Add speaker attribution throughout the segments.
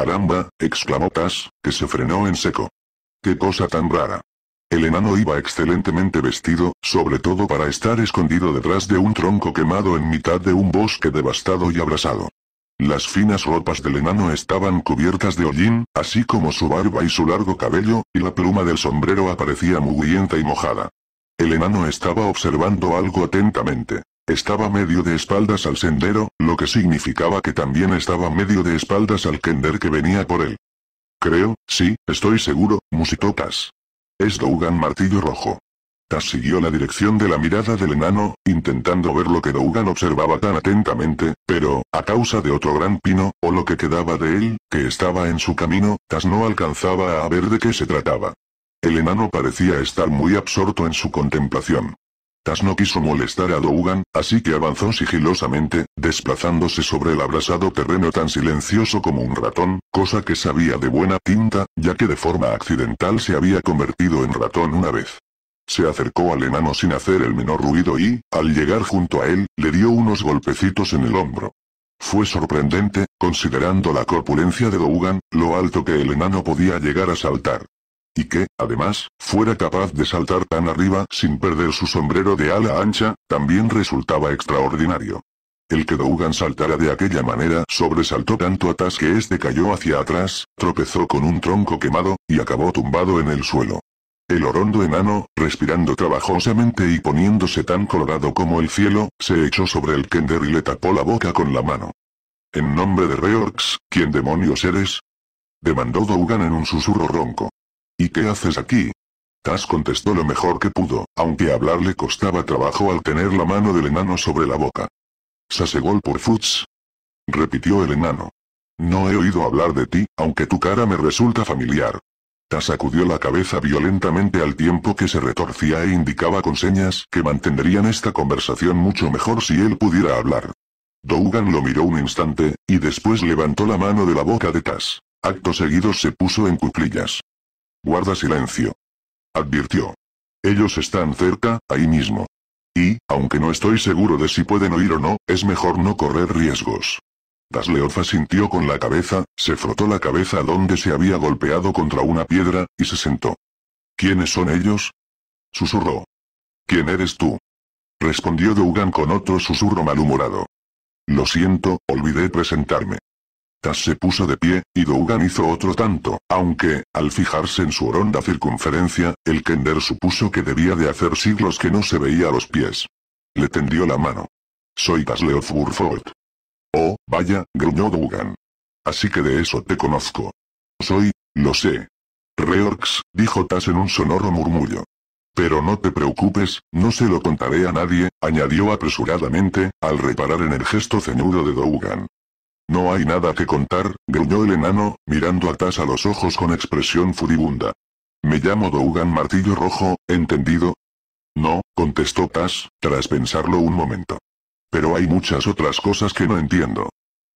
Speaker 1: Caramba, exclamó Tas, que se frenó en seco. Qué cosa tan rara. El enano iba excelentemente vestido, sobre todo para estar escondido detrás de un tronco quemado en mitad de un bosque devastado y abrasado. Las finas ropas del enano estaban cubiertas de hollín, así como su barba y su largo cabello, y la pluma del sombrero aparecía mugrienta y mojada. El enano estaba observando algo atentamente. Estaba medio de espaldas al sendero, lo que significaba que también estaba medio de espaldas al Kender que venía por él. Creo, sí, estoy seguro, musitó Tas. Es Dougan Martillo Rojo. Tas siguió la dirección de la mirada del enano, intentando ver lo que Dougan observaba tan atentamente, pero, a causa de otro gran pino, o lo que quedaba de él, que estaba en su camino, Tas no alcanzaba a ver de qué se trataba. El enano parecía estar muy absorto en su contemplación. Tas no quiso molestar a Dougan, así que avanzó sigilosamente, desplazándose sobre el abrasado terreno tan silencioso como un ratón, cosa que sabía de buena tinta, ya que de forma accidental se había convertido en ratón una vez. Se acercó al enano sin hacer el menor ruido y, al llegar junto a él, le dio unos golpecitos en el hombro. Fue sorprendente, considerando la corpulencia de Dougan, lo alto que el enano podía llegar a saltar. Y que, además, fuera capaz de saltar tan arriba sin perder su sombrero de ala ancha, también resultaba extraordinario. El que Dougan saltara de aquella manera sobresaltó tanto a Tas que éste cayó hacia atrás, tropezó con un tronco quemado, y acabó tumbado en el suelo. El orondo enano, respirando trabajosamente y poniéndose tan colorado como el cielo, se echó sobre el Kender y le tapó la boca con la mano. En nombre de Reorx, ¿quién demonios eres? demandó Dougan en un susurro ronco. ¿Y qué haces aquí? Tas contestó lo mejor que pudo, aunque hablarle costaba trabajo al tener la mano del enano sobre la boca. Sasegol por Futs? Repitió el enano. No he oído hablar de ti, aunque tu cara me resulta familiar. Tas sacudió la cabeza violentamente al tiempo que se retorcía e indicaba con señas que mantendrían esta conversación mucho mejor si él pudiera hablar. Dougan lo miró un instante, y después levantó la mano de la boca de Tas. Acto seguido se puso en cuclillas. Guarda silencio. Advirtió. Ellos están cerca, ahí mismo. Y, aunque no estoy seguro de si pueden oír o no, es mejor no correr riesgos. Dasleof sintió con la cabeza, se frotó la cabeza donde se había golpeado contra una piedra, y se sentó. ¿Quiénes son ellos? Susurró. ¿Quién eres tú? Respondió Dugan con otro susurro malhumorado. Lo siento, olvidé presentarme. Tas se puso de pie, y Dougan hizo otro tanto, aunque, al fijarse en su horonda circunferencia, el Kender supuso que debía de hacer siglos que no se veía a los pies. Le tendió la mano. Soy Tas Oh, vaya, gruñó Dougan. Así que de eso te conozco. Soy, lo sé. Reorx, dijo Tas en un sonoro murmullo. Pero no te preocupes, no se lo contaré a nadie, añadió apresuradamente, al reparar en el gesto ceñudo de Dougan. No hay nada que contar, gruñó el enano, mirando a Tas a los ojos con expresión furibunda. Me llamo Dougan Martillo Rojo, ¿entendido? No, contestó Tas, tras pensarlo un momento. Pero hay muchas otras cosas que no entiendo.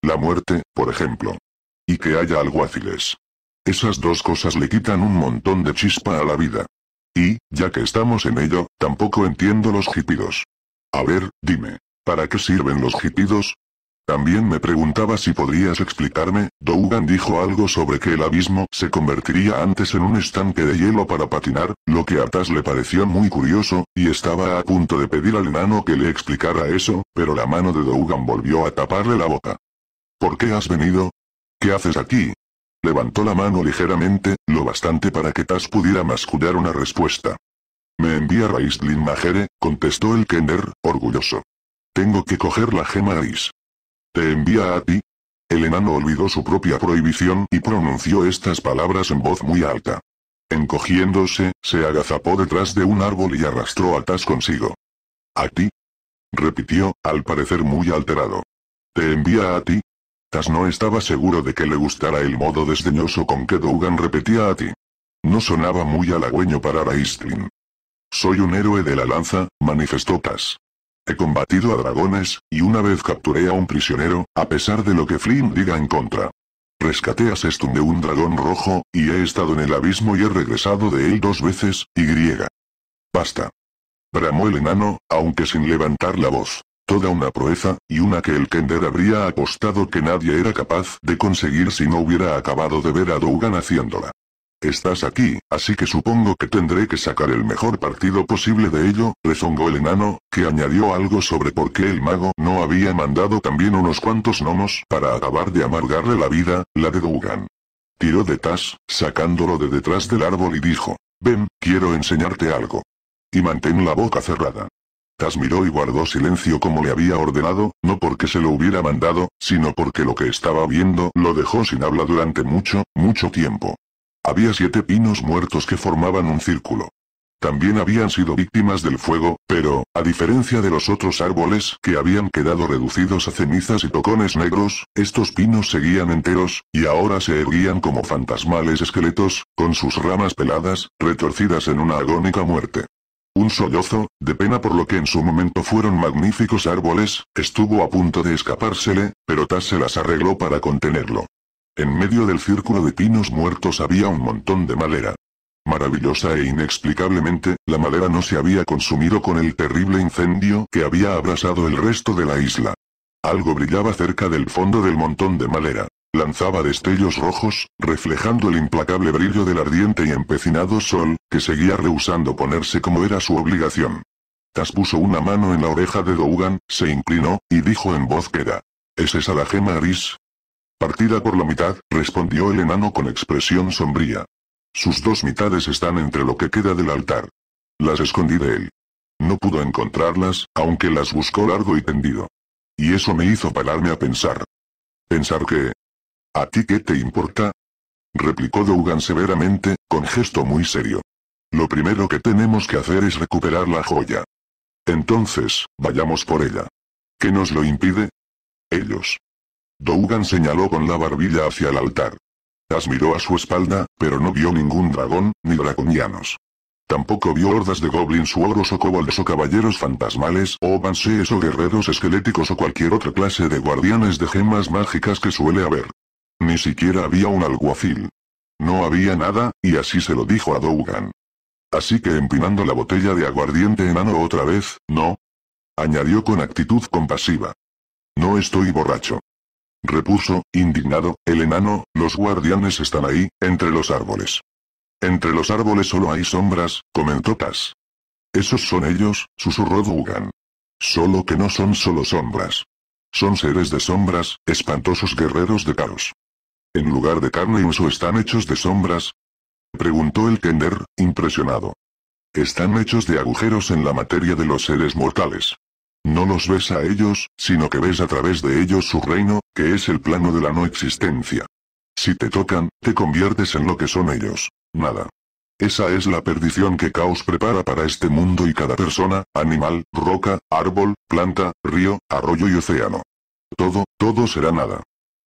Speaker 1: La muerte, por ejemplo. Y que haya alguaciles. Esas dos cosas le quitan un montón de chispa a la vida. Y, ya que estamos en ello, tampoco entiendo los hipidos. A ver, dime, ¿para qué sirven los hipidos?". También me preguntaba si podrías explicarme, Dougan dijo algo sobre que el abismo se convertiría antes en un estanque de hielo para patinar, lo que a Tas le pareció muy curioso, y estaba a punto de pedir al enano que le explicara eso, pero la mano de Dougan volvió a taparle la boca. ¿Por qué has venido? ¿Qué haces aquí? Levantó la mano ligeramente, lo bastante para que Tas pudiera mascular una respuesta. Me envía Raistlin Majere, contestó el Kender, orgulloso. Tengo que coger la gema gris. ¿Te envía a ti? El enano olvidó su propia prohibición y pronunció estas palabras en voz muy alta. Encogiéndose, se agazapó detrás de un árbol y arrastró a Tas consigo. ¿A ti? repitió, al parecer muy alterado. ¿Te envía a ti? Tas no estaba seguro de que le gustara el modo desdeñoso con que Dougan repetía a ti. No sonaba muy halagüeño para Raistlin. Soy un héroe de la lanza, manifestó Tas. He combatido a dragones, y una vez capturé a un prisionero, a pesar de lo que Flynn diga en contra. Rescaté a Sestum de un dragón rojo, y he estado en el abismo y he regresado de él dos veces, y griega. Basta. Bramó el enano, aunque sin levantar la voz. Toda una proeza, y una que el Kender habría apostado que nadie era capaz de conseguir si no hubiera acabado de ver a Dougan haciéndola. Estás aquí, así que supongo que tendré que sacar el mejor partido posible de ello, rezongó el enano, que añadió algo sobre por qué el mago no había mandado también unos cuantos gnomos para acabar de amargarle la vida, la de Dugan. Tiró de Tas, sacándolo de detrás del árbol y dijo, ven, quiero enseñarte algo. Y mantén la boca cerrada. Tas miró y guardó silencio como le había ordenado, no porque se lo hubiera mandado, sino porque lo que estaba viendo lo dejó sin habla durante mucho, mucho tiempo. Había siete pinos muertos que formaban un círculo. También habían sido víctimas del fuego, pero, a diferencia de los otros árboles que habían quedado reducidos a cenizas y tocones negros, estos pinos seguían enteros, y ahora se erguían como fantasmales esqueletos, con sus ramas peladas, retorcidas en una agónica muerte. Un sollozo, de pena por lo que en su momento fueron magníficos árboles, estuvo a punto de escapársele, pero Taz se las arregló para contenerlo. En medio del círculo de pinos muertos había un montón de madera. Maravillosa e inexplicablemente, la madera no se había consumido con el terrible incendio que había abrasado el resto de la isla. Algo brillaba cerca del fondo del montón de madera. Lanzaba destellos rojos, reflejando el implacable brillo del ardiente y empecinado sol, que seguía rehusando ponerse como era su obligación. Tas puso una mano en la oreja de Dougan, se inclinó, y dijo en voz queda. ¿Es esa la gema gris? Partida por la mitad, respondió el enano con expresión sombría. Sus dos mitades están entre lo que queda del altar. Las escondí de él. No pudo encontrarlas, aunque las buscó largo y tendido. Y eso me hizo pararme a pensar. Pensar qué. ¿A ti qué te importa? replicó Dougan severamente, con gesto muy serio. Lo primero que tenemos que hacer es recuperar la joya. Entonces, vayamos por ella. ¿Qué nos lo impide? Ellos. Dougan señaló con la barbilla hacia el altar. Las miró a su espalda, pero no vio ningún dragón, ni draconianos. Tampoco vio hordas de goblins u oros o kobolds o caballeros fantasmales o banshees o guerreros esqueléticos o cualquier otra clase de guardianes de gemas mágicas que suele haber. Ni siquiera había un alguacil. No había nada, y así se lo dijo a Dougan. Así que empinando la botella de aguardiente enano otra vez, ¿no? Añadió con actitud compasiva. No estoy borracho repuso, indignado, el enano, los guardianes están ahí, entre los árboles. Entre los árboles solo hay sombras, comentó tas Esos son ellos, susurró Dugan. Solo que no son solo sombras. Son seres de sombras, espantosos guerreros de caos. ¿En lugar de carne y hueso están hechos de sombras? Preguntó el Kender, impresionado. Están hechos de agujeros en la materia de los seres mortales. No los ves a ellos, sino que ves a través de ellos su reino, que es el plano de la no existencia. Si te tocan, te conviertes en lo que son ellos. Nada. Esa es la perdición que Caos prepara para este mundo y cada persona, animal, roca, árbol, planta, río, arroyo y océano. Todo, todo será nada.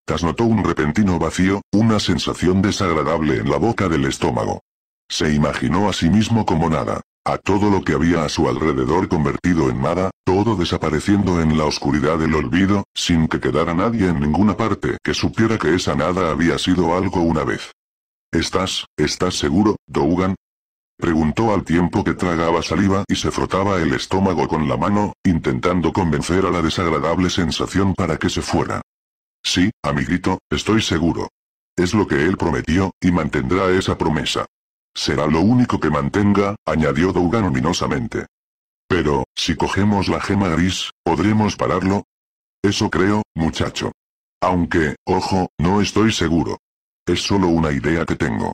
Speaker 1: Tas notó un repentino vacío, una sensación desagradable en la boca del estómago. Se imaginó a sí mismo como nada a todo lo que había a su alrededor convertido en nada, todo desapareciendo en la oscuridad del olvido, sin que quedara nadie en ninguna parte que supiera que esa nada había sido algo una vez. ¿Estás, estás seguro, Dougan? Preguntó al tiempo que tragaba saliva y se frotaba el estómago con la mano, intentando convencer a la desagradable sensación para que se fuera. Sí, amiguito, estoy seguro. Es lo que él prometió, y mantendrá esa promesa. Será lo único que mantenga, añadió Dougan ominosamente. Pero, si cogemos la gema gris, ¿podremos pararlo? Eso creo, muchacho. Aunque, ojo, no estoy seguro. Es solo una idea que tengo.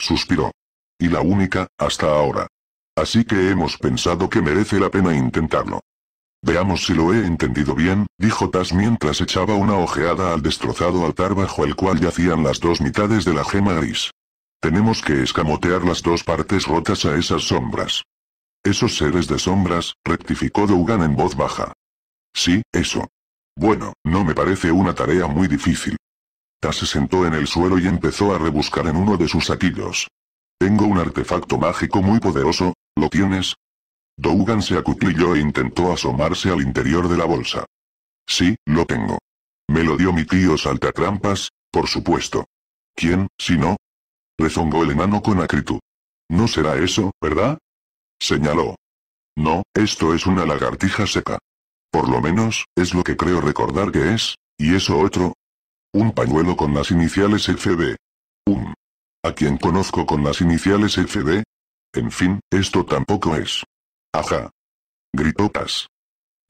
Speaker 1: Suspiró. Y la única, hasta ahora. Así que hemos pensado que merece la pena intentarlo. Veamos si lo he entendido bien, dijo Tas mientras echaba una ojeada al destrozado altar bajo el cual yacían las dos mitades de la gema gris. Tenemos que escamotear las dos partes rotas a esas sombras. Esos seres de sombras, rectificó Dougan en voz baja. Sí, eso. Bueno, no me parece una tarea muy difícil. Ta se sentó en el suelo y empezó a rebuscar en uno de sus saquillos. Tengo un artefacto mágico muy poderoso, ¿lo tienes? Dougan se acuclilló e intentó asomarse al interior de la bolsa. Sí, lo tengo. Me lo dio mi tío Saltatrampas, por supuesto. ¿Quién, si no? rezongó el enano con acritud. ¿No será eso, verdad? señaló. No, esto es una lagartija seca. Por lo menos, es lo que creo recordar que es, y eso otro. Un pañuelo con las iniciales FB. un ¿A quien conozco con las iniciales FB? En fin, esto tampoco es. Ajá. Gritó Paz.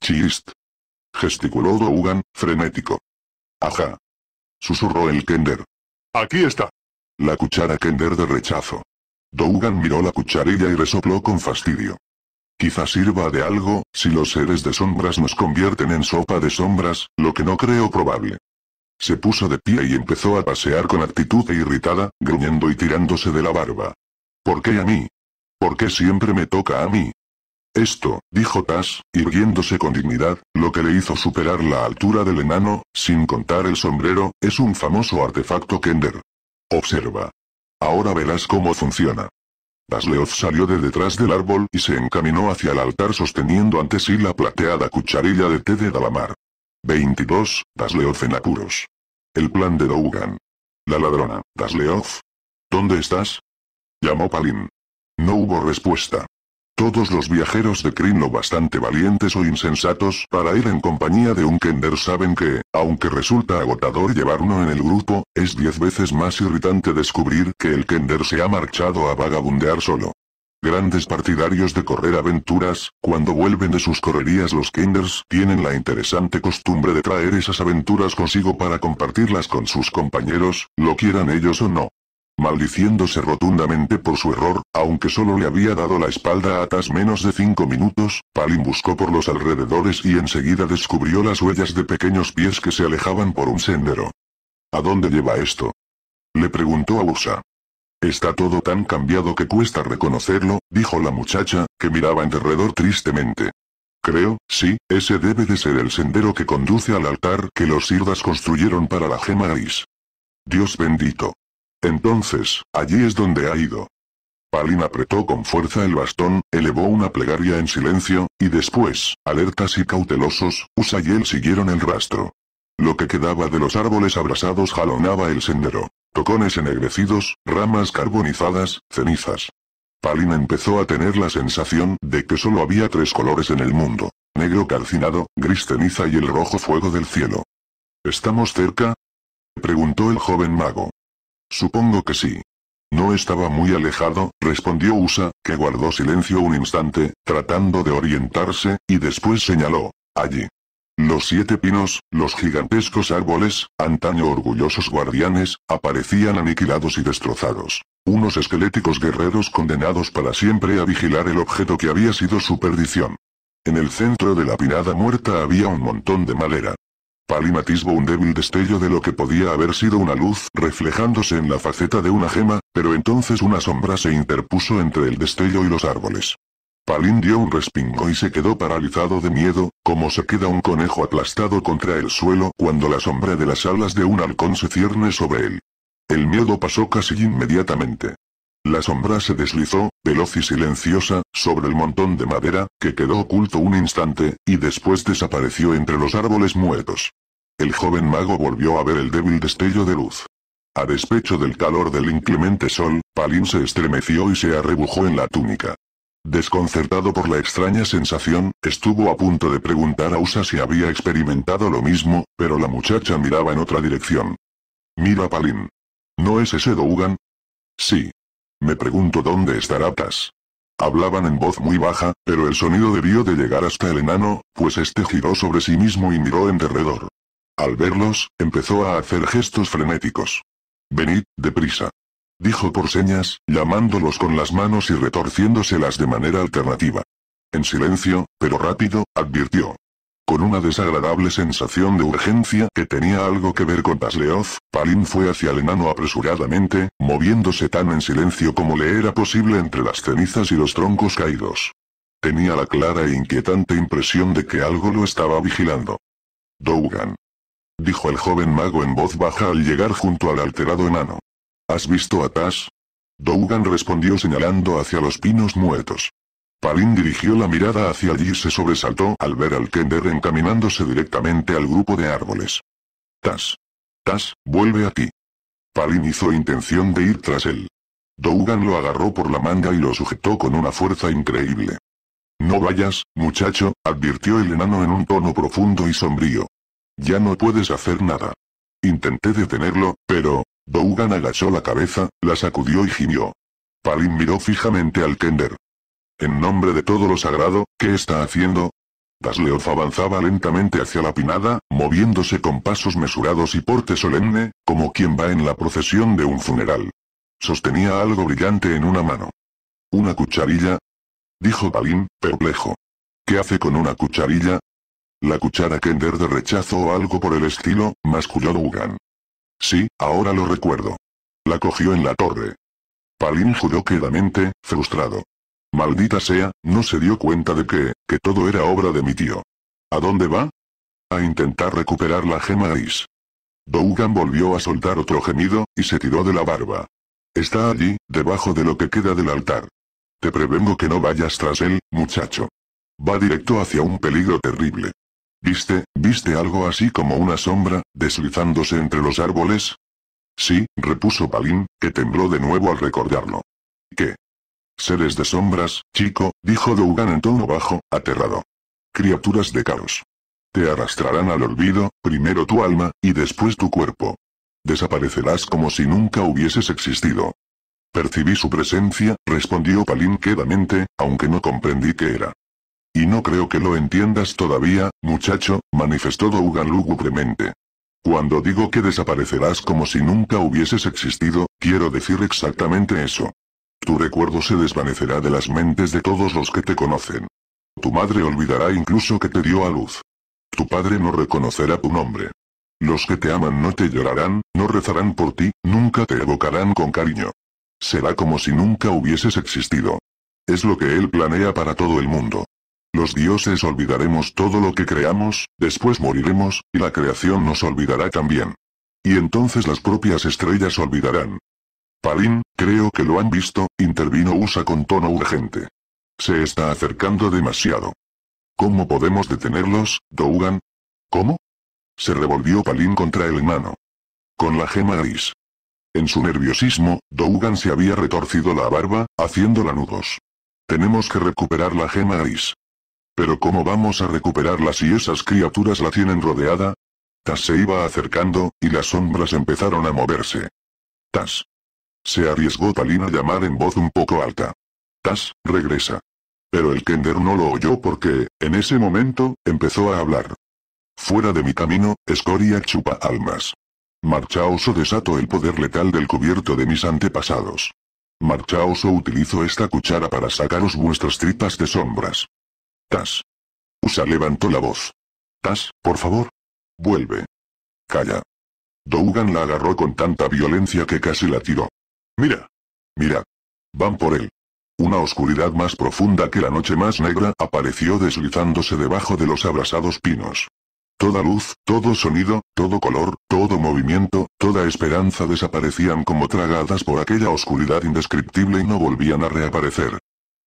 Speaker 1: Chist. Gesticuló Dougan, frenético. Ajá. Susurró el Kender. Aquí está. La cuchara Kender de rechazo. Dougan miró la cucharilla y resopló con fastidio. Quizá sirva de algo, si los seres de sombras nos convierten en sopa de sombras, lo que no creo probable. Se puso de pie y empezó a pasear con actitud irritada, gruñendo y tirándose de la barba. ¿Por qué a mí? ¿Por qué siempre me toca a mí? Esto, dijo Tas, irguiéndose con dignidad, lo que le hizo superar la altura del enano, sin contar el sombrero, es un famoso artefacto Kender, Observa. Ahora verás cómo funciona. Dasleof salió de detrás del árbol y se encaminó hacia el altar sosteniendo ante sí la plateada cucharilla de té de Dalamar. 22. Dasleoth en apuros. El plan de Dougan. La ladrona, Dasleoth. ¿Dónde estás? Llamó Palin. No hubo respuesta. Todos los viajeros de lo bastante valientes o insensatos para ir en compañía de un Kender saben que, aunque resulta agotador llevar uno en el grupo, es diez veces más irritante descubrir que el Kender se ha marchado a vagabundear solo. Grandes partidarios de correr aventuras, cuando vuelven de sus correrías los Kenders tienen la interesante costumbre de traer esas aventuras consigo para compartirlas con sus compañeros, lo quieran ellos o no maldiciéndose rotundamente por su error, aunque solo le había dado la espalda a Tas menos de cinco minutos, Palin buscó por los alrededores y enseguida descubrió las huellas de pequeños pies que se alejaban por un sendero. ¿A dónde lleva esto? Le preguntó a Usa. Está todo tan cambiado que cuesta reconocerlo, dijo la muchacha, que miraba en derredor tristemente. Creo, sí, ese debe de ser el sendero que conduce al altar que los sirdas construyeron para la gema gris. Dios bendito. Entonces, allí es donde ha ido. Palin apretó con fuerza el bastón, elevó una plegaria en silencio, y después, alertas y cautelosos, Usa y él siguieron el rastro. Lo que quedaba de los árboles abrasados jalonaba el sendero. Tocones ennegrecidos, ramas carbonizadas, cenizas. Palin empezó a tener la sensación de que solo había tres colores en el mundo. Negro calcinado, gris ceniza y el rojo fuego del cielo. ¿Estamos cerca? Preguntó el joven mago. Supongo que sí. No estaba muy alejado, respondió Usa, que guardó silencio un instante, tratando de orientarse, y después señaló. Allí. Los siete pinos, los gigantescos árboles, antaño orgullosos guardianes, aparecían aniquilados y destrozados. Unos esqueléticos guerreros condenados para siempre a vigilar el objeto que había sido su perdición. En el centro de la pinada muerta había un montón de madera atisbo un débil destello de lo que podía haber sido una luz reflejándose en la faceta de una gema, pero entonces una sombra se interpuso entre el destello y los árboles. Palin dio un respingo y se quedó paralizado de miedo, como se queda un conejo aplastado contra el suelo cuando la sombra de las alas de un halcón se cierne sobre él. El miedo pasó casi inmediatamente. La sombra se deslizó, veloz y silenciosa, sobre el montón de madera, que quedó oculto un instante, y después desapareció entre los árboles muertos. El joven mago volvió a ver el débil destello de luz. A despecho del calor del inclemente sol, Palin se estremeció y se arrebujó en la túnica. Desconcertado por la extraña sensación, estuvo a punto de preguntar a Usa si había experimentado lo mismo, pero la muchacha miraba en otra dirección. Mira Palin. ¿No es ese Dougan? Sí, me pregunto dónde estará Tas. Hablaban en voz muy baja, pero el sonido debió de llegar hasta el enano, pues este giró sobre sí mismo y miró en derredor. Al verlos, empezó a hacer gestos frenéticos. Venid, deprisa. Dijo por señas, llamándolos con las manos y retorciéndoselas de manera alternativa. En silencio, pero rápido, advirtió. Con una desagradable sensación de urgencia que tenía algo que ver con Tasleoth, Palin fue hacia el enano apresuradamente, moviéndose tan en silencio como le era posible entre las cenizas y los troncos caídos. Tenía la clara e inquietante impresión de que algo lo estaba vigilando. Dougan. Dijo el joven mago en voz baja al llegar junto al alterado enano. ¿Has visto a Tas? Dougan respondió señalando hacia los pinos muertos. Palin dirigió la mirada hacia allí y se sobresaltó al ver al Kender encaminándose directamente al grupo de árboles. Tas. Tas, vuelve aquí. Palin hizo intención de ir tras él. Dougan lo agarró por la manga y lo sujetó con una fuerza increíble. No vayas, muchacho, advirtió el enano en un tono profundo y sombrío. Ya no puedes hacer nada. Intenté detenerlo, pero... Dougan agachó la cabeza, la sacudió y gimió. Palin miró fijamente al Kender. En nombre de todo lo sagrado, ¿qué está haciendo? Dasleof avanzaba lentamente hacia la pinada, moviéndose con pasos mesurados y porte solemne, como quien va en la procesión de un funeral. Sostenía algo brillante en una mano. ¿Una cucharilla? Dijo Palín, perplejo. ¿Qué hace con una cucharilla? La cuchara Kender de rechazo o algo por el estilo, masculló Dugan. Sí, ahora lo recuerdo. La cogió en la torre. Palin juró quedamente, frustrado. Maldita sea, no se dio cuenta de que, que todo era obra de mi tío. ¿A dónde va? A intentar recuperar la gema Ais. Dougan volvió a soltar otro gemido, y se tiró de la barba. Está allí, debajo de lo que queda del altar. Te prevengo que no vayas tras él, muchacho. Va directo hacia un peligro terrible. ¿Viste, viste algo así como una sombra, deslizándose entre los árboles? Sí, repuso Palin, que tembló de nuevo al recordarlo. ¿Qué? Seres de sombras, chico, dijo Dougan en tono bajo, aterrado. Criaturas de caos. Te arrastrarán al olvido, primero tu alma, y después tu cuerpo. Desaparecerás como si nunca hubieses existido. Percibí su presencia, respondió Palin quedamente, aunque no comprendí qué era. Y no creo que lo entiendas todavía, muchacho, manifestó Dougan lúgubremente. Cuando digo que desaparecerás como si nunca hubieses existido, quiero decir exactamente eso. Tu recuerdo se desvanecerá de las mentes de todos los que te conocen. Tu madre olvidará incluso que te dio a luz. Tu padre no reconocerá tu nombre. Los que te aman no te llorarán, no rezarán por ti, nunca te evocarán con cariño. Será como si nunca hubieses existido. Es lo que él planea para todo el mundo. Los dioses olvidaremos todo lo que creamos, después moriremos, y la creación nos olvidará también. Y entonces las propias estrellas olvidarán, Palin, creo que lo han visto, intervino Usa con tono urgente. Se está acercando demasiado. ¿Cómo podemos detenerlos, Dougan? ¿Cómo? Se revolvió Palin contra el enano. Con la gema gris. En su nerviosismo, Dougan se había retorcido la barba, haciéndola nudos. Tenemos que recuperar la gema gris. Pero ¿cómo vamos a recuperarla si esas criaturas la tienen rodeada? Tas se iba acercando, y las sombras empezaron a moverse. Tas. Se arriesgó Talina a llamar en voz un poco alta. Tas, regresa. Pero el Kender no lo oyó porque, en ese momento, empezó a hablar. Fuera de mi camino, escoria chupa almas. Marchaos o desato el poder letal del cubierto de mis antepasados. Marchaoso o utilizo esta cuchara para sacaros vuestras tripas de sombras. Tas. Usa levantó la voz. Tas, por favor. Vuelve. Calla. Dougan la agarró con tanta violencia que casi la tiró. Mira. Mira. Van por él. Una oscuridad más profunda que la noche más negra apareció deslizándose debajo de los abrasados pinos. Toda luz, todo sonido, todo color, todo movimiento, toda esperanza desaparecían como tragadas por aquella oscuridad indescriptible y no volvían a reaparecer.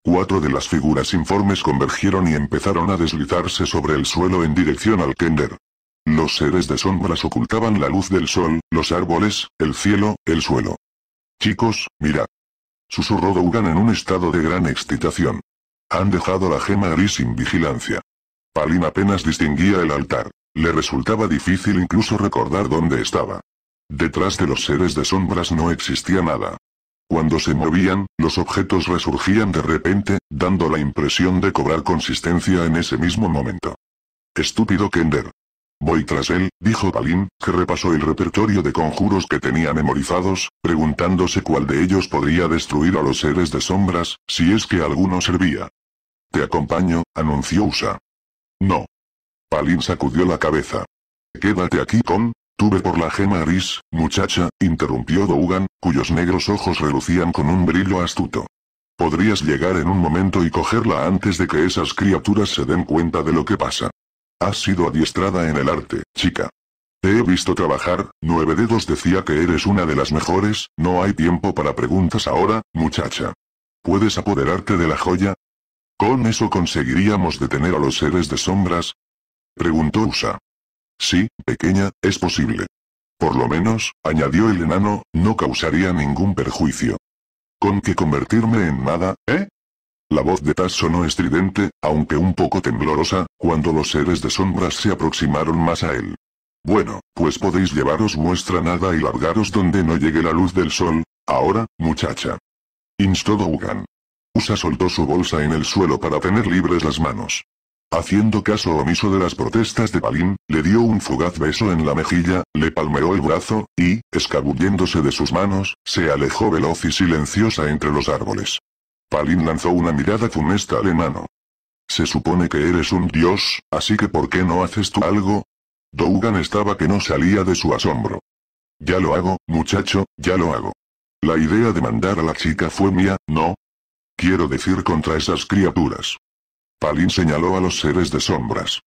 Speaker 1: Cuatro de las figuras informes convergieron y empezaron a deslizarse sobre el suelo en dirección al Kender. Los seres de sombras ocultaban la luz del sol, los árboles, el cielo, el suelo. Chicos, mira. Susurró Dougan en un estado de gran excitación. Han dejado la gema gris sin vigilancia. Palin apenas distinguía el altar. Le resultaba difícil incluso recordar dónde estaba. Detrás de los seres de sombras no existía nada. Cuando se movían, los objetos resurgían de repente, dando la impresión de cobrar consistencia en ese mismo momento. Estúpido Kender. Voy tras él, dijo Palin, que repasó el repertorio de conjuros que tenía memorizados, preguntándose cuál de ellos podría destruir a los seres de sombras, si es que alguno servía. Te acompaño, anunció Usa. No. Palin sacudió la cabeza. Quédate aquí con, Tuve por la gema gris, muchacha, interrumpió Dougan, cuyos negros ojos relucían con un brillo astuto. Podrías llegar en un momento y cogerla antes de que esas criaturas se den cuenta de lo que pasa. Has sido adiestrada en el arte, chica. Te he visto trabajar, Nueve Dedos decía que eres una de las mejores, no hay tiempo para preguntas ahora, muchacha. ¿Puedes apoderarte de la joya? ¿Con eso conseguiríamos detener a los seres de sombras? Preguntó Usa. Sí, pequeña, es posible. Por lo menos, añadió el enano, no causaría ningún perjuicio. ¿Con qué convertirme en nada, eh? La voz de Taz sonó estridente, aunque un poco temblorosa, cuando los seres de sombras se aproximaron más a él. Bueno, pues podéis llevaros vuestra nada y largaros donde no llegue la luz del sol, ahora, muchacha. Instó Dougan. Usa soltó su bolsa en el suelo para tener libres las manos. Haciendo caso omiso de las protestas de Palin, le dio un fugaz beso en la mejilla, le palmeó el brazo, y, escabulléndose de sus manos, se alejó veloz y silenciosa entre los árboles. Palin lanzó una mirada funesta al enano. Se supone que eres un dios, así que ¿por qué no haces tú algo? Dougan estaba que no salía de su asombro. Ya lo hago, muchacho, ya lo hago. La idea de mandar a la chica fue mía, ¿no? Quiero decir contra esas criaturas. Palin señaló a los seres de sombras.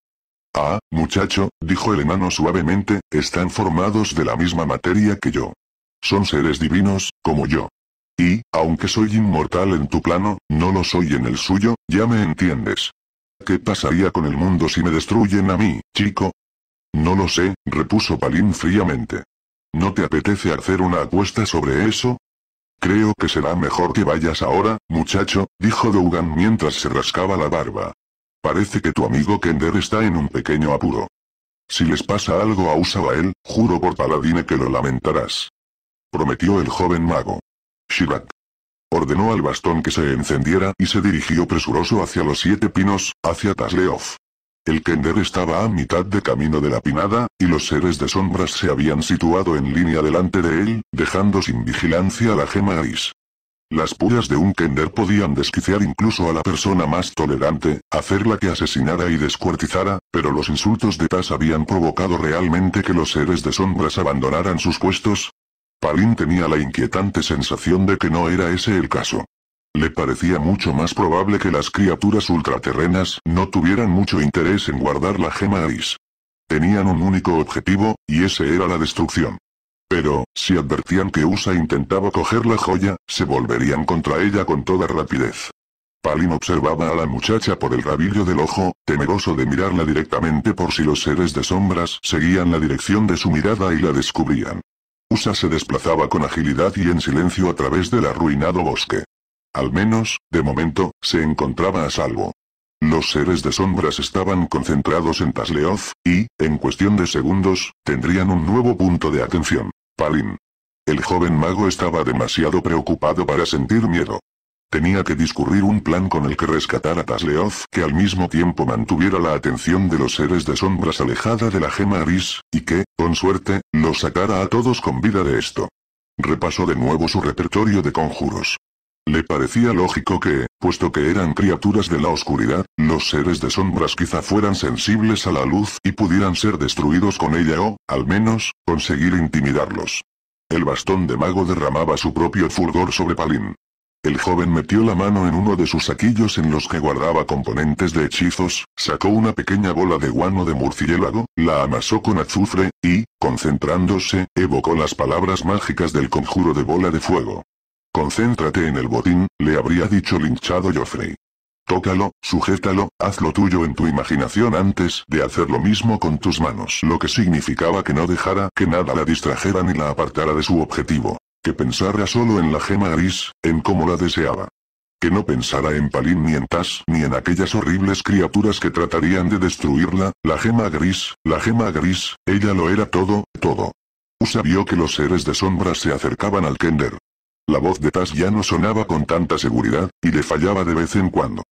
Speaker 1: Ah, muchacho, dijo el hermano suavemente, están formados de la misma materia que yo. Son seres divinos, como yo. Y, aunque soy inmortal en tu plano, no lo soy en el suyo, ya me entiendes. ¿Qué pasaría con el mundo si me destruyen a mí, chico? No lo sé, repuso Palin fríamente. ¿No te apetece hacer una apuesta sobre eso? Creo que será mejor que vayas ahora, muchacho, dijo Dougan mientras se rascaba la barba. Parece que tu amigo Kender está en un pequeño apuro. Si les pasa algo a Usabael, juro por Paladine que lo lamentarás. Prometió el joven mago. Shivat. Ordenó al bastón que se encendiera y se dirigió presuroso hacia los siete pinos, hacia Tasleof. El Kender estaba a mitad de camino de la pinada, y los seres de sombras se habían situado en línea delante de él, dejando sin vigilancia la gema gris. Las puras de un Kender podían desquiciar incluso a la persona más tolerante, hacerla que asesinara y descuartizara, pero los insultos de Tas habían provocado realmente que los seres de sombras abandonaran sus puestos, Palin tenía la inquietante sensación de que no era ese el caso. Le parecía mucho más probable que las criaturas ultraterrenas no tuvieran mucho interés en guardar la gema gris. Tenían un único objetivo, y ese era la destrucción. Pero, si advertían que USA intentaba coger la joya, se volverían contra ella con toda rapidez. Palin observaba a la muchacha por el rabillo del ojo, temeroso de mirarla directamente por si los seres de sombras seguían la dirección de su mirada y la descubrían. Usa se desplazaba con agilidad y en silencio a través del arruinado bosque. Al menos, de momento, se encontraba a salvo. Los seres de sombras estaban concentrados en Tasleoz, y, en cuestión de segundos, tendrían un nuevo punto de atención. Palin. El joven mago estaba demasiado preocupado para sentir miedo. Tenía que discurrir un plan con el que rescatar a Tasleoz, que al mismo tiempo mantuviera la atención de los seres de sombras alejada de la gema Aris, y que, con suerte, los sacara a todos con vida de esto. Repasó de nuevo su repertorio de conjuros. Le parecía lógico que, puesto que eran criaturas de la oscuridad, los seres de sombras quizá fueran sensibles a la luz y pudieran ser destruidos con ella o, al menos, conseguir intimidarlos. El bastón de mago derramaba su propio fulgor sobre Palin. El joven metió la mano en uno de sus saquillos en los que guardaba componentes de hechizos, sacó una pequeña bola de guano de murciélago, la amasó con azufre, y, concentrándose, evocó las palabras mágicas del conjuro de bola de fuego. Concéntrate en el botín, le habría dicho linchado Joffrey. Tócalo, sujétalo, lo tuyo en tu imaginación antes de hacer lo mismo con tus manos. Lo que significaba que no dejara que nada la distrajera ni la apartara de su objetivo. Que pensara solo en la gema gris, en cómo la deseaba. Que no pensara en Palin ni en Tas ni en aquellas horribles criaturas que tratarían de destruirla, la gema gris, la gema gris, ella lo era todo, todo. Usa vio que los seres de sombra se acercaban al Kender. La voz de Tas ya no sonaba con tanta seguridad, y le fallaba de vez en cuando.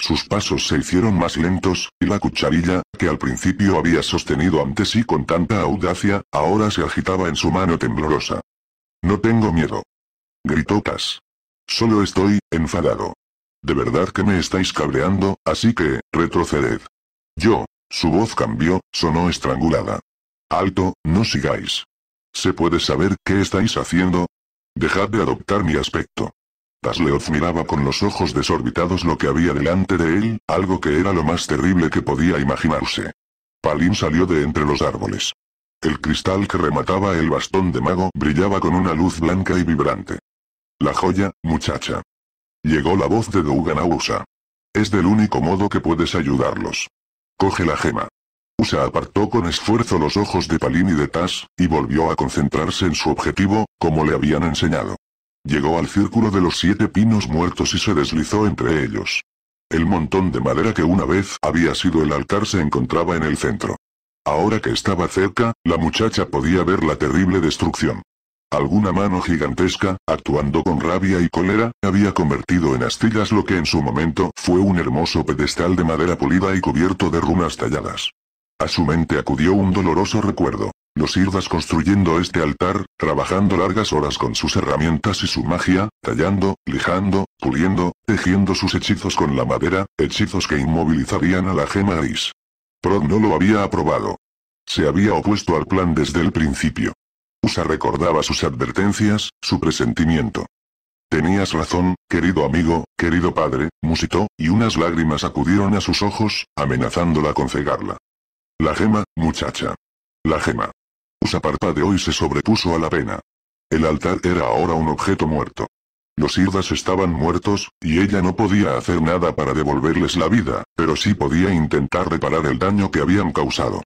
Speaker 1: Sus pasos se hicieron más lentos, y la cucharilla, que al principio había sostenido antes sí con tanta audacia, ahora se agitaba en su mano temblorosa. No tengo miedo. Gritó Tas. Solo estoy, enfadado. De verdad que me estáis cabreando, así que, retroceded. Yo. Su voz cambió, sonó estrangulada. Alto, no sigáis. ¿Se puede saber qué estáis haciendo? Dejad de adoptar mi aspecto. Tasleoz miraba con los ojos desorbitados lo que había delante de él, algo que era lo más terrible que podía imaginarse. Palin salió de entre los árboles. El cristal que remataba el bastón de mago brillaba con una luz blanca y vibrante. La joya, muchacha. Llegó la voz de Dougan a Usa. Es del único modo que puedes ayudarlos. Coge la gema. Usa apartó con esfuerzo los ojos de Palin y de Tas y volvió a concentrarse en su objetivo, como le habían enseñado. Llegó al círculo de los siete pinos muertos y se deslizó entre ellos. El montón de madera que una vez había sido el altar se encontraba en el centro. Ahora que estaba cerca, la muchacha podía ver la terrible destrucción. Alguna mano gigantesca, actuando con rabia y cólera, había convertido en astillas lo que en su momento fue un hermoso pedestal de madera pulida y cubierto de runas talladas. A su mente acudió un doloroso recuerdo. Los irdas construyendo este altar, trabajando largas horas con sus herramientas y su magia, tallando, lijando, puliendo, tejiendo sus hechizos con la madera, hechizos que inmovilizarían a la gema gris. Prod no lo había aprobado. Se había opuesto al plan desde el principio. Usa recordaba sus advertencias, su presentimiento. Tenías razón, querido amigo, querido padre, musitó, y unas lágrimas acudieron a sus ojos, amenazándola con cegarla. La gema, muchacha. La gema. Usa parpadeó y se sobrepuso a la pena. El altar era ahora un objeto muerto. Los Irdas estaban muertos, y ella no podía hacer nada para devolverles la vida, pero sí podía intentar reparar el daño que habían causado.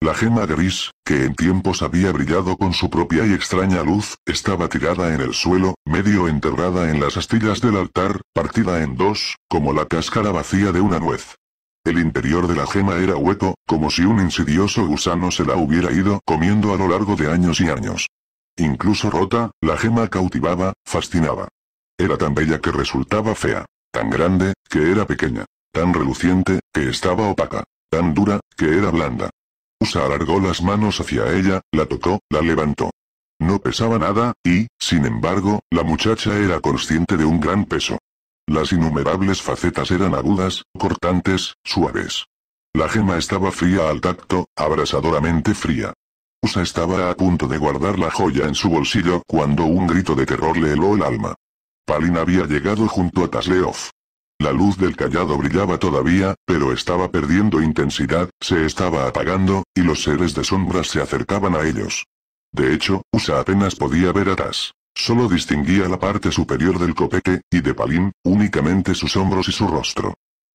Speaker 1: La gema gris, que en tiempos había brillado con su propia y extraña luz, estaba tirada en el suelo, medio enterrada en las astillas del altar, partida en dos, como la cáscara vacía de una nuez. El interior de la gema era hueco, como si un insidioso gusano se la hubiera ido comiendo a lo largo de años y años. Incluso rota, la gema cautivaba, fascinaba. Era tan bella que resultaba fea, tan grande, que era pequeña, tan reluciente, que estaba opaca, tan dura, que era blanda. Usa alargó las manos hacia ella, la tocó, la levantó. No pesaba nada, y, sin embargo, la muchacha era consciente de un gran peso. Las innumerables facetas eran agudas, cortantes, suaves. La gema estaba fría al tacto, abrasadoramente fría. Usa estaba a punto de guardar la joya en su bolsillo cuando un grito de terror le heló el alma. Palin había llegado junto a Tasleov. La luz del callado brillaba todavía, pero estaba perdiendo intensidad, se estaba apagando, y los seres de sombras se acercaban a ellos. De hecho, Usa apenas podía ver a Tas. Solo distinguía la parte superior del copete, y de Palin, únicamente sus hombros y su rostro.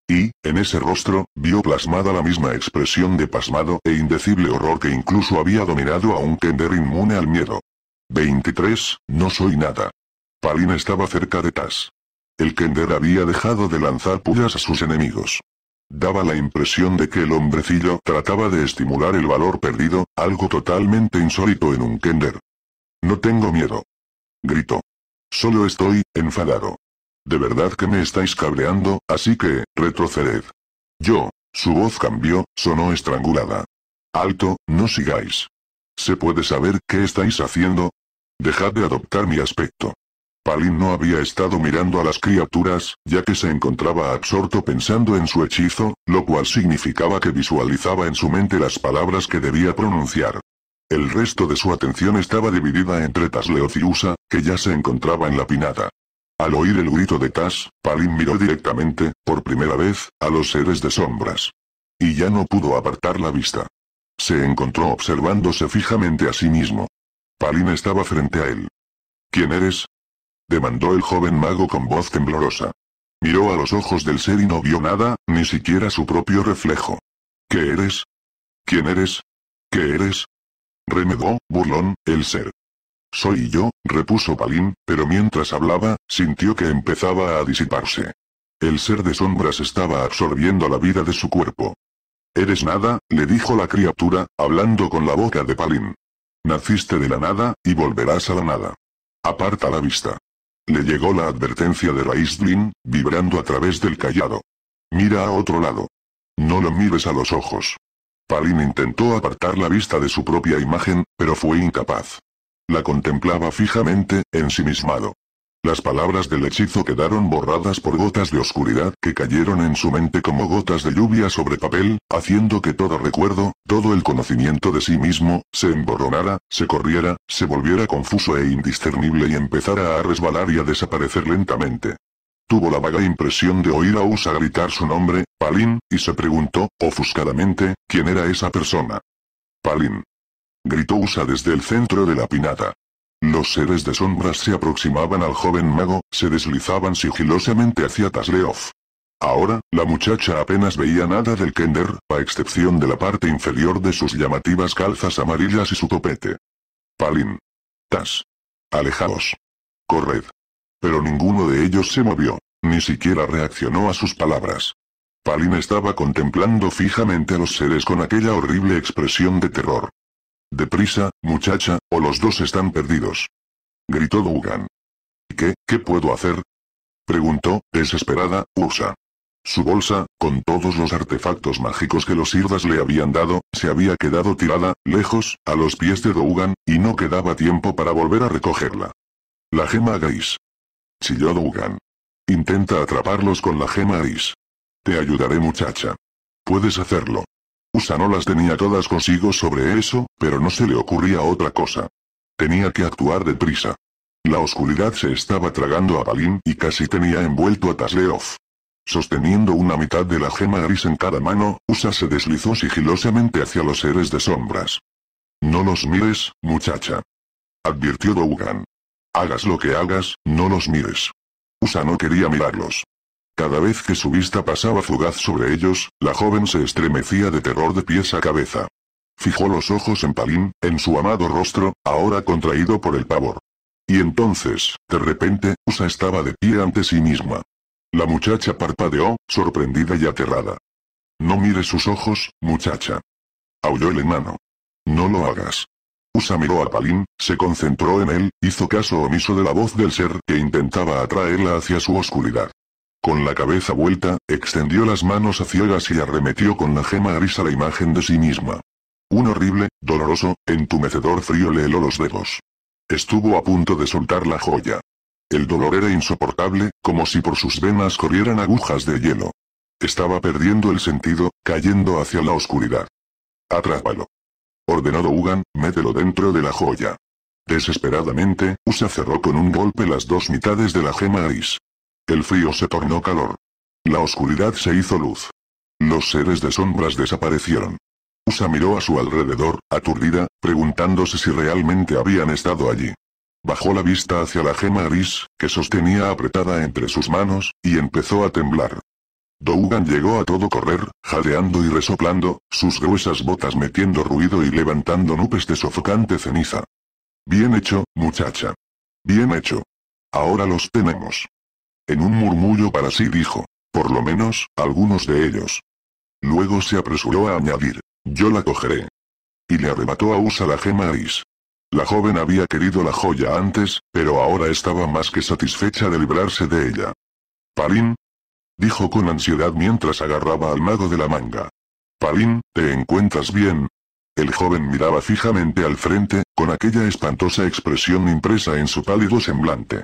Speaker 1: Y, en ese rostro, vio plasmada la misma expresión de pasmado e indecible horror que incluso había dominado a un tender inmune al miedo. 23. No soy nada. Palin estaba cerca de Taz. El Kender había dejado de lanzar pullas a sus enemigos. Daba la impresión de que el hombrecillo trataba de estimular el valor perdido, algo totalmente insólito en un Kender. No tengo miedo. Gritó. Solo estoy, enfadado. De verdad que me estáis cabreando, así que, retroceded. Yo. Su voz cambió, sonó estrangulada. Alto, no sigáis. ¿Se puede saber qué estáis haciendo? Dejad de adoptar mi aspecto. Palin no había estado mirando a las criaturas, ya que se encontraba absorto pensando en su hechizo, lo cual significaba que visualizaba en su mente las palabras que debía pronunciar. El resto de su atención estaba dividida entre Tasleo y que ya se encontraba en la pinada. Al oír el grito de Tas, Palin miró directamente, por primera vez, a los seres de sombras. Y ya no pudo apartar la vista. Se encontró observándose fijamente a sí mismo. Palin estaba frente a él. ¿Quién eres? demandó el joven mago con voz temblorosa. Miró a los ojos del ser y no vio nada, ni siquiera su propio reflejo. ¿Qué eres? ¿Quién eres? ¿Qué eres? Remedó, burlón, el ser. Soy yo, repuso Palín, pero mientras hablaba, sintió que empezaba a disiparse. El ser de sombras estaba absorbiendo la vida de su cuerpo. Eres nada, le dijo la criatura, hablando con la boca de Palín. Naciste de la nada, y volverás a la nada. Aparta la vista. Le llegó la advertencia de Raistlin, vibrando a través del callado. Mira a otro lado. No lo mires a los ojos. Palin intentó apartar la vista de su propia imagen, pero fue incapaz. La contemplaba fijamente, ensimismado. Las palabras del hechizo quedaron borradas por gotas de oscuridad que cayeron en su mente como gotas de lluvia sobre papel, haciendo que todo recuerdo, todo el conocimiento de sí mismo, se emborronara, se corriera, se volviera confuso e indiscernible y empezara a resbalar y a desaparecer lentamente. Tuvo la vaga impresión de oír a Usa gritar su nombre, Palin, y se preguntó, ofuscadamente, quién era esa persona. Palin. Gritó Usa desde el centro de la pinata. Los seres de sombras se aproximaban al joven mago, se deslizaban sigilosamente hacia Tasleof. Ahora, la muchacha apenas veía nada del Kender, a excepción de la parte inferior de sus llamativas calzas amarillas y su topete. Palin. Tas. Alejaos. Corred. Pero ninguno de ellos se movió, ni siquiera reaccionó a sus palabras. Palin estaba contemplando fijamente a los seres con aquella horrible expresión de terror. Deprisa, muchacha, o los dos están perdidos. Gritó Dugan. ¿Qué, qué puedo hacer? Preguntó, desesperada, Usa. Su bolsa, con todos los artefactos mágicos que los Sirdas le habían dado, se había quedado tirada, lejos, a los pies de Dougan, y no quedaba tiempo para volver a recogerla. La gema gris. Chilló Dougan. Intenta atraparlos con la gema gris. Te ayudaré muchacha. Puedes hacerlo. Usa no las tenía todas consigo sobre eso, pero no se le ocurría otra cosa. Tenía que actuar deprisa. La oscuridad se estaba tragando a Balin y casi tenía envuelto a Tasleof. Sosteniendo una mitad de la gema gris en cada mano, Usa se deslizó sigilosamente hacia los seres de sombras. No los mires, muchacha. Advirtió Dougan. Hagas lo que hagas, no los mires. Usa no quería mirarlos. Cada vez que su vista pasaba fugaz sobre ellos, la joven se estremecía de terror de pies a cabeza. Fijó los ojos en Palín, en su amado rostro, ahora contraído por el pavor. Y entonces, de repente, Usa estaba de pie ante sí misma. La muchacha parpadeó, sorprendida y aterrada. No mire sus ojos, muchacha. Aulló el enano. No lo hagas. Usa miró a Palín, se concentró en él, hizo caso omiso de la voz del ser que intentaba atraerla hacia su oscuridad. Con la cabeza vuelta, extendió las manos a ciegas y arremetió con la gema gris a la imagen de sí misma. Un horrible, doloroso, entumecedor frío le heló los dedos. Estuvo a punto de soltar la joya. El dolor era insoportable, como si por sus venas corrieran agujas de hielo. Estaba perdiendo el sentido, cayendo hacia la oscuridad. Atrápalo. Ordenó Ugan, mételo dentro de la joya. Desesperadamente, Usa cerró con un golpe las dos mitades de la gema gris. El frío se tornó calor. La oscuridad se hizo luz. Los seres de sombras desaparecieron. Usa miró a su alrededor, aturdida, preguntándose si realmente habían estado allí. Bajó la vista hacia la gema gris, que sostenía apretada entre sus manos, y empezó a temblar. Dougan llegó a todo correr, jadeando y resoplando, sus gruesas botas metiendo ruido y levantando nubes de sofocante ceniza. Bien hecho, muchacha. Bien hecho. Ahora los tenemos. En un murmullo para sí dijo. Por lo menos, algunos de ellos. Luego se apresuró a añadir. Yo la cogeré. Y le arrebató a Usa la gema gris. La joven había querido la joya antes, pero ahora estaba más que satisfecha de librarse de ella. Palin. Dijo con ansiedad mientras agarraba al mago de la manga. Palin, ¿te encuentras bien? El joven miraba fijamente al frente, con aquella espantosa expresión impresa en su pálido semblante.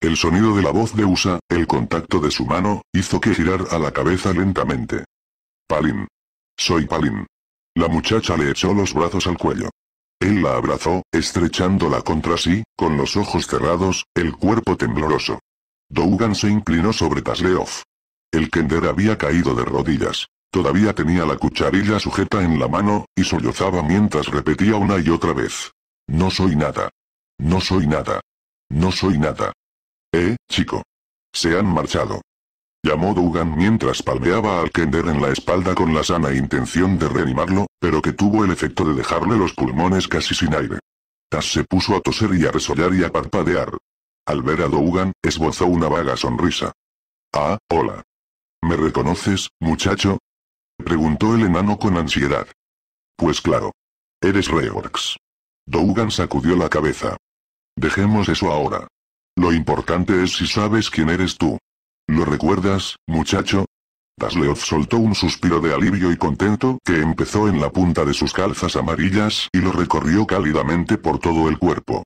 Speaker 1: El sonido de la voz de USA, el contacto de su mano, hizo que girara la cabeza lentamente. Palin. Soy Palin. La muchacha le echó los brazos al cuello. Él la abrazó, estrechándola contra sí, con los ojos cerrados, el cuerpo tembloroso. Dougan se inclinó sobre Tasleov. El kender había caído de rodillas. Todavía tenía la cucharilla sujeta en la mano, y sollozaba mientras repetía una y otra vez. No soy nada. No soy nada. No soy nada. Eh, chico. Se han marchado. Llamó Dougan mientras palmeaba al Kender en la espalda con la sana intención de reanimarlo, pero que tuvo el efecto de dejarle los pulmones casi sin aire. Tas se puso a toser y a resollar y a parpadear. Al ver a Dougan, esbozó una vaga sonrisa. Ah, hola. ¿Me reconoces, muchacho? Preguntó el enano con ansiedad. Pues claro. Eres Reorx. Dougan sacudió la cabeza. Dejemos eso ahora. Lo importante es si sabes quién eres tú. ¿Lo recuerdas, muchacho? Dasleov soltó un suspiro de alivio y contento que empezó en la punta de sus calzas amarillas y lo recorrió cálidamente por todo el cuerpo.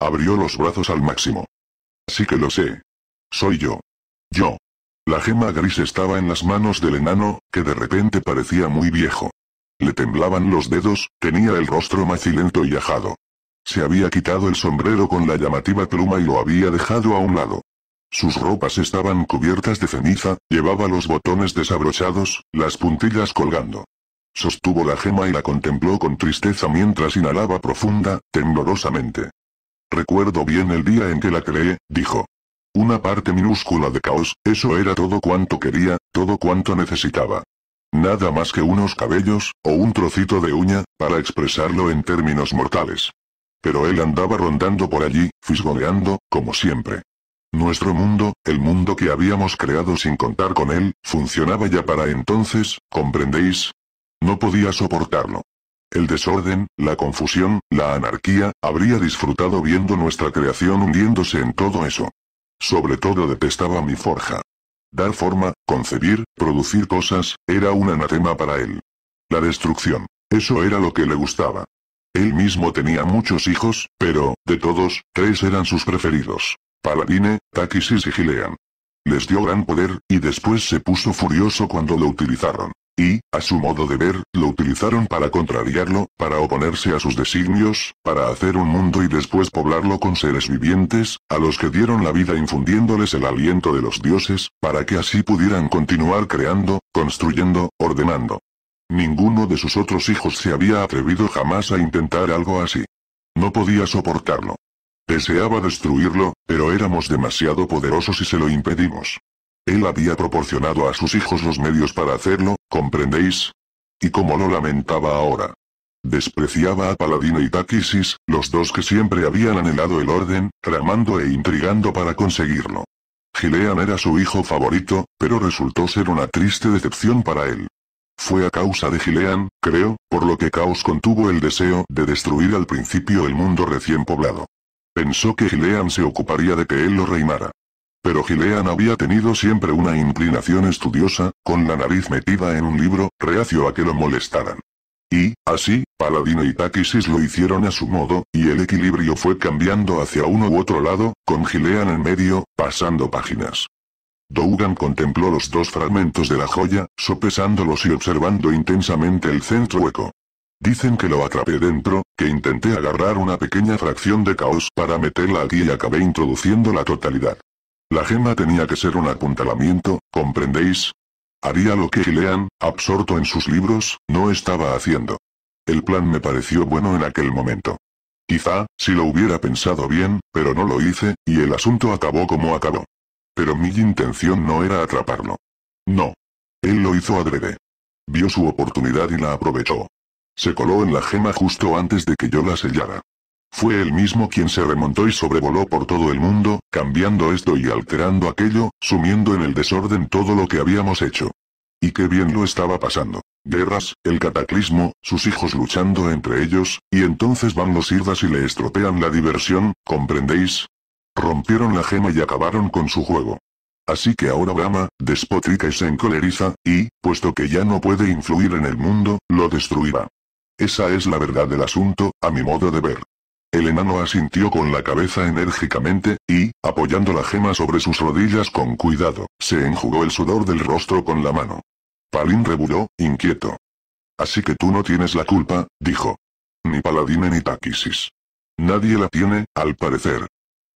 Speaker 1: Abrió los brazos al máximo. Así que lo sé. Soy yo. Yo. La gema gris estaba en las manos del enano, que de repente parecía muy viejo. Le temblaban los dedos, tenía el rostro macilento y ajado. Se había quitado el sombrero con la llamativa pluma y lo había dejado a un lado. Sus ropas estaban cubiertas de ceniza, llevaba los botones desabrochados, las puntillas colgando. Sostuvo la gema y la contempló con tristeza mientras inhalaba profunda, temblorosamente. Recuerdo bien el día en que la creé, dijo. Una parte minúscula de caos, eso era todo cuanto quería, todo cuanto necesitaba. Nada más que unos cabellos, o un trocito de uña, para expresarlo en términos mortales. Pero él andaba rondando por allí, fisgoneando, como siempre. Nuestro mundo, el mundo que habíamos creado sin contar con él, funcionaba ya para entonces, ¿comprendéis? No podía soportarlo. El desorden, la confusión, la anarquía, habría disfrutado viendo nuestra creación hundiéndose en todo eso. Sobre todo detestaba mi forja. Dar forma, concebir, producir cosas, era un anatema para él. La destrucción. Eso era lo que le gustaba. Él mismo tenía muchos hijos, pero, de todos, tres eran sus preferidos. Paladine, Takis y Sigilean. Les dio gran poder, y después se puso furioso cuando lo utilizaron. Y, a su modo de ver, lo utilizaron para contrariarlo, para oponerse a sus designios, para hacer un mundo y después poblarlo con seres vivientes, a los que dieron la vida infundiéndoles el aliento de los dioses, para que así pudieran continuar creando, construyendo, ordenando. Ninguno de sus otros hijos se había atrevido jamás a intentar algo así. No podía soportarlo. Deseaba destruirlo, pero éramos demasiado poderosos y se lo impedimos. Él había proporcionado a sus hijos los medios para hacerlo, ¿comprendéis? Y como lo lamentaba ahora. Despreciaba a Paladino y Takisis, los dos que siempre habían anhelado el orden, tramando e intrigando para conseguirlo. Gilean era su hijo favorito, pero resultó ser una triste decepción para él. Fue a causa de Gilean, creo, por lo que Caos contuvo el deseo de destruir al principio el mundo recién poblado. Pensó que Gilean se ocuparía de que él lo reimara. Pero Gilean había tenido siempre una inclinación estudiosa, con la nariz metida en un libro, reacio a que lo molestaran. Y, así, Paladino y Takisis lo hicieron a su modo, y el equilibrio fue cambiando hacia uno u otro lado, con Gilean en medio, pasando páginas. Dougan contempló los dos fragmentos de la joya, sopesándolos y observando intensamente el centro hueco. Dicen que lo atrapé dentro, que intenté agarrar una pequeña fracción de caos para meterla aquí y acabé introduciendo la totalidad. La gema tenía que ser un apuntalamiento, ¿comprendéis? Haría lo que Gilean, absorto en sus libros, no estaba haciendo. El plan me pareció bueno en aquel momento. Quizá, si lo hubiera pensado bien, pero no lo hice, y el asunto acabó como acabó. Pero mi intención no era atraparlo. No. Él lo hizo adrede. Vio su oportunidad y la aprovechó. Se coló en la gema justo antes de que yo la sellara. Fue él mismo quien se remontó y sobrevoló por todo el mundo, cambiando esto y alterando aquello, sumiendo en el desorden todo lo que habíamos hecho. Y qué bien lo estaba pasando. Guerras, el cataclismo, sus hijos luchando entre ellos, y entonces van los irdas y le estropean la diversión, ¿comprendéis? Rompieron la gema y acabaron con su juego. Así que ahora Gama, despotrica y se encoleriza, y, puesto que ya no puede influir en el mundo, lo destruirá. Esa es la verdad del asunto, a mi modo de ver. El enano asintió con la cabeza enérgicamente, y, apoyando la gema sobre sus rodillas con cuidado, se enjugó el sudor del rostro con la mano. Palin reburó, inquieto. Así que tú no tienes la culpa, dijo. Ni Paladine ni Takisis. Nadie la tiene, al parecer.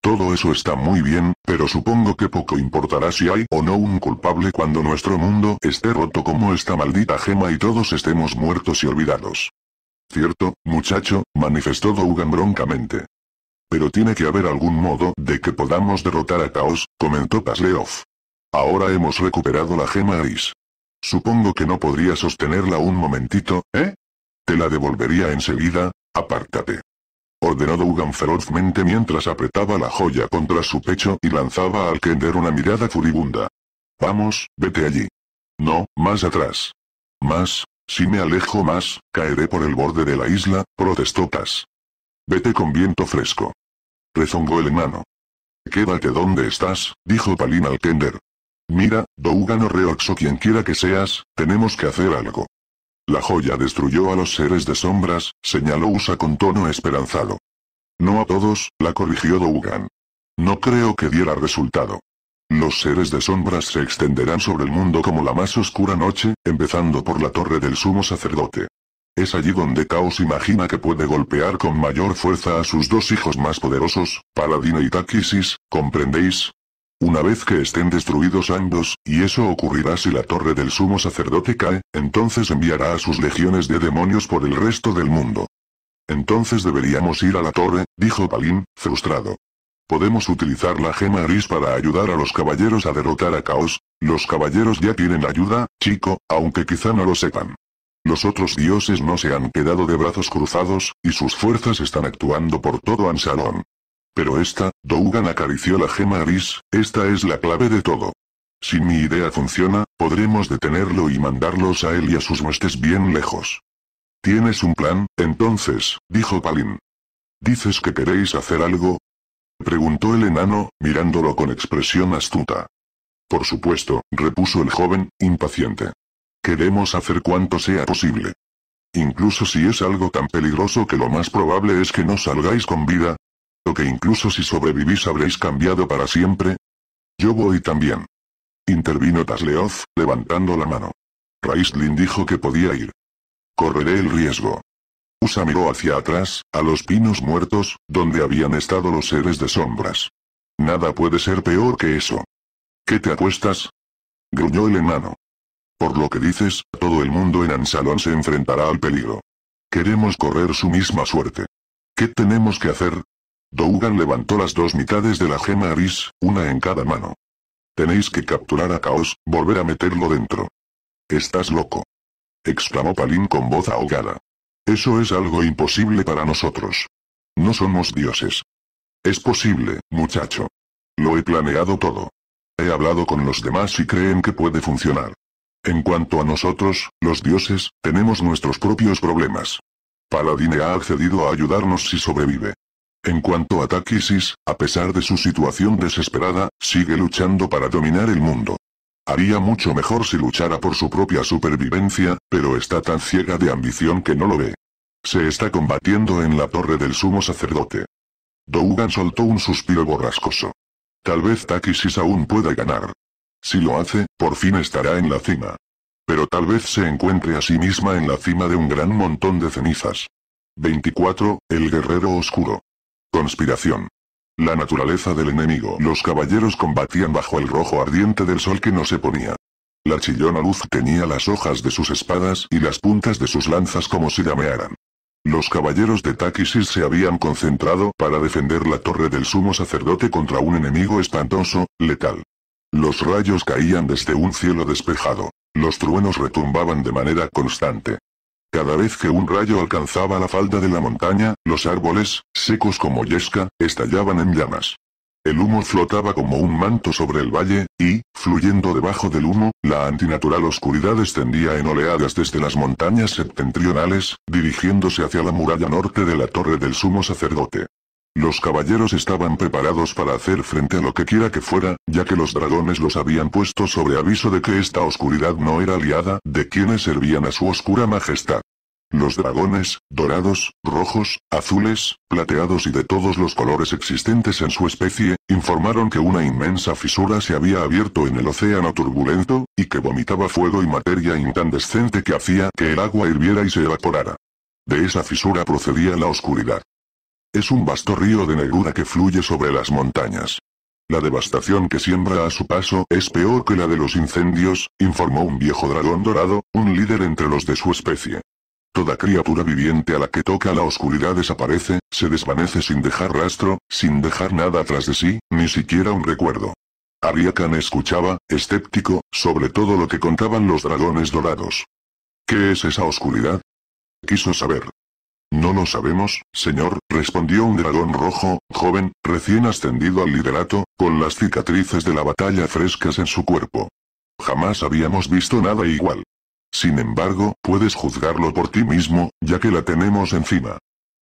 Speaker 1: Todo eso está muy bien, pero supongo que poco importará si hay o no un culpable cuando nuestro mundo esté roto como esta maldita gema y todos estemos muertos y olvidados. Cierto, muchacho, manifestó Dougan broncamente. Pero tiene que haber algún modo de que podamos derrotar a Caos, comentó Pasleof. Ahora hemos recuperado la gema gris. Supongo que no podría sostenerla un momentito, ¿eh? Te la devolvería enseguida, apártate ordenó Dougan ferozmente mientras apretaba la joya contra su pecho y lanzaba al Kender una mirada furibunda. Vamos, vete allí. No, más atrás. Más, si me alejo más, caeré por el borde de la isla, protestó Tas. Vete con viento fresco. Rezongó el enano. Quédate donde estás, dijo Palin al Kender. Mira, Dougan o Reoxo quien quiera que seas, tenemos que hacer algo. La joya destruyó a los seres de sombras, señaló Usa con tono esperanzado. No a todos, la corrigió Dougan. No creo que diera resultado. Los seres de sombras se extenderán sobre el mundo como la más oscura noche, empezando por la torre del sumo sacerdote. Es allí donde Caos imagina que puede golpear con mayor fuerza a sus dos hijos más poderosos, Paladino y Takisis, ¿comprendéis? Una vez que estén destruidos ambos, y eso ocurrirá si la torre del sumo sacerdote cae, entonces enviará a sus legiones de demonios por el resto del mundo. Entonces deberíamos ir a la torre, dijo Palin, frustrado. Podemos utilizar la gema gris para ayudar a los caballeros a derrotar a Caos, los caballeros ya tienen ayuda, chico, aunque quizá no lo sepan. Los otros dioses no se han quedado de brazos cruzados, y sus fuerzas están actuando por todo Ansalón. Pero esta, Dougan acarició la gema gris, esta es la clave de todo. Si mi idea funciona, podremos detenerlo y mandarlos a él y a sus huestes bien lejos. ¿Tienes un plan, entonces? dijo Palin. ¿Dices que queréis hacer algo? preguntó el enano, mirándolo con expresión astuta. Por supuesto, repuso el joven, impaciente. Queremos hacer cuanto sea posible. Incluso si es algo tan peligroso que lo más probable es que no salgáis con vida, o que incluso si sobrevivís habréis cambiado para siempre? Yo voy también. Intervino Tasleoth, levantando la mano. Raistlin dijo que podía ir. Correré el riesgo. Usa miró hacia atrás, a los pinos muertos, donde habían estado los seres de sombras. Nada puede ser peor que eso. ¿Qué te apuestas? Gruñó el enano. Por lo que dices, todo el mundo en Ansalón se enfrentará al peligro. Queremos correr su misma suerte. ¿Qué tenemos que hacer? Dougan levantó las dos mitades de la gema Aris, una en cada mano. Tenéis que capturar a Caos, volver a meterlo dentro. Estás loco. Exclamó Palin con voz ahogada. Eso es algo imposible para nosotros. No somos dioses. Es posible, muchacho. Lo he planeado todo. He hablado con los demás y creen que puede funcionar. En cuanto a nosotros, los dioses, tenemos nuestros propios problemas. Paladine ha accedido a ayudarnos si sobrevive. En cuanto a Takisis, a pesar de su situación desesperada, sigue luchando para dominar el mundo. Haría mucho mejor si luchara por su propia supervivencia, pero está tan ciega de ambición que no lo ve. Se está combatiendo en la torre del sumo sacerdote. Dougan soltó un suspiro borrascoso. Tal vez Takisis aún pueda ganar. Si lo hace, por fin estará en la cima. Pero tal vez se encuentre a sí misma en la cima de un gran montón de cenizas. 24. El guerrero oscuro. Conspiración. La naturaleza del enemigo. Los caballeros combatían bajo el rojo ardiente del sol que no se ponía. La chillona luz tenía las hojas de sus espadas y las puntas de sus lanzas como si llamearan. Los caballeros de Takisis se habían concentrado para defender la torre del sumo sacerdote contra un enemigo espantoso, letal. Los rayos caían desde un cielo despejado. Los truenos retumbaban de manera constante. Cada vez que un rayo alcanzaba la falda de la montaña, los árboles, secos como yesca, estallaban en llamas. El humo flotaba como un manto sobre el valle, y, fluyendo debajo del humo, la antinatural oscuridad extendía en oleadas desde las montañas septentrionales, dirigiéndose hacia la muralla norte de la torre del sumo sacerdote. Los caballeros estaban preparados para hacer frente a lo que quiera que fuera, ya que los dragones los habían puesto sobre aviso de que esta oscuridad no era aliada de quienes servían a su oscura majestad. Los dragones, dorados, rojos, azules, plateados y de todos los colores existentes en su especie, informaron que una inmensa fisura se había abierto en el océano turbulento, y que vomitaba fuego y materia incandescente que hacía que el agua hirviera y se evaporara. De esa fisura procedía la oscuridad. Es un vasto río de negrura que fluye sobre las montañas. La devastación que siembra a su paso es peor que la de los incendios, informó un viejo dragón dorado, un líder entre los de su especie. Toda criatura viviente a la que toca la oscuridad desaparece, se desvanece sin dejar rastro, sin dejar nada atrás de sí, ni siquiera un recuerdo. Ariakan escuchaba, escéptico, sobre todo lo que contaban los dragones dorados. ¿Qué es esa oscuridad? Quiso saber. No lo sabemos, señor, respondió un dragón rojo, joven, recién ascendido al liderato, con las cicatrices de la batalla frescas en su cuerpo. Jamás habíamos visto nada igual. Sin embargo, puedes juzgarlo por ti mismo, ya que la tenemos encima.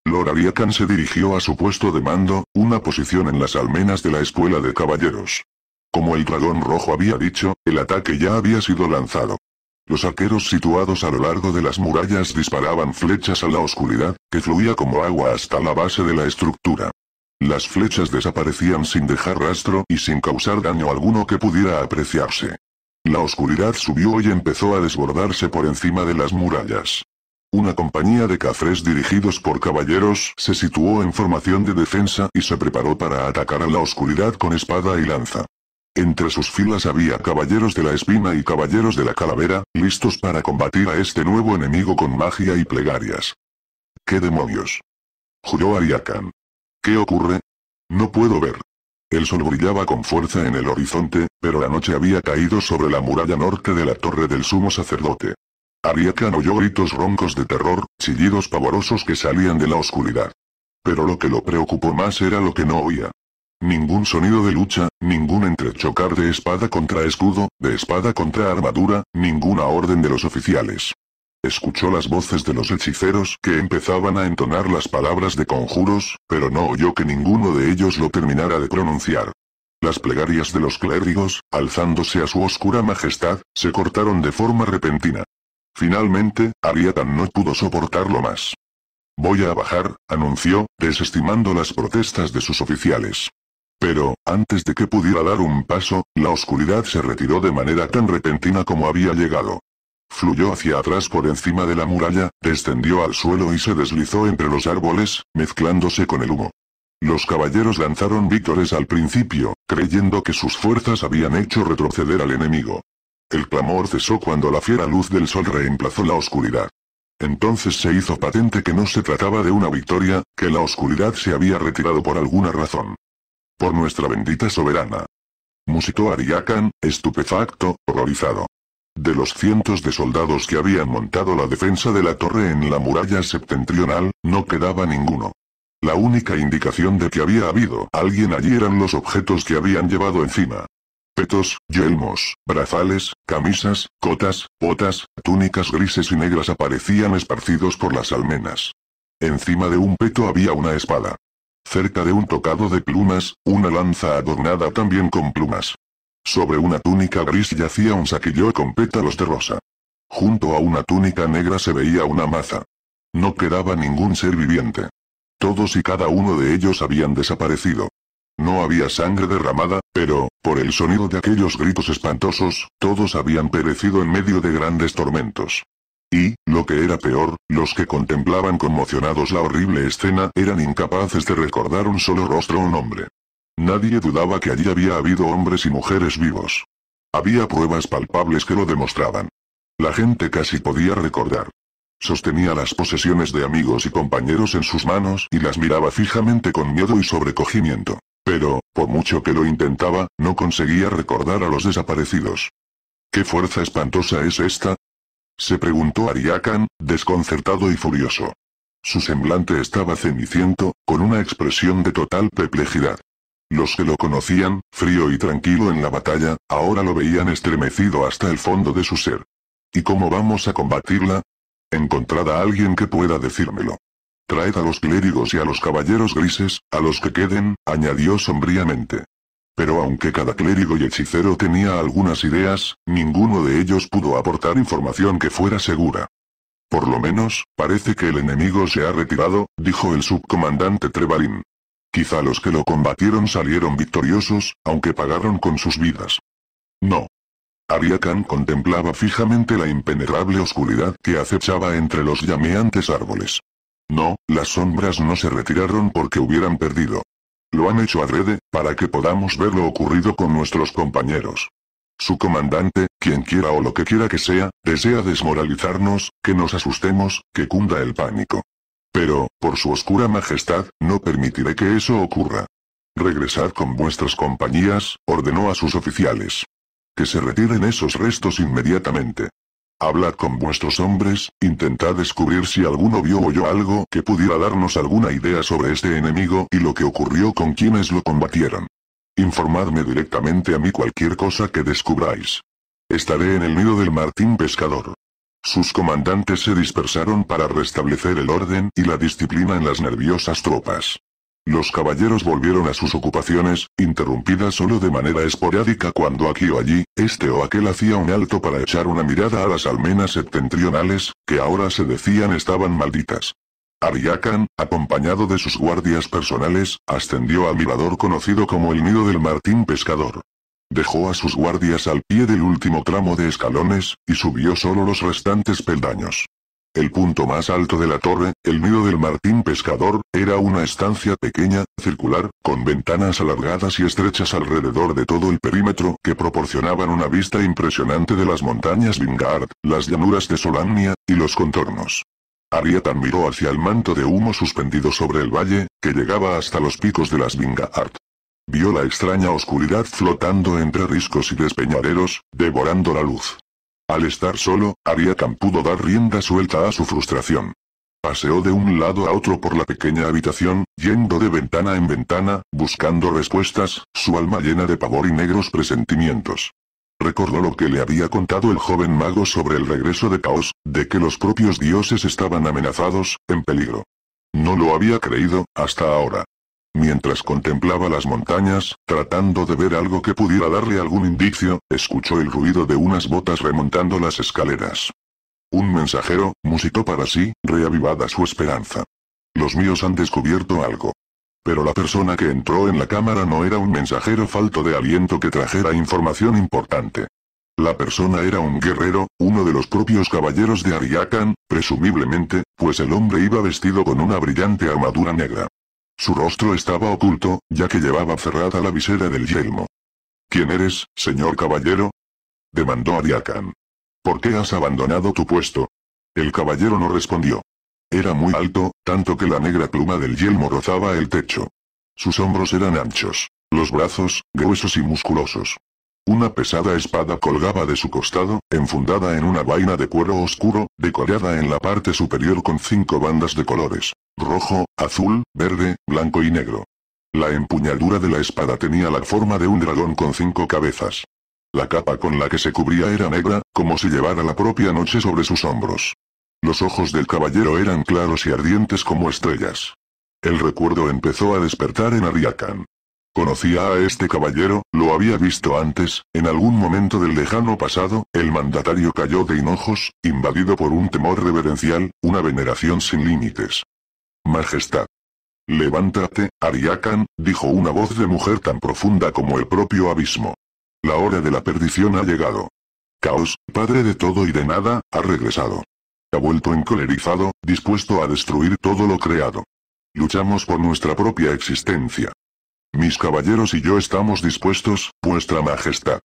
Speaker 1: Lord se dirigió a su puesto de mando, una posición en las almenas de la escuela de caballeros. Como el dragón rojo había dicho, el ataque ya había sido lanzado. Los arqueros situados a lo largo de las murallas disparaban flechas a la oscuridad, que fluía como agua hasta la base de la estructura. Las flechas desaparecían sin dejar rastro y sin causar daño alguno que pudiera apreciarse. La oscuridad subió y empezó a desbordarse por encima de las murallas. Una compañía de cafres dirigidos por caballeros se situó en formación de defensa y se preparó para atacar a la oscuridad con espada y lanza. Entre sus filas había caballeros de la espina y caballeros de la calavera, listos para combatir a este nuevo enemigo con magia y plegarias. ¿Qué demonios? Juró Ariakan. ¿Qué ocurre? No puedo ver. El sol brillaba con fuerza en el horizonte, pero la noche había caído sobre la muralla norte de la torre del sumo sacerdote. Ariakan oyó gritos roncos de terror, chillidos pavorosos que salían de la oscuridad. Pero lo que lo preocupó más era lo que no oía. Ningún sonido de lucha, ningún entrechocar de espada contra escudo, de espada contra armadura, ninguna orden de los oficiales. Escuchó las voces de los hechiceros que empezaban a entonar las palabras de conjuros, pero no oyó que ninguno de ellos lo terminara de pronunciar. Las plegarias de los clérigos, alzándose a su oscura majestad, se cortaron de forma repentina. Finalmente, Ariatan no pudo soportarlo más. Voy a bajar, anunció, desestimando las protestas de sus oficiales. Pero, antes de que pudiera dar un paso, la oscuridad se retiró de manera tan repentina como había llegado. Fluyó hacia atrás por encima de la muralla, descendió al suelo y se deslizó entre los árboles, mezclándose con el humo. Los caballeros lanzaron víctores al principio, creyendo que sus fuerzas habían hecho retroceder al enemigo. El clamor cesó cuando la fiera luz del sol reemplazó la oscuridad. Entonces se hizo patente que no se trataba de una victoria, que la oscuridad se había retirado por alguna razón. Por nuestra bendita soberana. Musitó Ariakan, estupefacto, horrorizado. De los cientos de soldados que habían montado la defensa de la torre en la muralla septentrional, no quedaba ninguno. La única indicación de que había habido alguien allí eran los objetos que habían llevado encima. Petos, yelmos, brazales, camisas, cotas, botas, túnicas grises y negras aparecían esparcidos por las almenas. Encima de un peto había una espada. Cerca de un tocado de plumas, una lanza adornada también con plumas. Sobre una túnica gris yacía un saquillo con pétalos de rosa. Junto a una túnica negra se veía una maza. No quedaba ningún ser viviente. Todos y cada uno de ellos habían desaparecido. No había sangre derramada, pero, por el sonido de aquellos gritos espantosos, todos habían perecido en medio de grandes tormentos. Y, lo que era peor, los que contemplaban conmocionados la horrible escena eran incapaces de recordar un solo rostro o nombre. Nadie dudaba que allí había habido hombres y mujeres vivos. Había pruebas palpables que lo demostraban. La gente casi podía recordar. Sostenía las posesiones de amigos y compañeros en sus manos y las miraba fijamente con miedo y sobrecogimiento. Pero, por mucho que lo intentaba, no conseguía recordar a los desaparecidos. ¿Qué fuerza espantosa es esta? Se preguntó Ariakan, desconcertado y furioso. Su semblante estaba ceniciento, con una expresión de total perplejidad. Los que lo conocían, frío y tranquilo en la batalla, ahora lo veían estremecido hasta el fondo de su ser. ¿Y cómo vamos a combatirla? Encontrad a alguien que pueda decírmelo. Traed a los clérigos y a los caballeros grises, a los que queden, añadió sombríamente. Pero aunque cada clérigo y hechicero tenía algunas ideas, ninguno de ellos pudo aportar información que fuera segura. Por lo menos, parece que el enemigo se ha retirado, dijo el subcomandante Trevalin. Quizá los que lo combatieron salieron victoriosos, aunque pagaron con sus vidas. No. Ariakan contemplaba fijamente la impenetrable oscuridad que acechaba entre los llameantes árboles. No, las sombras no se retiraron porque hubieran perdido. Lo han hecho adrede, para que podamos ver lo ocurrido con nuestros compañeros. Su comandante, quien quiera o lo que quiera que sea, desea desmoralizarnos, que nos asustemos, que cunda el pánico. Pero, por su oscura majestad, no permitiré que eso ocurra. Regresad con vuestras compañías, ordenó a sus oficiales. Que se retiren esos restos inmediatamente. Hablad con vuestros hombres, intentad descubrir si alguno vio o oyó algo que pudiera darnos alguna idea sobre este enemigo y lo que ocurrió con quienes lo combatieron. Informadme directamente a mí cualquier cosa que descubráis. Estaré en el nido del Martín Pescador. Sus comandantes se dispersaron para restablecer el orden y la disciplina en las nerviosas tropas. Los caballeros volvieron a sus ocupaciones, interrumpidas solo de manera esporádica cuando aquí o allí, este o aquel hacía un alto para echar una mirada a las almenas septentrionales, que ahora se decían estaban malditas. Ariakan, acompañado de sus guardias personales, ascendió al mirador conocido como el nido del Martín Pescador. Dejó a sus guardias al pie del último tramo de escalones, y subió solo los restantes peldaños. El punto más alto de la torre, el nido del martín pescador, era una estancia pequeña, circular, con ventanas alargadas y estrechas alrededor de todo el perímetro que proporcionaban una vista impresionante de las montañas Lingard, las llanuras de Solamnia, y los contornos. Ariatan miró hacia el manto de humo suspendido sobre el valle, que llegaba hasta los picos de las Vingard. Vio la extraña oscuridad flotando entre riscos y despeñaderos, devorando la luz. Al estar solo, Ariakan pudo dar rienda suelta a su frustración. Paseó de un lado a otro por la pequeña habitación, yendo de ventana en ventana, buscando respuestas, su alma llena de pavor y negros presentimientos. Recordó lo que le había contado el joven mago sobre el regreso de Caos, de que los propios dioses estaban amenazados, en peligro. No lo había creído, hasta ahora. Mientras contemplaba las montañas, tratando de ver algo que pudiera darle algún indicio, escuchó el ruido de unas botas remontando las escaleras. Un mensajero, musitó para sí, reavivada su esperanza. Los míos han descubierto algo. Pero la persona que entró en la cámara no era un mensajero falto de aliento que trajera información importante. La persona era un guerrero, uno de los propios caballeros de Ariakan, presumiblemente, pues el hombre iba vestido con una brillante armadura negra. Su rostro estaba oculto, ya que llevaba cerrada la visera del yelmo. ¿Quién eres, señor caballero? demandó a ¿Por qué has abandonado tu puesto? El caballero no respondió. Era muy alto, tanto que la negra pluma del yelmo rozaba el techo. Sus hombros eran anchos, los brazos, gruesos y musculosos. Una pesada espada colgaba de su costado, enfundada en una vaina de cuero oscuro, decorada en la parte superior con cinco bandas de colores, rojo, azul, verde, blanco y negro. La empuñadura de la espada tenía la forma de un dragón con cinco cabezas. La capa con la que se cubría era negra, como si llevara la propia noche sobre sus hombros. Los ojos del caballero eran claros y ardientes como estrellas. El recuerdo empezó a despertar en Ariakan. Conocía a este caballero, lo había visto antes, en algún momento del lejano pasado, el mandatario cayó de hinojos, invadido por un temor reverencial, una veneración sin límites. Majestad. Levántate, Ariakan, dijo una voz de mujer tan profunda como el propio abismo. La hora de la perdición ha llegado. Caos, padre de todo y de nada, ha regresado. Ha vuelto encolerizado, dispuesto a destruir todo lo creado. Luchamos por nuestra propia existencia. Mis caballeros y yo estamos dispuestos, vuestra majestad.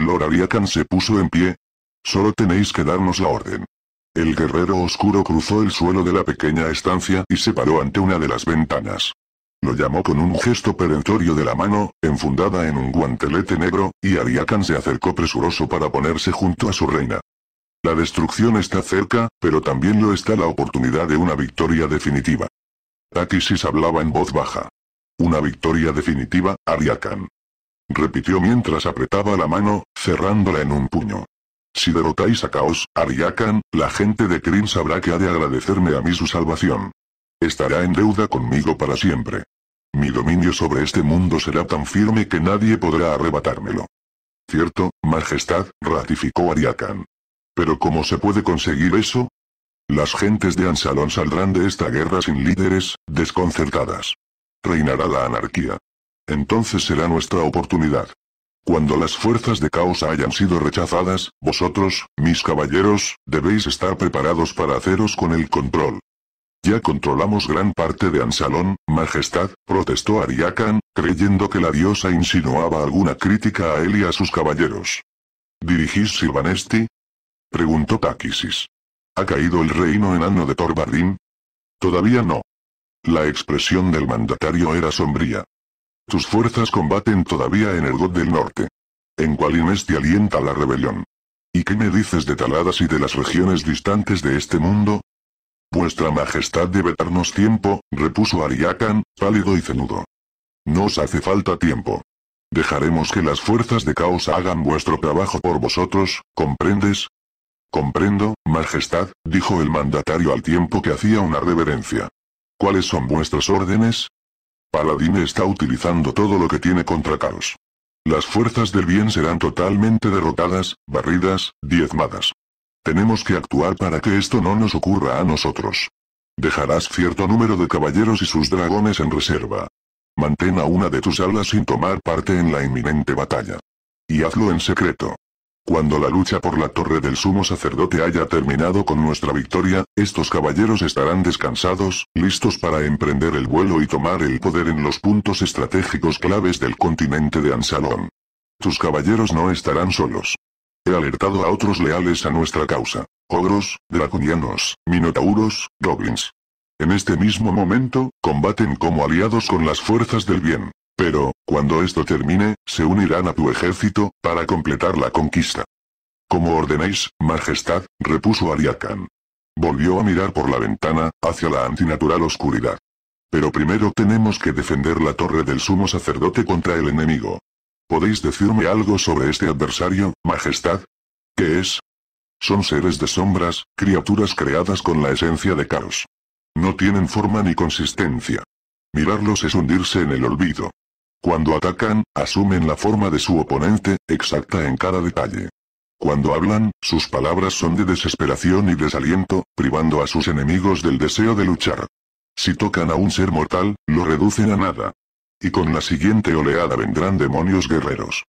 Speaker 1: Lord Ariakan se puso en pie. Solo tenéis que darnos la orden. El guerrero oscuro cruzó el suelo de la pequeña estancia y se paró ante una de las ventanas. Lo llamó con un gesto perentorio de la mano, enfundada en un guantelete negro, y Ariakan se acercó presuroso para ponerse junto a su reina. La destrucción está cerca, pero también lo está la oportunidad de una victoria definitiva. Atisis hablaba en voz baja. Una victoria definitiva, Ariakan. Repitió mientras apretaba la mano, cerrándola en un puño. Si derrotáis a Caos, Ariakan, la gente de Krim sabrá que ha de agradecerme a mí su salvación. Estará en deuda conmigo para siempre. Mi dominio sobre este mundo será tan firme que nadie podrá arrebatármelo. Cierto, Majestad, ratificó Ariakan. Pero ¿cómo se puede conseguir eso? Las gentes de Ansalón saldrán de esta guerra sin líderes, desconcertadas reinará la anarquía. Entonces será nuestra oportunidad. Cuando las fuerzas de caos hayan sido rechazadas, vosotros, mis caballeros, debéis estar preparados para haceros con el control. Ya controlamos gran parte de Ansalón, Majestad, protestó Ariakan, creyendo que la diosa insinuaba alguna crítica a él y a sus caballeros. ¿Dirigís Silvanesti? Preguntó Takisis. ¿Ha caído el reino enano de Torbardín? Todavía no. La expresión del mandatario era sombría. Tus fuerzas combaten todavía en el God del Norte. En Inés te alienta la rebelión. ¿Y qué me dices de Taladas y de las regiones distantes de este mundo? Vuestra Majestad debe darnos tiempo, repuso Ariakan, pálido y cenudo. Nos hace falta tiempo. Dejaremos que las fuerzas de caos hagan vuestro trabajo por vosotros, ¿comprendes? Comprendo, Majestad, dijo el mandatario al tiempo que hacía una reverencia. ¿Cuáles son vuestras órdenes? Paladine está utilizando todo lo que tiene contra Caos. Las fuerzas del bien serán totalmente derrotadas, barridas, diezmadas. Tenemos que actuar para que esto no nos ocurra a nosotros. Dejarás cierto número de caballeros y sus dragones en reserva. Mantén a una de tus alas sin tomar parte en la inminente batalla. Y hazlo en secreto. Cuando la lucha por la torre del sumo sacerdote haya terminado con nuestra victoria, estos caballeros estarán descansados, listos para emprender el vuelo y tomar el poder en los puntos estratégicos claves del continente de Ansalón. Tus caballeros no estarán solos. He alertado a otros leales a nuestra causa. Ogros, draconianos, minotauros, goblins. En este mismo momento, combaten como aliados con las fuerzas del bien. Pero, cuando esto termine, se unirán a tu ejército, para completar la conquista. Como ordenéis, Majestad, repuso Ariakan. Volvió a mirar por la ventana, hacia la antinatural oscuridad. Pero primero tenemos que defender la torre del sumo sacerdote contra el enemigo. ¿Podéis decirme algo sobre este adversario, Majestad? ¿Qué es? Son seres de sombras, criaturas creadas con la esencia de caos. No tienen forma ni consistencia. Mirarlos es hundirse en el olvido. Cuando atacan, asumen la forma de su oponente, exacta en cada detalle. Cuando hablan, sus palabras son de desesperación y desaliento, privando a sus enemigos del deseo de luchar. Si tocan a un ser mortal, lo reducen a nada. Y con la siguiente oleada vendrán demonios guerreros.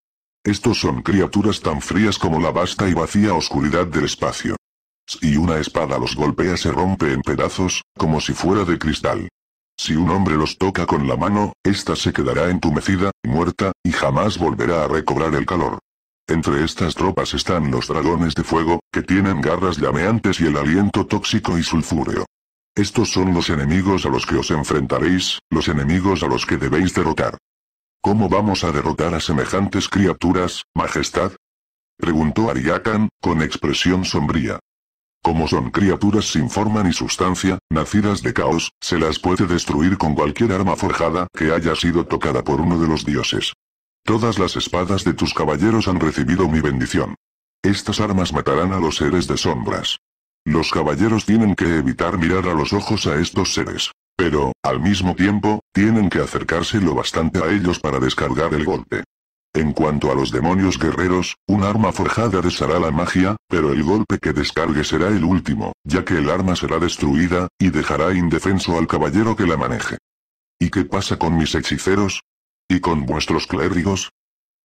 Speaker 1: Estos son criaturas tan frías como la vasta y vacía oscuridad del espacio. Si una espada los golpea se rompe en pedazos, como si fuera de cristal. Si un hombre los toca con la mano, ésta se quedará entumecida, muerta, y jamás volverá a recobrar el calor. Entre estas tropas están los dragones de fuego, que tienen garras llameantes y el aliento tóxico y sulfúreo. Estos son los enemigos a los que os enfrentaréis, los enemigos a los que debéis derrotar. ¿Cómo vamos a derrotar a semejantes criaturas, Majestad? Preguntó Ariakan, con expresión sombría. Como son criaturas sin forma ni sustancia, nacidas de caos, se las puede destruir con cualquier arma forjada que haya sido tocada por uno de los dioses. Todas las espadas de tus caballeros han recibido mi bendición. Estas armas matarán a los seres de sombras. Los caballeros tienen que evitar mirar a los ojos a estos seres. Pero, al mismo tiempo, tienen que acercarse lo bastante a ellos para descargar el golpe. En cuanto a los demonios guerreros, un arma forjada deshará la magia, pero el golpe que descargue será el último, ya que el arma será destruida, y dejará indefenso al caballero que la maneje. ¿Y qué pasa con mis hechiceros? ¿Y con vuestros clérigos?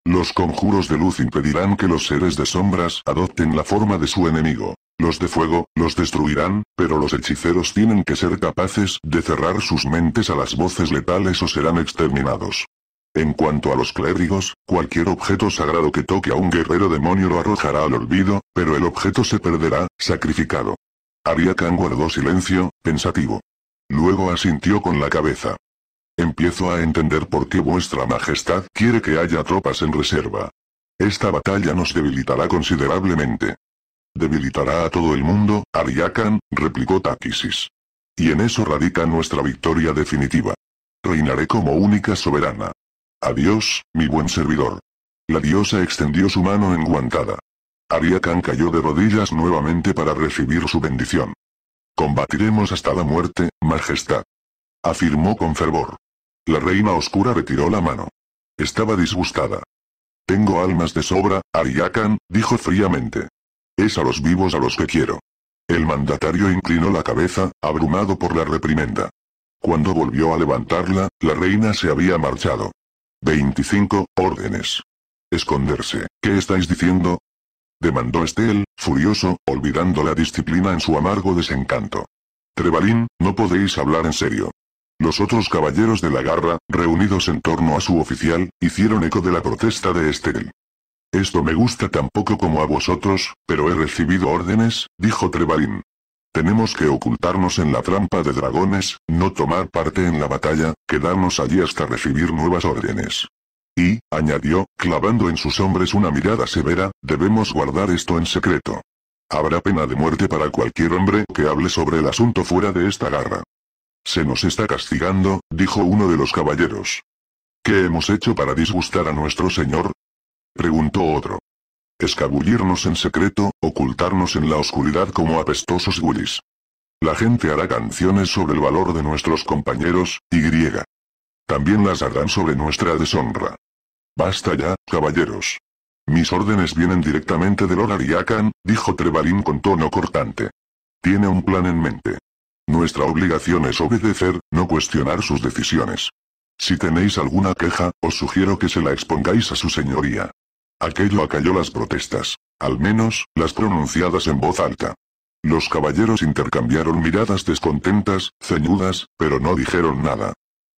Speaker 1: Los conjuros de luz impedirán que los seres de sombras adopten la forma de su enemigo. Los de fuego, los destruirán, pero los hechiceros tienen que ser capaces de cerrar sus mentes a las voces letales o serán exterminados. En cuanto a los clérigos, cualquier objeto sagrado que toque a un guerrero demonio lo arrojará al olvido, pero el objeto se perderá, sacrificado. Ariakan guardó silencio, pensativo. Luego asintió con la cabeza. Empiezo a entender por qué vuestra majestad quiere que haya tropas en reserva. Esta batalla nos debilitará considerablemente. Debilitará a todo el mundo, Ariakan, replicó Takisis. Y en eso radica nuestra victoria definitiva. Reinaré como única soberana. Adiós, mi buen servidor. La diosa extendió su mano enguantada. Ariakan cayó de rodillas nuevamente para recibir su bendición. Combatiremos hasta la muerte, Majestad. Afirmó con fervor. La reina oscura retiró la mano. Estaba disgustada. Tengo almas de sobra, Ariakan, dijo fríamente. Es a los vivos a los que quiero. El mandatario inclinó la cabeza, abrumado por la reprimenda. Cuando volvió a levantarla, la reina se había marchado. 25. Órdenes. Esconderse. ¿Qué estáis diciendo? demandó Estel, furioso, olvidando la disciplina en su amargo desencanto. Trebalín, no podéis hablar en serio. Los otros caballeros de la garra, reunidos en torno a su oficial, hicieron eco de la protesta de Estel. Esto me gusta tan poco como a vosotros, pero he recibido órdenes, dijo Trebalín. Tenemos que ocultarnos en la trampa de dragones, no tomar parte en la batalla, quedarnos allí hasta recibir nuevas órdenes. Y, añadió, clavando en sus hombres una mirada severa, debemos guardar esto en secreto. Habrá pena de muerte para cualquier hombre que hable sobre el asunto fuera de esta garra. Se nos está castigando, dijo uno de los caballeros. ¿Qué hemos hecho para disgustar a nuestro señor? Preguntó otro. Escabullirnos en secreto, ocultarnos en la oscuridad como apestosos gulis. La gente hará canciones sobre el valor de nuestros compañeros, y griega. También las harán sobre nuestra deshonra. Basta ya, caballeros. Mis órdenes vienen directamente del Ariakan, dijo Trevalin con tono cortante. Tiene un plan en mente. Nuestra obligación es obedecer, no cuestionar sus decisiones. Si tenéis alguna queja, os sugiero que se la expongáis a su señoría. Aquello acalló las protestas, al menos, las pronunciadas en voz alta. Los caballeros intercambiaron miradas descontentas, ceñudas, pero no dijeron nada.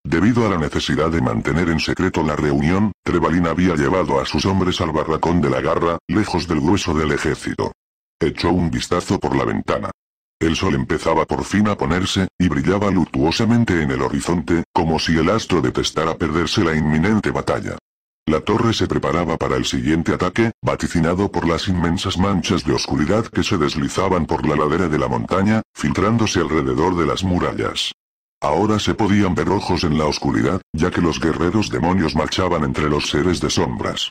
Speaker 1: Debido a la necesidad de mantener en secreto la reunión, Trebalín había llevado a sus hombres al barracón de la garra, lejos del grueso del ejército. Echó un vistazo por la ventana. El sol empezaba por fin a ponerse, y brillaba luctuosamente en el horizonte, como si el astro detestara perderse la inminente batalla. La torre se preparaba para el siguiente ataque, vaticinado por las inmensas manchas de oscuridad que se deslizaban por la ladera de la montaña, filtrándose alrededor de las murallas. Ahora se podían ver ojos en la oscuridad, ya que los guerreros demonios marchaban entre los seres de sombras.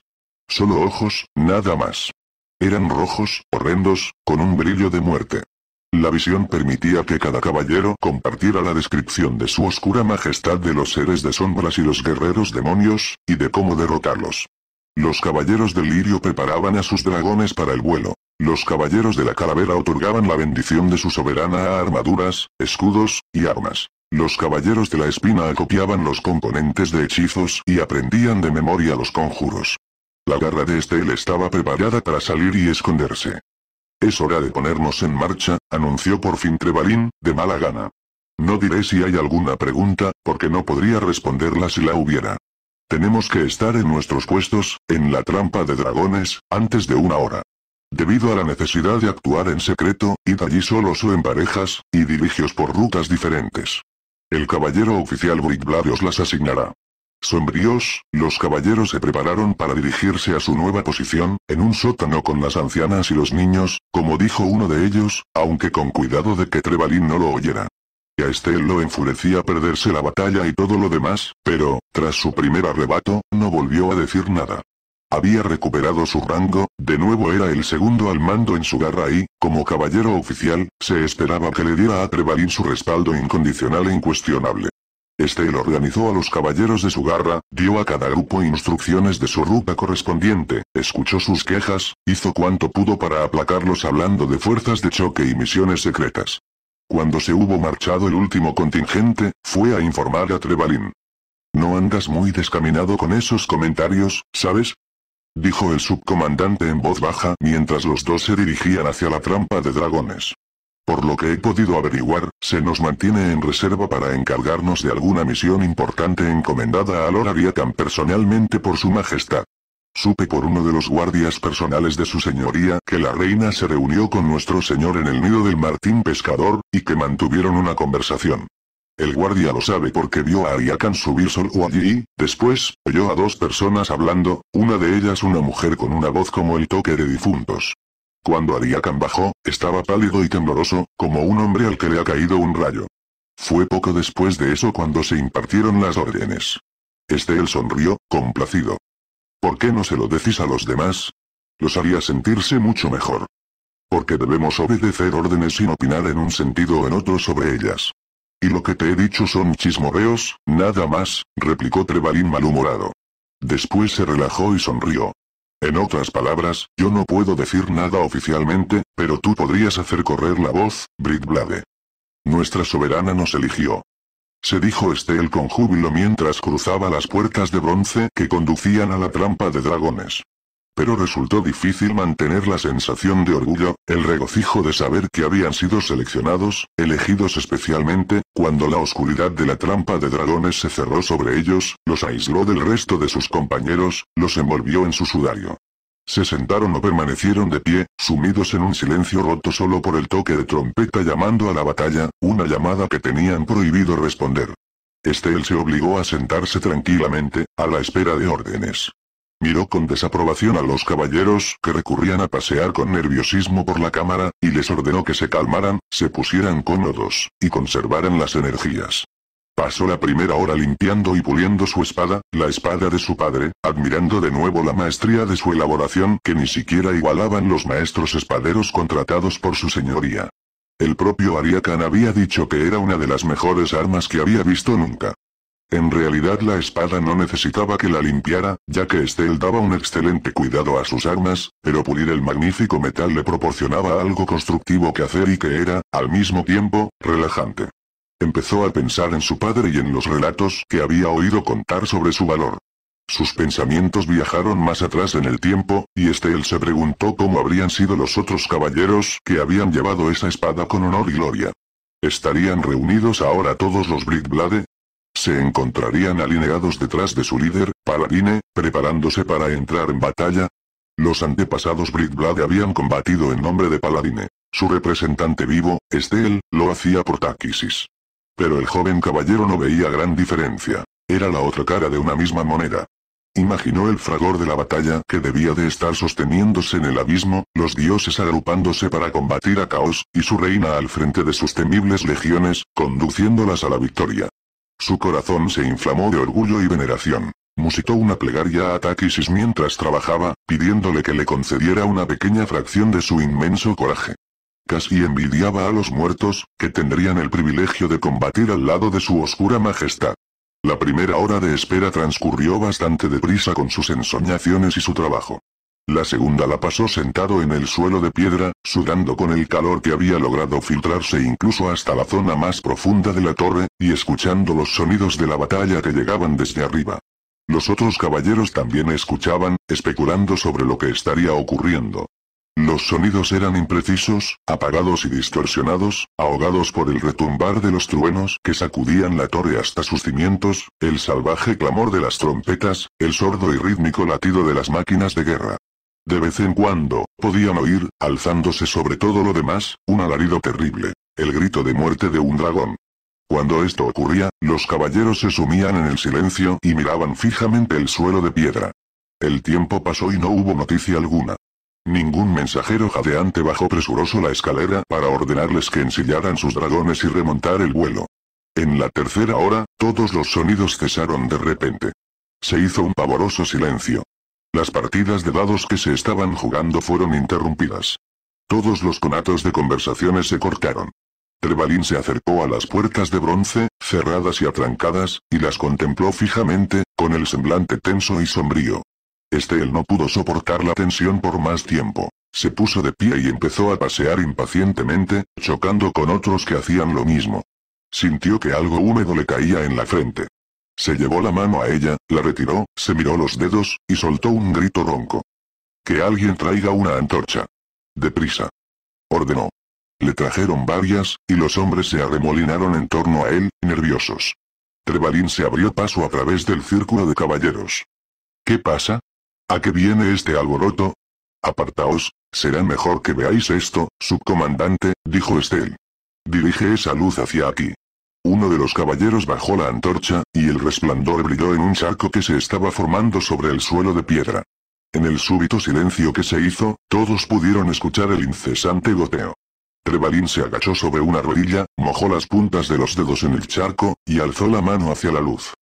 Speaker 1: Solo ojos, nada más. Eran rojos, horrendos, con un brillo de muerte. La visión permitía que cada caballero compartiera la descripción de su oscura majestad de los seres de sombras y los guerreros demonios, y de cómo derrotarlos. Los caballeros del lirio preparaban a sus dragones para el vuelo. Los caballeros de la calavera otorgaban la bendición de su soberana a armaduras, escudos, y armas. Los caballeros de la espina acopiaban los componentes de hechizos y aprendían de memoria los conjuros. La garra de Estel estaba preparada para salir y esconderse. Es hora de ponernos en marcha, anunció por fin Trevalín, de mala gana. No diré si hay alguna pregunta, porque no podría responderla si la hubiera. Tenemos que estar en nuestros puestos, en la trampa de dragones, antes de una hora. Debido a la necesidad de actuar en secreto, id allí solos o en parejas, y dirigios por rutas diferentes. El caballero oficial os las asignará. Sombríos, los caballeros se prepararon para dirigirse a su nueva posición, en un sótano con las ancianas y los niños, como dijo uno de ellos, aunque con cuidado de que Trevalín no lo oyera. Y a Estel lo enfurecía perderse la batalla y todo lo demás, pero, tras su primer arrebato, no volvió a decir nada. Había recuperado su rango, de nuevo era el segundo al mando en su garra y, como caballero oficial, se esperaba que le diera a Trevalín su respaldo incondicional e incuestionable. Este lo organizó a los caballeros de su garra, dio a cada grupo instrucciones de su ruta correspondiente, escuchó sus quejas, hizo cuanto pudo para aplacarlos hablando de fuerzas de choque y misiones secretas. Cuando se hubo marchado el último contingente, fue a informar a trebalín No andas muy descaminado con esos comentarios, ¿sabes? Dijo el subcomandante en voz baja mientras los dos se dirigían hacia la trampa de dragones. Por lo que he podido averiguar, se nos mantiene en reserva para encargarnos de alguna misión importante encomendada a Lord Ariakan personalmente por su majestad. Supe por uno de los guardias personales de su señoría que la reina se reunió con nuestro señor en el nido del Martín Pescador, y que mantuvieron una conversación. El guardia lo sabe porque vio a Ariakan subir solo allí y, después, oyó a dos personas hablando, una de ellas una mujer con una voz como el toque de difuntos. Cuando Ariakan bajó, estaba pálido y tembloroso, como un hombre al que le ha caído un rayo. Fue poco después de eso cuando se impartieron las órdenes. Estel sonrió, complacido. ¿Por qué no se lo decís a los demás? Los haría sentirse mucho mejor. Porque debemos obedecer órdenes sin opinar en un sentido o en otro sobre ellas. Y lo que te he dicho son chismorreos, nada más, replicó Trebalín malhumorado. Después se relajó y sonrió. En otras palabras, yo no puedo decir nada oficialmente, pero tú podrías hacer correr la voz, Britblade. Nuestra soberana nos eligió. Se dijo Estel con júbilo mientras cruzaba las puertas de bronce que conducían a la trampa de dragones pero resultó difícil mantener la sensación de orgullo, el regocijo de saber que habían sido seleccionados, elegidos especialmente, cuando la oscuridad de la trampa de dragones se cerró sobre ellos, los aisló del resto de sus compañeros, los envolvió en su sudario. Se sentaron o permanecieron de pie, sumidos en un silencio roto solo por el toque de trompeta llamando a la batalla, una llamada que tenían prohibido responder. Estel se obligó a sentarse tranquilamente, a la espera de órdenes. Miró con desaprobación a los caballeros que recurrían a pasear con nerviosismo por la cámara, y les ordenó que se calmaran, se pusieran cómodos, y conservaran las energías. Pasó la primera hora limpiando y puliendo su espada, la espada de su padre, admirando de nuevo la maestría de su elaboración que ni siquiera igualaban los maestros espaderos contratados por su señoría. El propio Ariakan había dicho que era una de las mejores armas que había visto nunca. En realidad la espada no necesitaba que la limpiara, ya que Estelle daba un excelente cuidado a sus armas, pero pulir el magnífico metal le proporcionaba algo constructivo que hacer y que era, al mismo tiempo, relajante. Empezó a pensar en su padre y en los relatos que había oído contar sobre su valor. Sus pensamientos viajaron más atrás en el tiempo, y Estel se preguntó cómo habrían sido los otros caballeros que habían llevado esa espada con honor y gloria. ¿Estarían reunidos ahora todos los Britblade? se encontrarían alineados detrás de su líder, Paladine, preparándose para entrar en batalla. Los antepasados Britblade habían combatido en nombre de Paladine. Su representante vivo, Estel, lo hacía por Táquisis. Pero el joven caballero no veía gran diferencia. Era la otra cara de una misma moneda. Imaginó el fragor de la batalla que debía de estar sosteniéndose en el abismo, los dioses agrupándose para combatir a Caos, y su reina al frente de sus temibles legiones, conduciéndolas a la victoria. Su corazón se inflamó de orgullo y veneración. Musitó una plegaria a Takisis mientras trabajaba, pidiéndole que le concediera una pequeña fracción de su inmenso coraje. Casi envidiaba a los muertos, que tendrían el privilegio de combatir al lado de su oscura majestad. La primera hora de espera transcurrió bastante deprisa con sus ensoñaciones y su trabajo. La segunda la pasó sentado en el suelo de piedra, sudando con el calor que había logrado filtrarse incluso hasta la zona más profunda de la torre, y escuchando los sonidos de la batalla que llegaban desde arriba. Los otros caballeros también escuchaban, especulando sobre lo que estaría ocurriendo. Los sonidos eran imprecisos, apagados y distorsionados, ahogados por el retumbar de los truenos que sacudían la torre hasta sus cimientos, el salvaje clamor de las trompetas, el sordo y rítmico latido de las máquinas de guerra. De vez en cuando, podían oír, alzándose sobre todo lo demás, un alarido terrible, el grito de muerte de un dragón. Cuando esto ocurría, los caballeros se sumían en el silencio y miraban fijamente el suelo de piedra. El tiempo pasó y no hubo noticia alguna. Ningún mensajero jadeante bajó presuroso la escalera para ordenarles que ensillaran sus dragones y remontar el vuelo. En la tercera hora, todos los sonidos cesaron de repente. Se hizo un pavoroso silencio. Las partidas de dados que se estaban jugando fueron interrumpidas. Todos los conatos de conversaciones se cortaron. Trebalín se acercó a las puertas de bronce, cerradas y atrancadas, y las contempló fijamente, con el semblante tenso y sombrío. Este él no pudo soportar la tensión por más tiempo. Se puso de pie y empezó a pasear impacientemente, chocando con otros que hacían lo mismo. Sintió que algo húmedo le caía en la frente. Se llevó la mano a ella, la retiró, se miró los dedos, y soltó un grito ronco. Que alguien traiga una antorcha. Deprisa. Ordenó. Le trajeron varias, y los hombres se arremolinaron en torno a él, nerviosos. Trebalín se abrió paso a través del círculo de caballeros. ¿Qué pasa? ¿A qué viene este alboroto? Apartaos, será mejor que veáis esto, subcomandante, dijo Estel. Dirige esa luz hacia aquí. Uno de los caballeros bajó la antorcha, y el resplandor brilló en un charco que se estaba formando sobre el suelo de piedra. En el súbito silencio que se hizo, todos pudieron escuchar el incesante goteo. Trebalín se agachó sobre una rodilla, mojó las puntas de los dedos en el charco, y alzó la mano hacia la luz.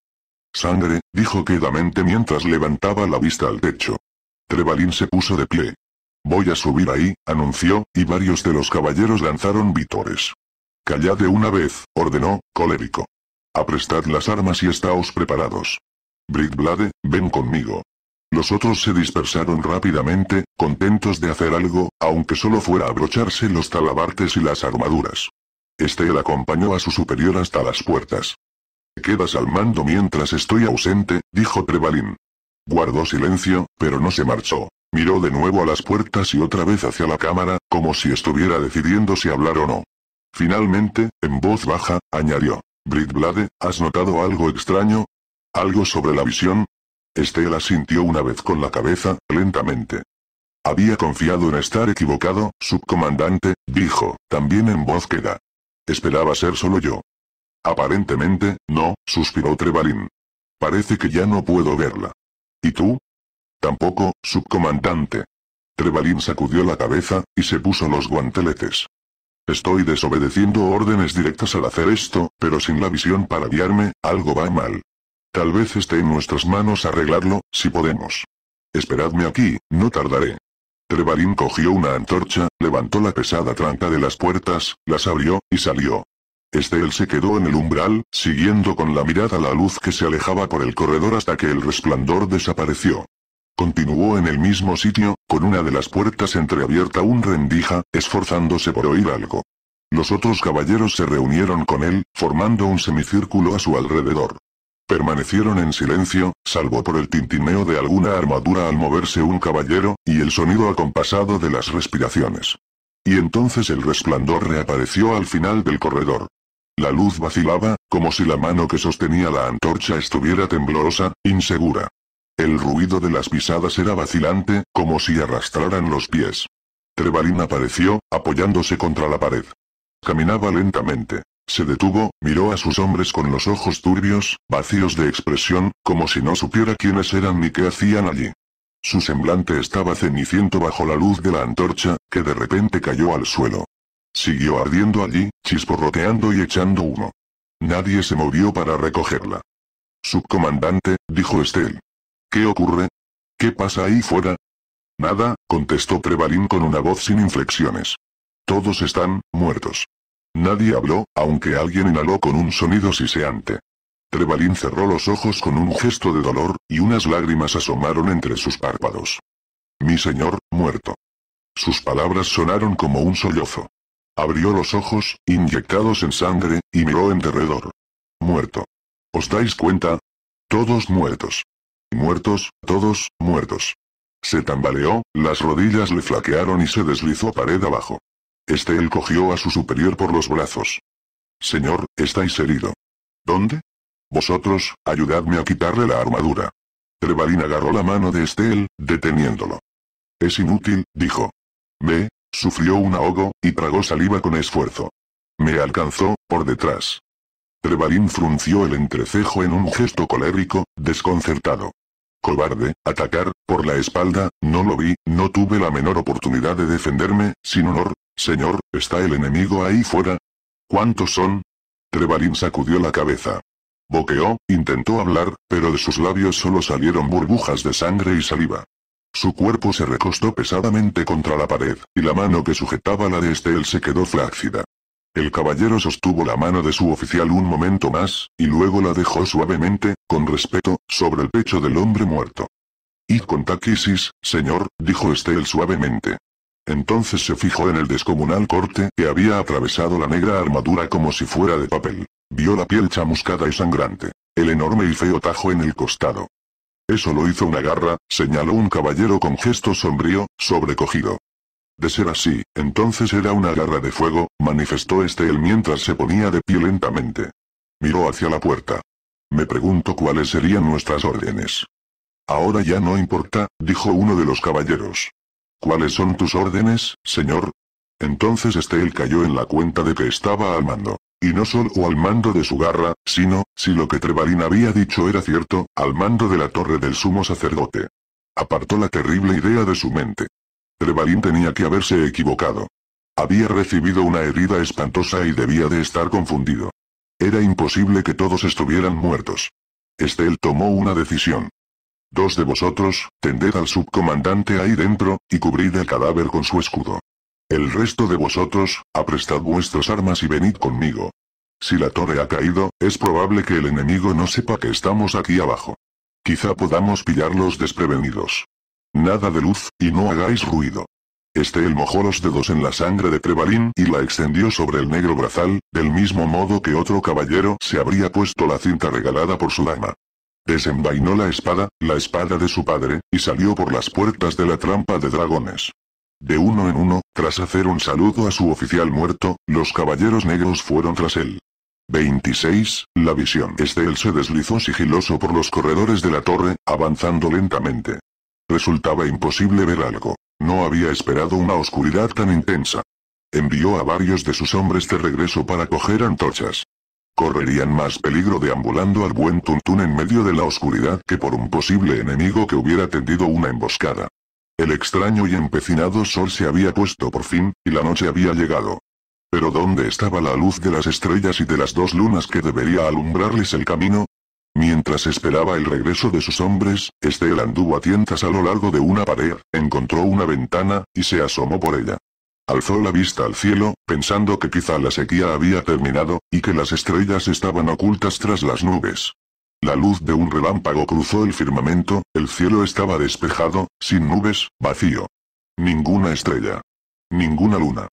Speaker 1: Sangre, dijo quedamente mientras levantaba la vista al techo. Trebalín se puso de pie. Voy a subir ahí, anunció, y varios de los caballeros lanzaron vítores. Callad de una vez, ordenó, colérico. Aprestad las armas y estáos preparados. Brickblade, ven conmigo. Los otros se dispersaron rápidamente, contentos de hacer algo, aunque solo fuera abrocharse los talabartes y las armaduras. Estel acompañó a su superior hasta las puertas. Quedas al mando mientras estoy ausente, dijo Trebalín. Guardó silencio, pero no se marchó. Miró de nuevo a las puertas y otra vez hacia la cámara, como si estuviera decidiendo si hablar o no. Finalmente, en voz baja, añadió. Britblade, ¿has notado algo extraño? ¿Algo sobre la visión? Estela sintió una vez con la cabeza, lentamente. Había confiado en estar equivocado, subcomandante, dijo, también en voz queda. Esperaba ser solo yo. Aparentemente, no, suspiró Trevalin. Parece que ya no puedo verla. ¿Y tú? Tampoco, subcomandante. Trevalin sacudió la cabeza, y se puso los guanteletes. Estoy desobedeciendo órdenes directas al hacer esto, pero sin la visión para guiarme, algo va mal. Tal vez esté en nuestras manos arreglarlo, si podemos. Esperadme aquí, no tardaré. Trevarín cogió una antorcha, levantó la pesada tranca de las puertas, las abrió, y salió. Estel se quedó en el umbral, siguiendo con la mirada la luz que se alejaba por el corredor hasta que el resplandor desapareció. Continuó en el mismo sitio, con una de las puertas entreabierta un rendija, esforzándose por oír algo. Los otros caballeros se reunieron con él, formando un semicírculo a su alrededor. Permanecieron en silencio, salvo por el tintineo de alguna armadura al moverse un caballero, y el sonido acompasado de las respiraciones. Y entonces el resplandor reapareció al final del corredor. La luz vacilaba, como si la mano que sostenía la antorcha estuviera temblorosa, insegura. El ruido de las pisadas era vacilante, como si arrastraran los pies. Trebarín apareció, apoyándose contra la pared. Caminaba lentamente. Se detuvo, miró a sus hombres con los ojos turbios, vacíos de expresión, como si no supiera quiénes eran ni qué hacían allí. Su semblante estaba ceniciento bajo la luz de la antorcha, que de repente cayó al suelo. Siguió ardiendo allí, chisporroteando y echando humo. Nadie se movió para recogerla. Subcomandante, dijo Estelle, ¿Qué ocurre? ¿Qué pasa ahí fuera? Nada, contestó Trevalín con una voz sin inflexiones. Todos están, muertos. Nadie habló, aunque alguien inhaló con un sonido siseante. Trevalín cerró los ojos con un gesto de dolor, y unas lágrimas asomaron entre sus párpados. Mi señor, muerto. Sus palabras sonaron como un sollozo. Abrió los ojos, inyectados en sangre, y miró en derredor. Muerto. ¿Os dais cuenta? Todos muertos. Muertos, todos, muertos. Se tambaleó, las rodillas le flaquearon y se deslizó pared abajo. Estel cogió a su superior por los brazos. Señor, estáis herido. ¿Dónde? Vosotros, ayudadme a quitarle la armadura. Trebalín agarró la mano de Estel, deteniéndolo. Es inútil, dijo. Ve, sufrió un ahogo, y tragó saliva con esfuerzo. Me alcanzó, por detrás. Trebalín frunció el entrecejo en un gesto colérico, desconcertado. Cobarde, atacar, por la espalda, no lo vi, no tuve la menor oportunidad de defenderme, sin honor, señor, ¿está el enemigo ahí fuera? ¿Cuántos son? Trevalín sacudió la cabeza. Boqueó, intentó hablar, pero de sus labios solo salieron burbujas de sangre y saliva. Su cuerpo se recostó pesadamente contra la pared, y la mano que sujetaba la de Estel se quedó flácida. El caballero sostuvo la mano de su oficial un momento más, y luego la dejó suavemente, con respeto, sobre el pecho del hombre muerto. Id con taquisis, señor, dijo Estel suavemente. Entonces se fijó en el descomunal corte que había atravesado la negra armadura como si fuera de papel. Vio la piel chamuscada y sangrante. El enorme y feo tajo en el costado. Eso lo hizo una garra, señaló un caballero con gesto sombrío, sobrecogido. De ser así, entonces era una garra de fuego, manifestó este mientras se ponía de pie lentamente. Miró hacia la puerta. Me pregunto cuáles serían nuestras órdenes. Ahora ya no importa, dijo uno de los caballeros. ¿Cuáles son tus órdenes, señor? Entonces Estel cayó en la cuenta de que estaba al mando. Y no solo al mando de su garra, sino, si lo que Trevarín había dicho era cierto, al mando de la torre del sumo sacerdote. Apartó la terrible idea de su mente. Trevalin tenía que haberse equivocado. Había recibido una herida espantosa y debía de estar confundido. Era imposible que todos estuvieran muertos. Estel tomó una decisión. Dos de vosotros, tended al subcomandante ahí dentro, y cubrid el cadáver con su escudo. El resto de vosotros, aprestad vuestras armas y venid conmigo. Si la torre ha caído, es probable que el enemigo no sepa que estamos aquí abajo. Quizá podamos pillarlos desprevenidos. Nada de luz, y no hagáis ruido. Estel mojó los dedos en la sangre de Trebalín y la extendió sobre el negro brazal, del mismo modo que otro caballero se habría puesto la cinta regalada por su dama. Desenvainó la espada, la espada de su padre, y salió por las puertas de la trampa de dragones. De uno en uno, tras hacer un saludo a su oficial muerto, los caballeros negros fueron tras él. 26. La visión. Estel se deslizó sigiloso por los corredores de la torre, avanzando lentamente. Resultaba imposible ver algo. No había esperado una oscuridad tan intensa. Envió a varios de sus hombres de regreso para coger antorchas. Correrían más peligro deambulando al buen tuntún en medio de la oscuridad que por un posible enemigo que hubiera tendido una emboscada. El extraño y empecinado sol se había puesto por fin, y la noche había llegado. Pero ¿dónde estaba la luz de las estrellas y de las dos lunas que debería alumbrarles el camino? Mientras esperaba el regreso de sus hombres, Estel anduvo a tientas a lo largo de una pared, encontró una ventana, y se asomó por ella. Alzó la vista al cielo, pensando que quizá la sequía había terminado, y que las estrellas estaban ocultas tras las nubes. La luz de un relámpago cruzó el firmamento, el cielo estaba despejado, sin nubes, vacío. Ninguna estrella. Ninguna luna.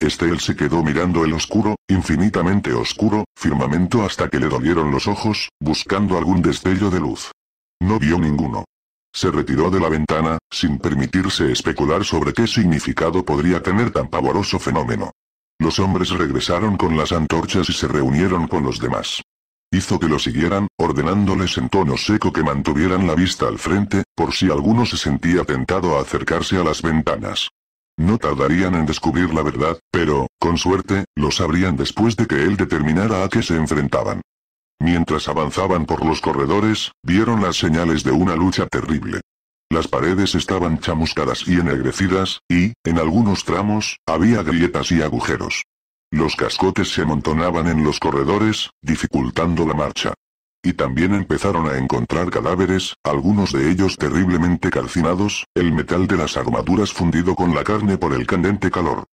Speaker 1: Estel se quedó mirando el oscuro, infinitamente oscuro, firmamento hasta que le dolieron los ojos, buscando algún destello de luz. No vio ninguno. Se retiró de la ventana, sin permitirse especular sobre qué significado podría tener tan pavoroso fenómeno. Los hombres regresaron con las antorchas y se reunieron con los demás. Hizo que lo siguieran, ordenándoles en tono seco que mantuvieran la vista al frente, por si alguno se sentía tentado a acercarse a las ventanas. No tardarían en descubrir la verdad, pero, con suerte, lo sabrían después de que él determinara a qué se enfrentaban. Mientras avanzaban por los corredores, vieron las señales de una lucha terrible. Las paredes estaban chamuscadas y ennegrecidas, y, en algunos tramos, había grietas y agujeros. Los cascotes se amontonaban en los corredores, dificultando la marcha. Y también empezaron a encontrar cadáveres, algunos de ellos terriblemente calcinados, el metal de las armaduras fundido con la carne por el candente calor.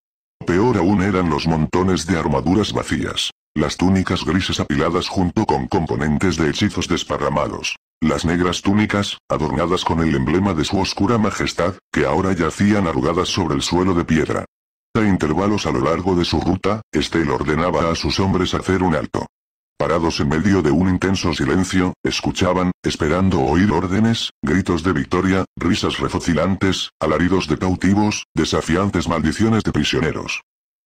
Speaker 1: Peor aún eran los montones de armaduras vacías. Las túnicas grises apiladas junto con componentes de hechizos desparramados. Las negras túnicas, adornadas con el emblema de su oscura majestad, que ahora yacían arrugadas sobre el suelo de piedra. A intervalos a lo largo de su ruta, Estel ordenaba a sus hombres hacer un alto. Parados en medio de un intenso silencio, escuchaban, esperando oír órdenes, gritos de victoria, risas refocilantes, alaridos de cautivos, desafiantes maldiciones de prisioneros.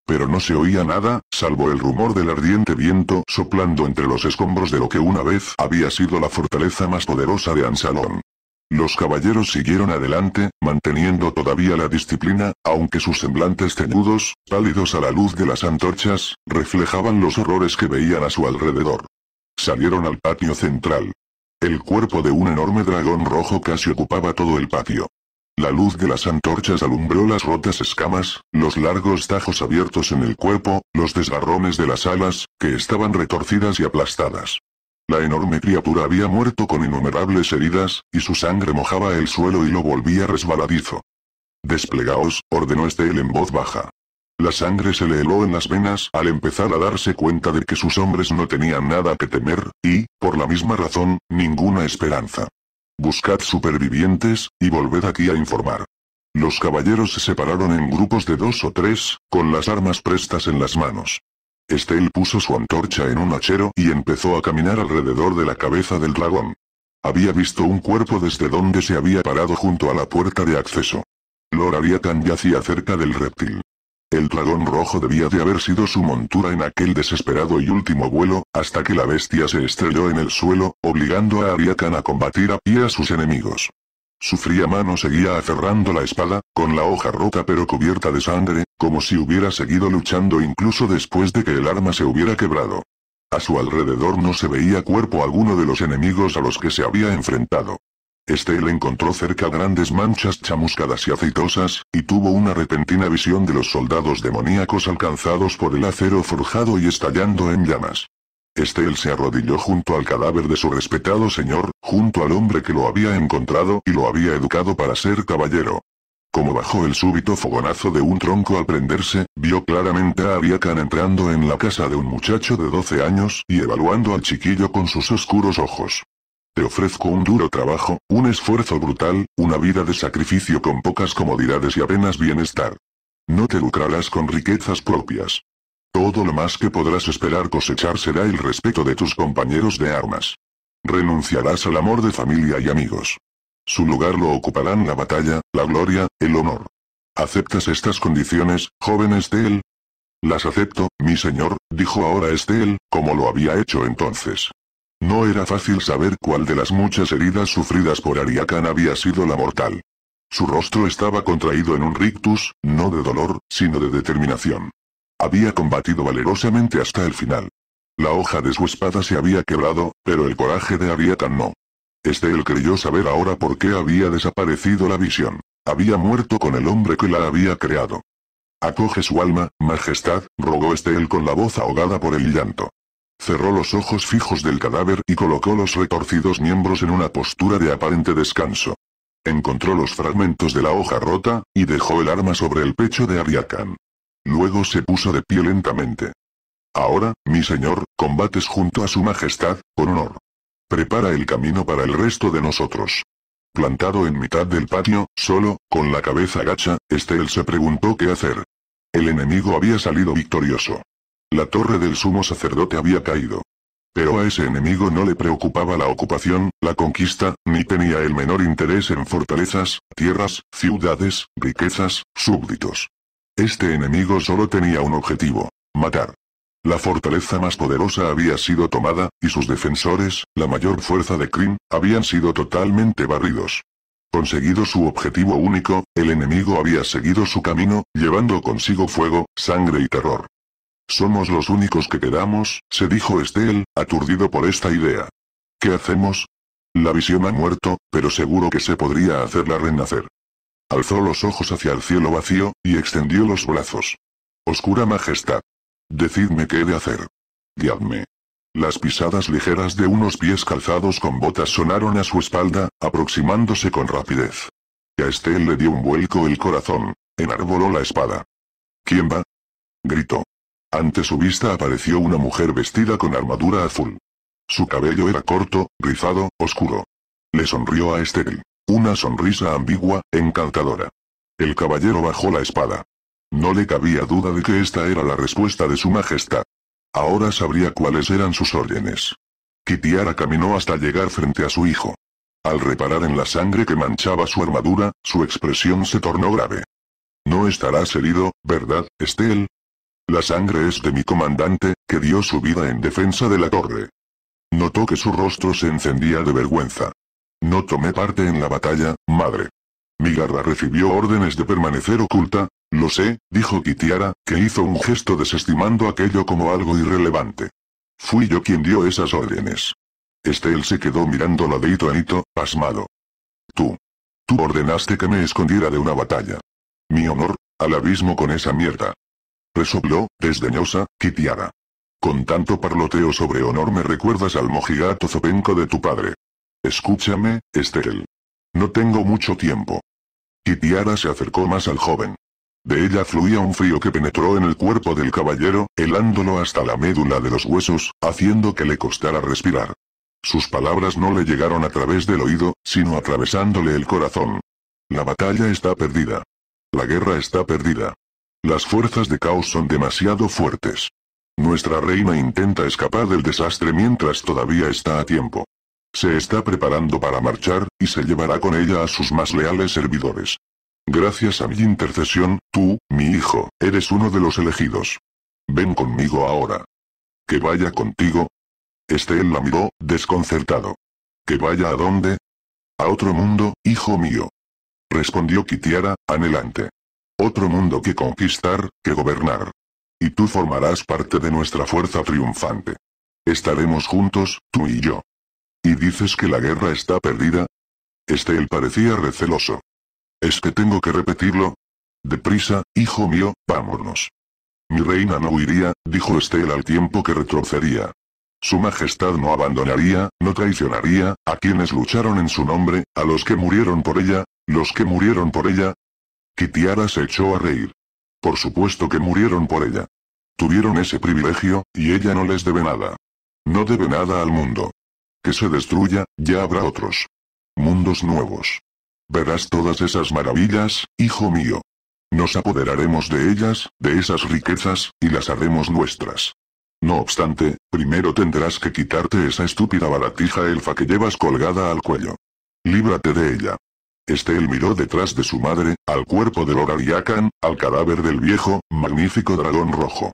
Speaker 1: Pero no se oía nada, salvo el rumor del ardiente viento soplando entre los escombros de lo que una vez había sido la fortaleza más poderosa de Ansalón. Los caballeros siguieron adelante, manteniendo todavía la disciplina, aunque sus semblantes tenudos, pálidos a la luz de las antorchas, reflejaban los horrores que veían a su alrededor. Salieron al patio central. El cuerpo de un enorme dragón rojo casi ocupaba todo el patio. La luz de las antorchas alumbró las rotas escamas, los largos tajos abiertos en el cuerpo, los desgarrones de las alas, que estaban retorcidas y aplastadas. La enorme criatura había muerto con innumerables heridas, y su sangre mojaba el suelo y lo volvía resbaladizo. Desplegaos, ordenó Estel en voz baja. La sangre se le heló en las venas al empezar a darse cuenta de que sus hombres no tenían nada que temer, y, por la misma razón, ninguna esperanza. Buscad supervivientes, y volved aquí a informar. Los caballeros se separaron en grupos de dos o tres, con las armas prestas en las manos. Estel puso su antorcha en un hachero y empezó a caminar alrededor de la cabeza del dragón. Había visto un cuerpo desde donde se había parado junto a la puerta de acceso. Lord Ariakan yacía cerca del reptil. El dragón rojo debía de haber sido su montura en aquel desesperado y último vuelo, hasta que la bestia se estrelló en el suelo, obligando a Ariakan a combatir a pie a sus enemigos. Su fría mano seguía aferrando la espada, con la hoja rota pero cubierta de sangre, como si hubiera seguido luchando incluso después de que el arma se hubiera quebrado. A su alrededor no se veía cuerpo alguno de los enemigos a los que se había enfrentado. Estelle encontró cerca grandes manchas chamuscadas y aceitosas, y tuvo una repentina visión de los soldados demoníacos alcanzados por el acero forjado y estallando en llamas. Estel se arrodilló junto al cadáver de su respetado señor, junto al hombre que lo había encontrado y lo había educado para ser caballero. Como bajó el súbito fogonazo de un tronco al prenderse, vio claramente a Ariakan entrando en la casa de un muchacho de 12 años y evaluando al chiquillo con sus oscuros ojos. Te ofrezco un duro trabajo, un esfuerzo brutal, una vida de sacrificio con pocas comodidades y apenas bienestar. No te lucrarás con riquezas propias. Todo lo más que podrás esperar cosechar será el respeto de tus compañeros de armas. Renunciarás al amor de familia y amigos. Su lugar lo ocuparán la batalla, la gloria, el honor. ¿Aceptas estas condiciones, joven Estel? Las acepto, mi señor, dijo ahora Estel, como lo había hecho entonces. No era fácil saber cuál de las muchas heridas sufridas por Ariakan había sido la mortal. Su rostro estaba contraído en un rictus, no de dolor, sino de determinación. Había combatido valerosamente hasta el final. La hoja de su espada se había quebrado, pero el coraje de Ariakan no. Estel creyó saber ahora por qué había desaparecido la visión. Había muerto con el hombre que la había creado. Acoge su alma, majestad, rogó Estel con la voz ahogada por el llanto. Cerró los ojos fijos del cadáver y colocó los retorcidos miembros en una postura de aparente descanso. Encontró los fragmentos de la hoja rota, y dejó el arma sobre el pecho de Ariakan. Luego se puso de pie lentamente. Ahora, mi señor, combates junto a su majestad, con honor. Prepara el camino para el resto de nosotros. Plantado en mitad del patio, solo, con la cabeza gacha, Estel se preguntó qué hacer. El enemigo había salido victorioso. La torre del sumo sacerdote había caído. Pero a ese enemigo no le preocupaba la ocupación, la conquista, ni tenía el menor interés en fortalezas, tierras, ciudades, riquezas, súbditos. Este enemigo solo tenía un objetivo. Matar. La fortaleza más poderosa había sido tomada, y sus defensores, la mayor fuerza de Krim, habían sido totalmente barridos. Conseguido su objetivo único, el enemigo había seguido su camino, llevando consigo fuego, sangre y terror. Somos los únicos que quedamos, se dijo Estel, aturdido por esta idea. ¿Qué hacemos? La visión ha muerto, pero seguro que se podría hacerla renacer. Alzó los ojos hacia el cielo vacío, y extendió los brazos. Oscura majestad. Decidme qué he de hacer. Guiadme. Las pisadas ligeras de unos pies calzados con botas sonaron a su espalda, aproximándose con rapidez. Y a Estel le dio un vuelco el corazón, enarboló la espada. ¿Quién va? gritó. Ante su vista apareció una mujer vestida con armadura azul. Su cabello era corto, rizado, oscuro. Le sonrió a Estel. Una sonrisa ambigua, encantadora. El caballero bajó la espada. No le cabía duda de que esta era la respuesta de su majestad. Ahora sabría cuáles eran sus órdenes. Kitiara caminó hasta llegar frente a su hijo. Al reparar en la sangre que manchaba su armadura, su expresión se tornó grave. No estarás herido, ¿verdad, Estel? La sangre es de mi comandante, que dio su vida en defensa de la torre. Notó que su rostro se encendía de vergüenza. No tomé parte en la batalla, madre. Mi garra recibió órdenes de permanecer oculta, lo sé, dijo Kitiara, que hizo un gesto desestimando aquello como algo irrelevante. Fui yo quien dio esas órdenes. Estel se quedó mirándola de hito en hito, pasmado. Tú. Tú ordenaste que me escondiera de una batalla. Mi honor, al abismo con esa mierda. Resopló, desdeñosa, Kitiara. Con tanto parloteo sobre honor me recuerdas al mojigato zopenco de tu padre. Escúchame, Estel. No tengo mucho tiempo. Y Tiara se acercó más al joven. De ella fluía un frío que penetró en el cuerpo del caballero, helándolo hasta la médula de los huesos, haciendo que le costara respirar. Sus palabras no le llegaron a través del oído, sino atravesándole el corazón. La batalla está perdida. La guerra está perdida. Las fuerzas de caos son demasiado fuertes. Nuestra reina intenta escapar del desastre mientras todavía está a tiempo. Se está preparando para marchar, y se llevará con ella a sus más leales servidores. Gracias a mi intercesión, tú, mi hijo, eres uno de los elegidos. Ven conmigo ahora. Que vaya contigo. Estel la miró, desconcertado. ¿Que vaya a dónde? A otro mundo, hijo mío. Respondió Kitiara, anhelante. Otro mundo que conquistar, que gobernar. Y tú formarás parte de nuestra fuerza triunfante. Estaremos juntos, tú y yo. ¿Y dices que la guerra está perdida? Estel parecía receloso. ¿Es que tengo que repetirlo? Deprisa, hijo mío, vámonos. Mi reina no huiría, dijo Estel al tiempo que retrocedía. Su Majestad no abandonaría, no traicionaría, a quienes lucharon en su nombre, a los que murieron por ella, los que murieron por ella. Kitiara se echó a reír. Por supuesto que murieron por ella. Tuvieron ese privilegio, y ella no les debe nada. No debe nada al mundo que se destruya, ya habrá otros. Mundos nuevos. Verás todas esas maravillas, hijo mío. Nos apoderaremos de ellas, de esas riquezas, y las haremos nuestras. No obstante, primero tendrás que quitarte esa estúpida baratija elfa que llevas colgada al cuello. Líbrate de ella. Estel miró detrás de su madre, al cuerpo del Orariakan, al cadáver del viejo, magnífico dragón rojo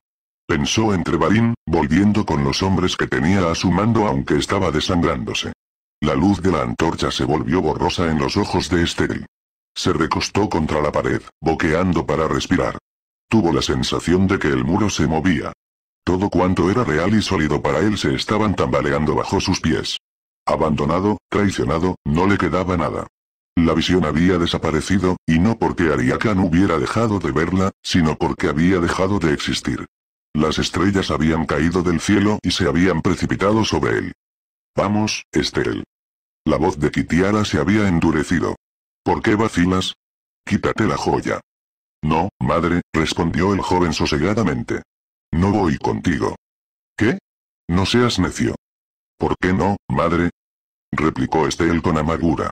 Speaker 1: pensó entre Barín, volviendo con los hombres que tenía a su mando aunque estaba desangrándose. La luz de la antorcha se volvió borrosa en los ojos de esteril. Se recostó contra la pared, boqueando para respirar. Tuvo la sensación de que el muro se movía. Todo cuanto era real y sólido para él se estaban tambaleando bajo sus pies. Abandonado, traicionado, no le quedaba nada. La visión había desaparecido, y no porque Ariakan hubiera dejado de verla, sino porque había dejado de existir. Las estrellas habían caído del cielo y se habían precipitado sobre él. Vamos, Estel. La voz de Kitiara se había endurecido. ¿Por qué vacilas? Quítate la joya. No, madre, respondió el joven sosegadamente. No voy contigo. ¿Qué? No seas necio. ¿Por qué no, madre? replicó Estel con amargura.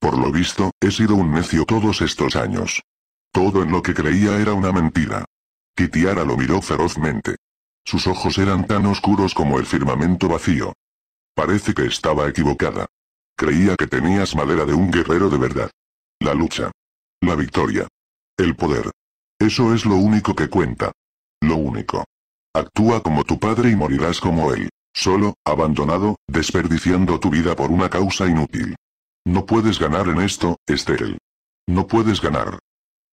Speaker 1: Por lo visto, he sido un necio todos estos años. Todo en lo que creía era una mentira. Kitiara lo miró ferozmente. Sus ojos eran tan oscuros como el firmamento vacío. Parece que estaba equivocada. Creía que tenías madera de un guerrero de verdad. La lucha. La victoria. El poder. Eso es lo único que cuenta. Lo único. Actúa como tu padre y morirás como él, solo, abandonado, desperdiciando tu vida por una causa inútil. No puedes ganar en esto, Estel. No puedes ganar.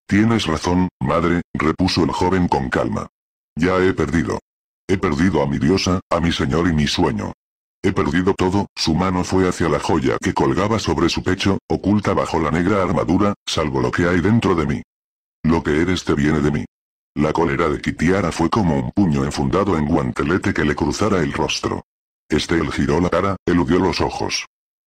Speaker 1: Tienes razón, madre, repuso el joven con calma. Ya he perdido. He perdido a mi diosa, a mi señor y mi sueño. He perdido todo, su mano fue hacia la joya que colgaba sobre su pecho, oculta bajo la negra armadura, salvo lo que hay dentro de mí. Lo que eres te viene de mí. La cólera de Kitiara fue como un puño enfundado en guantelete que le cruzara el rostro. Estel giró la cara, eludió los ojos.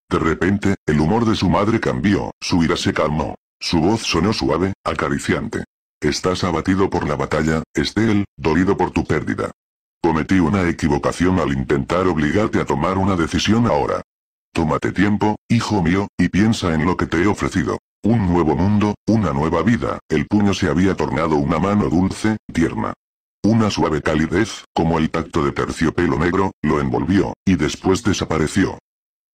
Speaker 1: De repente, el humor de su madre cambió, su ira se calmó. Su voz sonó suave, acariciante. Estás abatido por la batalla, Estel, dolido por tu pérdida. Cometí una equivocación al intentar obligarte a tomar una decisión ahora. Tómate tiempo, hijo mío, y piensa en lo que te he ofrecido. Un nuevo mundo, una nueva vida, el puño se había tornado una mano dulce, tierna. Una suave calidez, como el tacto de terciopelo negro, lo envolvió, y después desapareció.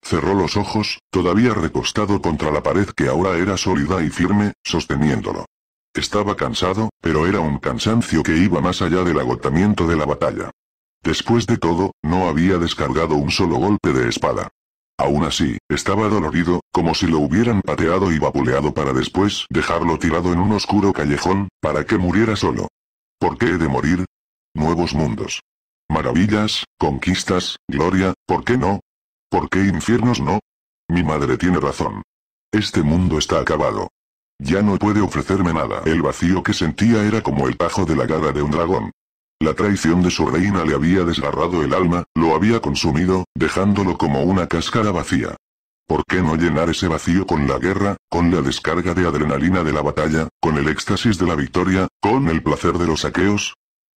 Speaker 1: Cerró los ojos, todavía recostado contra la pared que ahora era sólida y firme, sosteniéndolo. Estaba cansado, pero era un cansancio que iba más allá del agotamiento de la batalla. Después de todo, no había descargado un solo golpe de espada. Aún así, estaba dolorido, como si lo hubieran pateado y vapuleado para después dejarlo tirado en un oscuro callejón, para que muriera solo. ¿Por qué he de morir? Nuevos mundos. Maravillas, conquistas, gloria, ¿por qué no? ¿Por qué infiernos no? Mi madre tiene razón. Este mundo está acabado. Ya no puede ofrecerme nada. El vacío que sentía era como el pajo de la gada de un dragón. La traición de su reina le había desgarrado el alma, lo había consumido, dejándolo como una cáscara vacía. ¿Por qué no llenar ese vacío con la guerra, con la descarga de adrenalina de la batalla, con el éxtasis de la victoria, con el placer de los saqueos?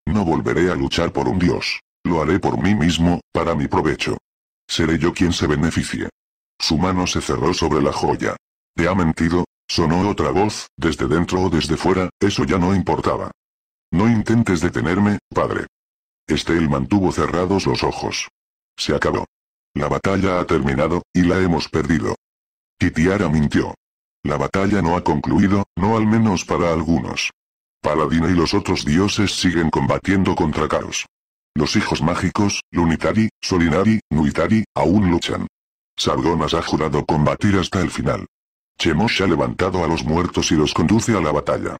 Speaker 1: No volveré a luchar por un dios. Lo haré por mí mismo, para mi provecho. Seré yo quien se beneficie. Su mano se cerró sobre la joya. ¿Te ha mentido? Sonó otra voz, desde dentro o desde fuera, eso ya no importaba. No intentes detenerme, padre. Estel mantuvo cerrados los ojos. Se acabó. La batalla ha terminado, y la hemos perdido. Kitiara mintió. La batalla no ha concluido, no al menos para algunos. Paladina y los otros dioses siguen combatiendo contra Caos. Los hijos mágicos, Lunitari, Solinari, Nuitari, aún luchan. Sargonas ha jurado combatir hasta el final. Chemosh ha levantado a los muertos y los conduce a la batalla.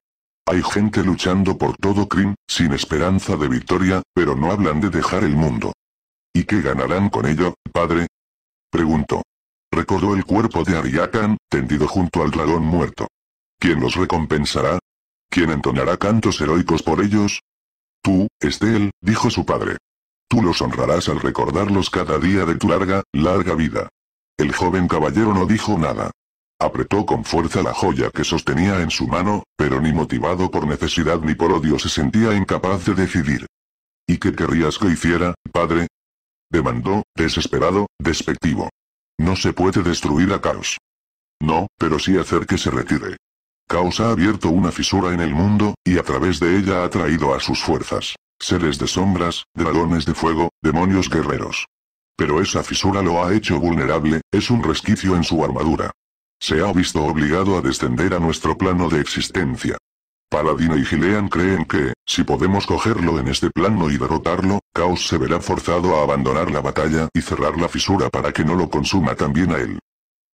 Speaker 1: Hay gente luchando por todo Krim, sin esperanza de victoria, pero no hablan de dejar el mundo. ¿Y qué ganarán con ello, padre? Preguntó. Recordó el cuerpo de Ariakan, tendido junto al dragón muerto. ¿Quién los recompensará? ¿Quién entonará cantos heroicos por ellos? Tú, Estel, dijo su padre. Tú los honrarás al recordarlos cada día de tu larga, larga vida. El joven caballero no dijo nada. Apretó con fuerza la joya que sostenía en su mano, pero ni motivado por necesidad ni por odio se sentía incapaz de decidir. ¿Y qué querrías que hiciera, padre? Demandó, desesperado, despectivo. No se puede destruir a Caos. No, pero sí hacer que se retire. Caos ha abierto una fisura en el mundo, y a través de ella ha traído a sus fuerzas. Seres de sombras, dragones de fuego, demonios guerreros. Pero esa fisura lo ha hecho vulnerable, es un resquicio en su armadura. Se ha visto obligado a descender a nuestro plano de existencia. Paladino y Gilean creen que, si podemos cogerlo en este plano y derrotarlo, Caos se verá forzado a abandonar la batalla y cerrar la fisura para que no lo consuma también a él.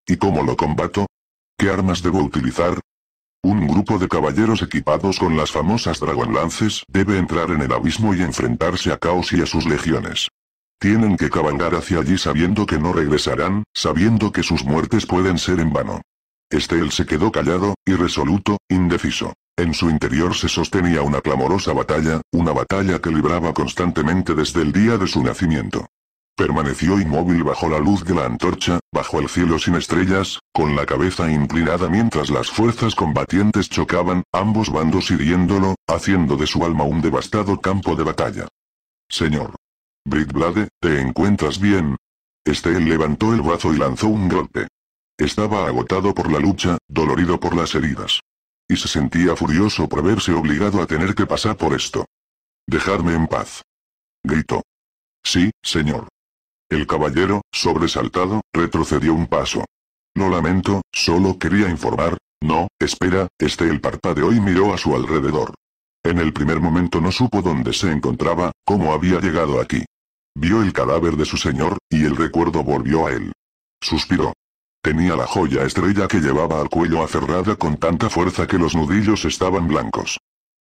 Speaker 1: ¿Y cómo lo combato? ¿Qué armas debo utilizar? Un grupo de caballeros equipados con las famosas Dragonlances debe entrar en el abismo y enfrentarse a Caos y a sus legiones. Tienen que cabalgar hacia allí sabiendo que no regresarán, sabiendo que sus muertes pueden ser en vano. Estel se quedó callado, irresoluto, indeciso. En su interior se sostenía una clamorosa batalla, una batalla que libraba constantemente desde el día de su nacimiento. Permaneció inmóvil bajo la luz de la antorcha, bajo el cielo sin estrellas, con la cabeza inclinada mientras las fuerzas combatientes chocaban, ambos bandos hiriéndolo, haciendo de su alma un devastado campo de batalla. Señor. Britblade, ¿te encuentras bien? Estel levantó el brazo y lanzó un golpe. Estaba agotado por la lucha, dolorido por las heridas. Y se sentía furioso por verse obligado a tener que pasar por esto. Dejadme en paz. Gritó. Sí, señor. El caballero, sobresaltado, retrocedió un paso. No lamento, solo quería informar, no, espera, este el de y miró a su alrededor. En el primer momento no supo dónde se encontraba, cómo había llegado aquí. Vio el cadáver de su señor, y el recuerdo volvió a él. Suspiró. Tenía la joya estrella que llevaba al cuello aferrada con tanta fuerza que los nudillos estaban blancos.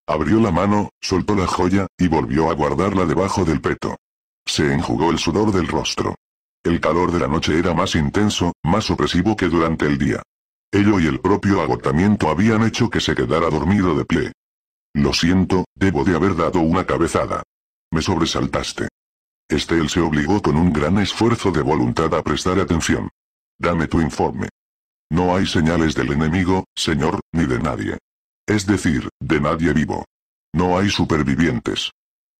Speaker 1: Abrió la mano, soltó la joya, y volvió a guardarla debajo del peto. Se enjugó el sudor del rostro. El calor de la noche era más intenso, más opresivo que durante el día. Ello y el propio agotamiento habían hecho que se quedara dormido de pie. Lo siento, debo de haber dado una cabezada. Me sobresaltaste. Estel se obligó con un gran esfuerzo de voluntad a prestar atención. Dame tu informe. No hay señales del enemigo, señor, ni de nadie. Es decir, de nadie vivo. No hay supervivientes.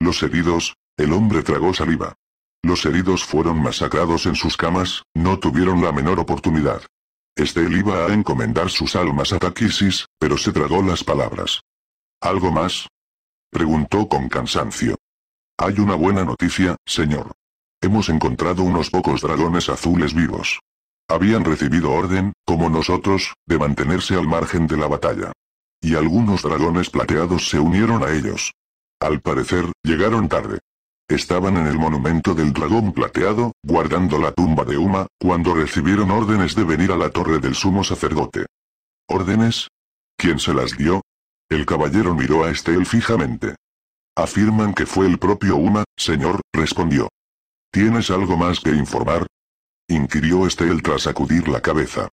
Speaker 1: Los heridos, el hombre tragó saliva. Los heridos fueron masacrados en sus camas, no tuvieron la menor oportunidad. Estel iba a encomendar sus almas a Taquisis, pero se tragó las palabras. ¿Algo más? Preguntó con cansancio. Hay una buena noticia, señor. Hemos encontrado unos pocos dragones azules vivos. Habían recibido orden, como nosotros, de mantenerse al margen de la batalla. Y algunos dragones plateados se unieron a ellos. Al parecer, llegaron tarde. Estaban en el monumento del dragón plateado, guardando la tumba de Uma, cuando recibieron órdenes de venir a la torre del sumo sacerdote. ¿Órdenes? ¿Quién se las dio? El caballero miró a Estel fijamente. Afirman que fue el propio Uma, señor, respondió. ¿Tienes algo más que informar? Inquirió Estel tras sacudir la cabeza.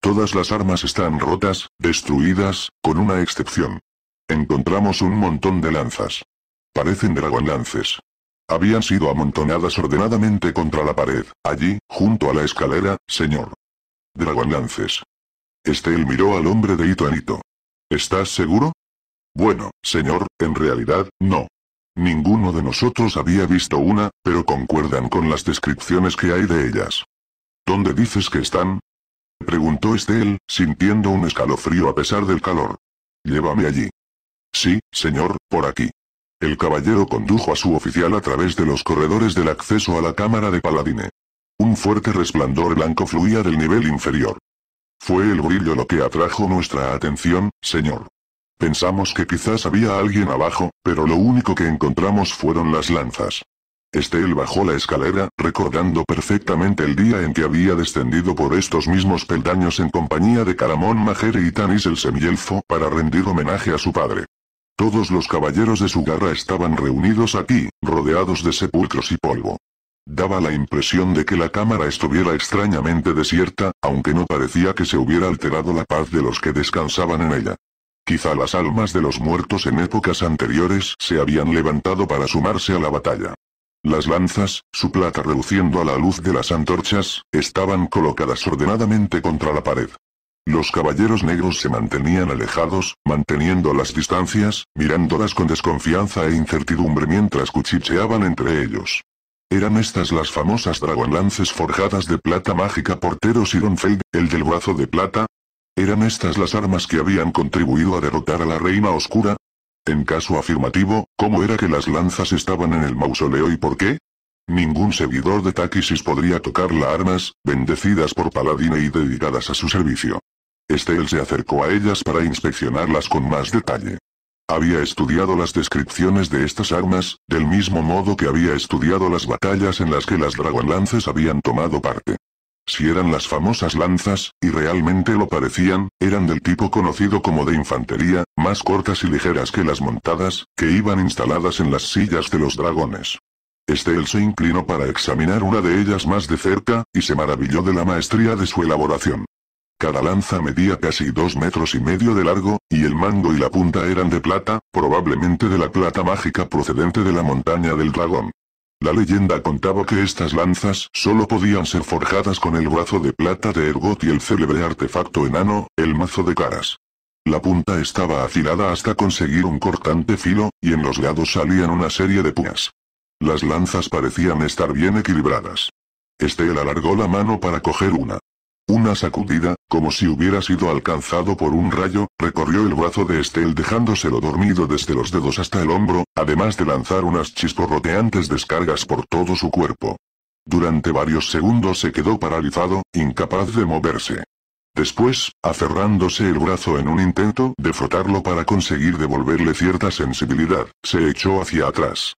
Speaker 1: Todas las armas están rotas, destruidas, con una excepción. Encontramos un montón de lanzas. Parecen lances. Habían sido amontonadas ordenadamente contra la pared, allí, junto a la escalera, señor. Dragonlances. Estel miró al hombre de hito en hito. ¿Estás seguro? Bueno, señor, en realidad, no. Ninguno de nosotros había visto una, pero concuerdan con las descripciones que hay de ellas. ¿Dónde dices que están? Preguntó Estel, sintiendo un escalofrío a pesar del calor. Llévame allí. Sí, señor, por aquí. El caballero condujo a su oficial a través de los corredores del acceso a la cámara de paladine. Un fuerte resplandor blanco fluía del nivel inferior. Fue el brillo lo que atrajo nuestra atención, señor. Pensamos que quizás había alguien abajo, pero lo único que encontramos fueron las lanzas. Estel bajó la escalera, recordando perfectamente el día en que había descendido por estos mismos peldaños en compañía de Caramón Majere y Tanis el semielfo para rendir homenaje a su padre. Todos los caballeros de su garra estaban reunidos aquí, rodeados de sepulcros y polvo. Daba la impresión de que la cámara estuviera extrañamente desierta, aunque no parecía que se hubiera alterado la paz de los que descansaban en ella. Quizá las almas de los muertos en épocas anteriores se habían levantado para sumarse a la batalla. Las lanzas, su plata reduciendo a la luz de las antorchas, estaban colocadas ordenadamente contra la pared. Los caballeros negros se mantenían alejados, manteniendo las distancias, mirándolas con desconfianza e incertidumbre mientras cuchicheaban entre ellos. Eran estas las famosas dragonlances forjadas de plata mágica por y el del brazo de plata. ¿Eran estas las armas que habían contribuido a derrotar a la Reina Oscura? En caso afirmativo, ¿cómo era que las lanzas estaban en el mausoleo y por qué? Ningún seguidor de Takisis podría tocar las armas, bendecidas por Paladine y dedicadas a su servicio. Estel se acercó a ellas para inspeccionarlas con más detalle. Había estudiado las descripciones de estas armas, del mismo modo que había estudiado las batallas en las que las dragonlances habían tomado parte. Si eran las famosas lanzas, y realmente lo parecían, eran del tipo conocido como de infantería, más cortas y ligeras que las montadas, que iban instaladas en las sillas de los dragones. Estel se inclinó para examinar una de ellas más de cerca, y se maravilló de la maestría de su elaboración. Cada lanza medía casi dos metros y medio de largo, y el mango y la punta eran de plata, probablemente de la plata mágica procedente de la montaña del dragón. La leyenda contaba que estas lanzas solo podían ser forjadas con el brazo de plata de Ergot y el célebre artefacto enano, el mazo de caras. La punta estaba afilada hasta conseguir un cortante filo, y en los lados salían una serie de puñas. Las lanzas parecían estar bien equilibradas. Estel alargó la mano para coger una. Una sacudida, como si hubiera sido alcanzado por un rayo, recorrió el brazo de Estelle dejándoselo dormido desde los dedos hasta el hombro, además de lanzar unas chisporroteantes descargas por todo su cuerpo. Durante varios segundos se quedó paralizado, incapaz de moverse. Después, aferrándose el brazo en un intento de frotarlo para conseguir devolverle cierta sensibilidad, se echó hacia atrás.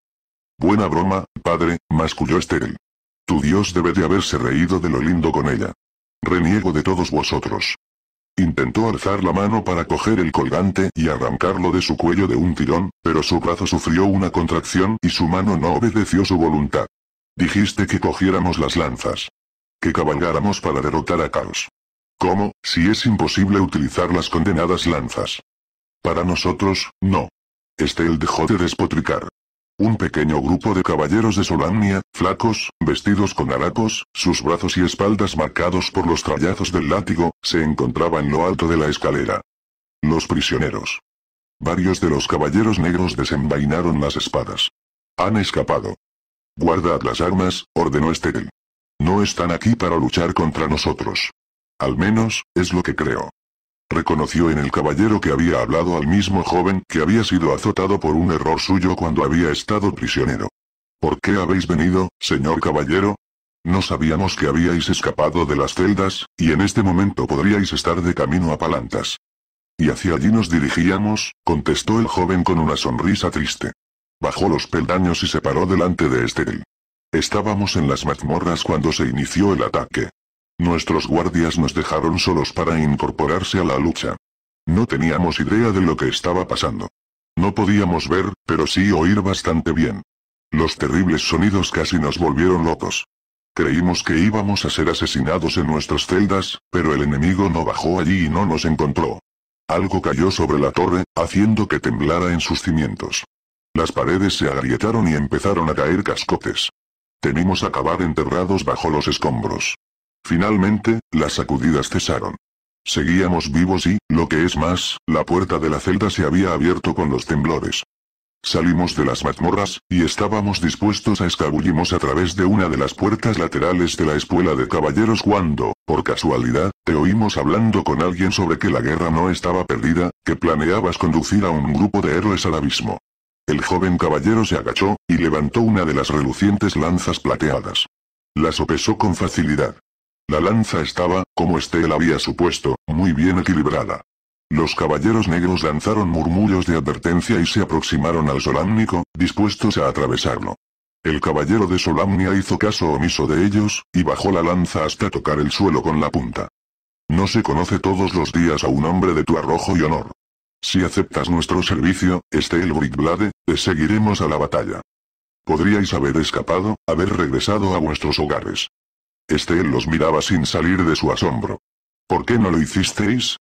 Speaker 1: Buena broma, padre, masculló Estel. Tu Dios debe de haberse reído de lo lindo con ella. Reniego de todos vosotros. Intentó alzar la mano para coger el colgante y arrancarlo de su cuello de un tirón, pero su brazo sufrió una contracción y su mano no obedeció su voluntad. Dijiste que cogiéramos las lanzas. Que cabalgáramos para derrotar a Caos. ¿Cómo, si es imposible utilizar las condenadas lanzas? Para nosotros, no. Estel dejó de despotricar. Un pequeño grupo de caballeros de Solamnia, flacos, vestidos con harapos, sus brazos y espaldas marcados por los trallazos del látigo, se encontraba en lo alto de la escalera. Los prisioneros. Varios de los caballeros negros desenvainaron las espadas. Han escapado. Guardad las armas, ordenó Estegel. No están aquí para luchar contra nosotros. Al menos, es lo que creo. Reconoció en el caballero que había hablado al mismo joven que había sido azotado por un error suyo cuando había estado prisionero. ¿Por qué habéis venido, señor caballero? No sabíamos que habíais escapado de las celdas, y en este momento podríais estar de camino a Palantas. Y hacia allí nos dirigíamos, contestó el joven con una sonrisa triste. Bajó los peldaños y se paró delante de Estel. Estábamos en las mazmorras cuando se inició el ataque. Nuestros guardias nos dejaron solos para incorporarse a la lucha. No teníamos idea de lo que estaba pasando. No podíamos ver, pero sí oír bastante bien. Los terribles sonidos casi nos volvieron locos. Creímos que íbamos a ser asesinados en nuestras celdas, pero el enemigo no bajó allí y no nos encontró. Algo cayó sobre la torre, haciendo que temblara en sus cimientos. Las paredes se agrietaron y empezaron a caer cascotes. Temimos acabar enterrados bajo los escombros. Finalmente, las sacudidas cesaron. Seguíamos vivos y, lo que es más, la puerta de la celda se había abierto con los temblores. Salimos de las mazmorras, y estábamos dispuestos a escabullimos a través de una de las puertas laterales de la escuela de caballeros cuando, por casualidad, te oímos hablando con alguien sobre que la guerra no estaba perdida, que planeabas conducir a un grupo de héroes al abismo. El joven caballero se agachó, y levantó una de las relucientes lanzas plateadas. La sopesó con facilidad. La lanza estaba, como Estel había supuesto, muy bien equilibrada. Los caballeros negros lanzaron murmullos de advertencia y se aproximaron al solámnico, dispuestos a atravesarlo. El caballero de Solamnia hizo caso omiso de ellos, y bajó la lanza hasta tocar el suelo con la punta. No se conoce todos los días a un hombre de tu arrojo y honor. Si aceptas nuestro servicio, Estel Britblade, te seguiremos a la batalla. Podríais haber escapado, haber regresado a vuestros hogares. Estel los miraba sin salir de su asombro. ¿Por qué no lo hicisteis?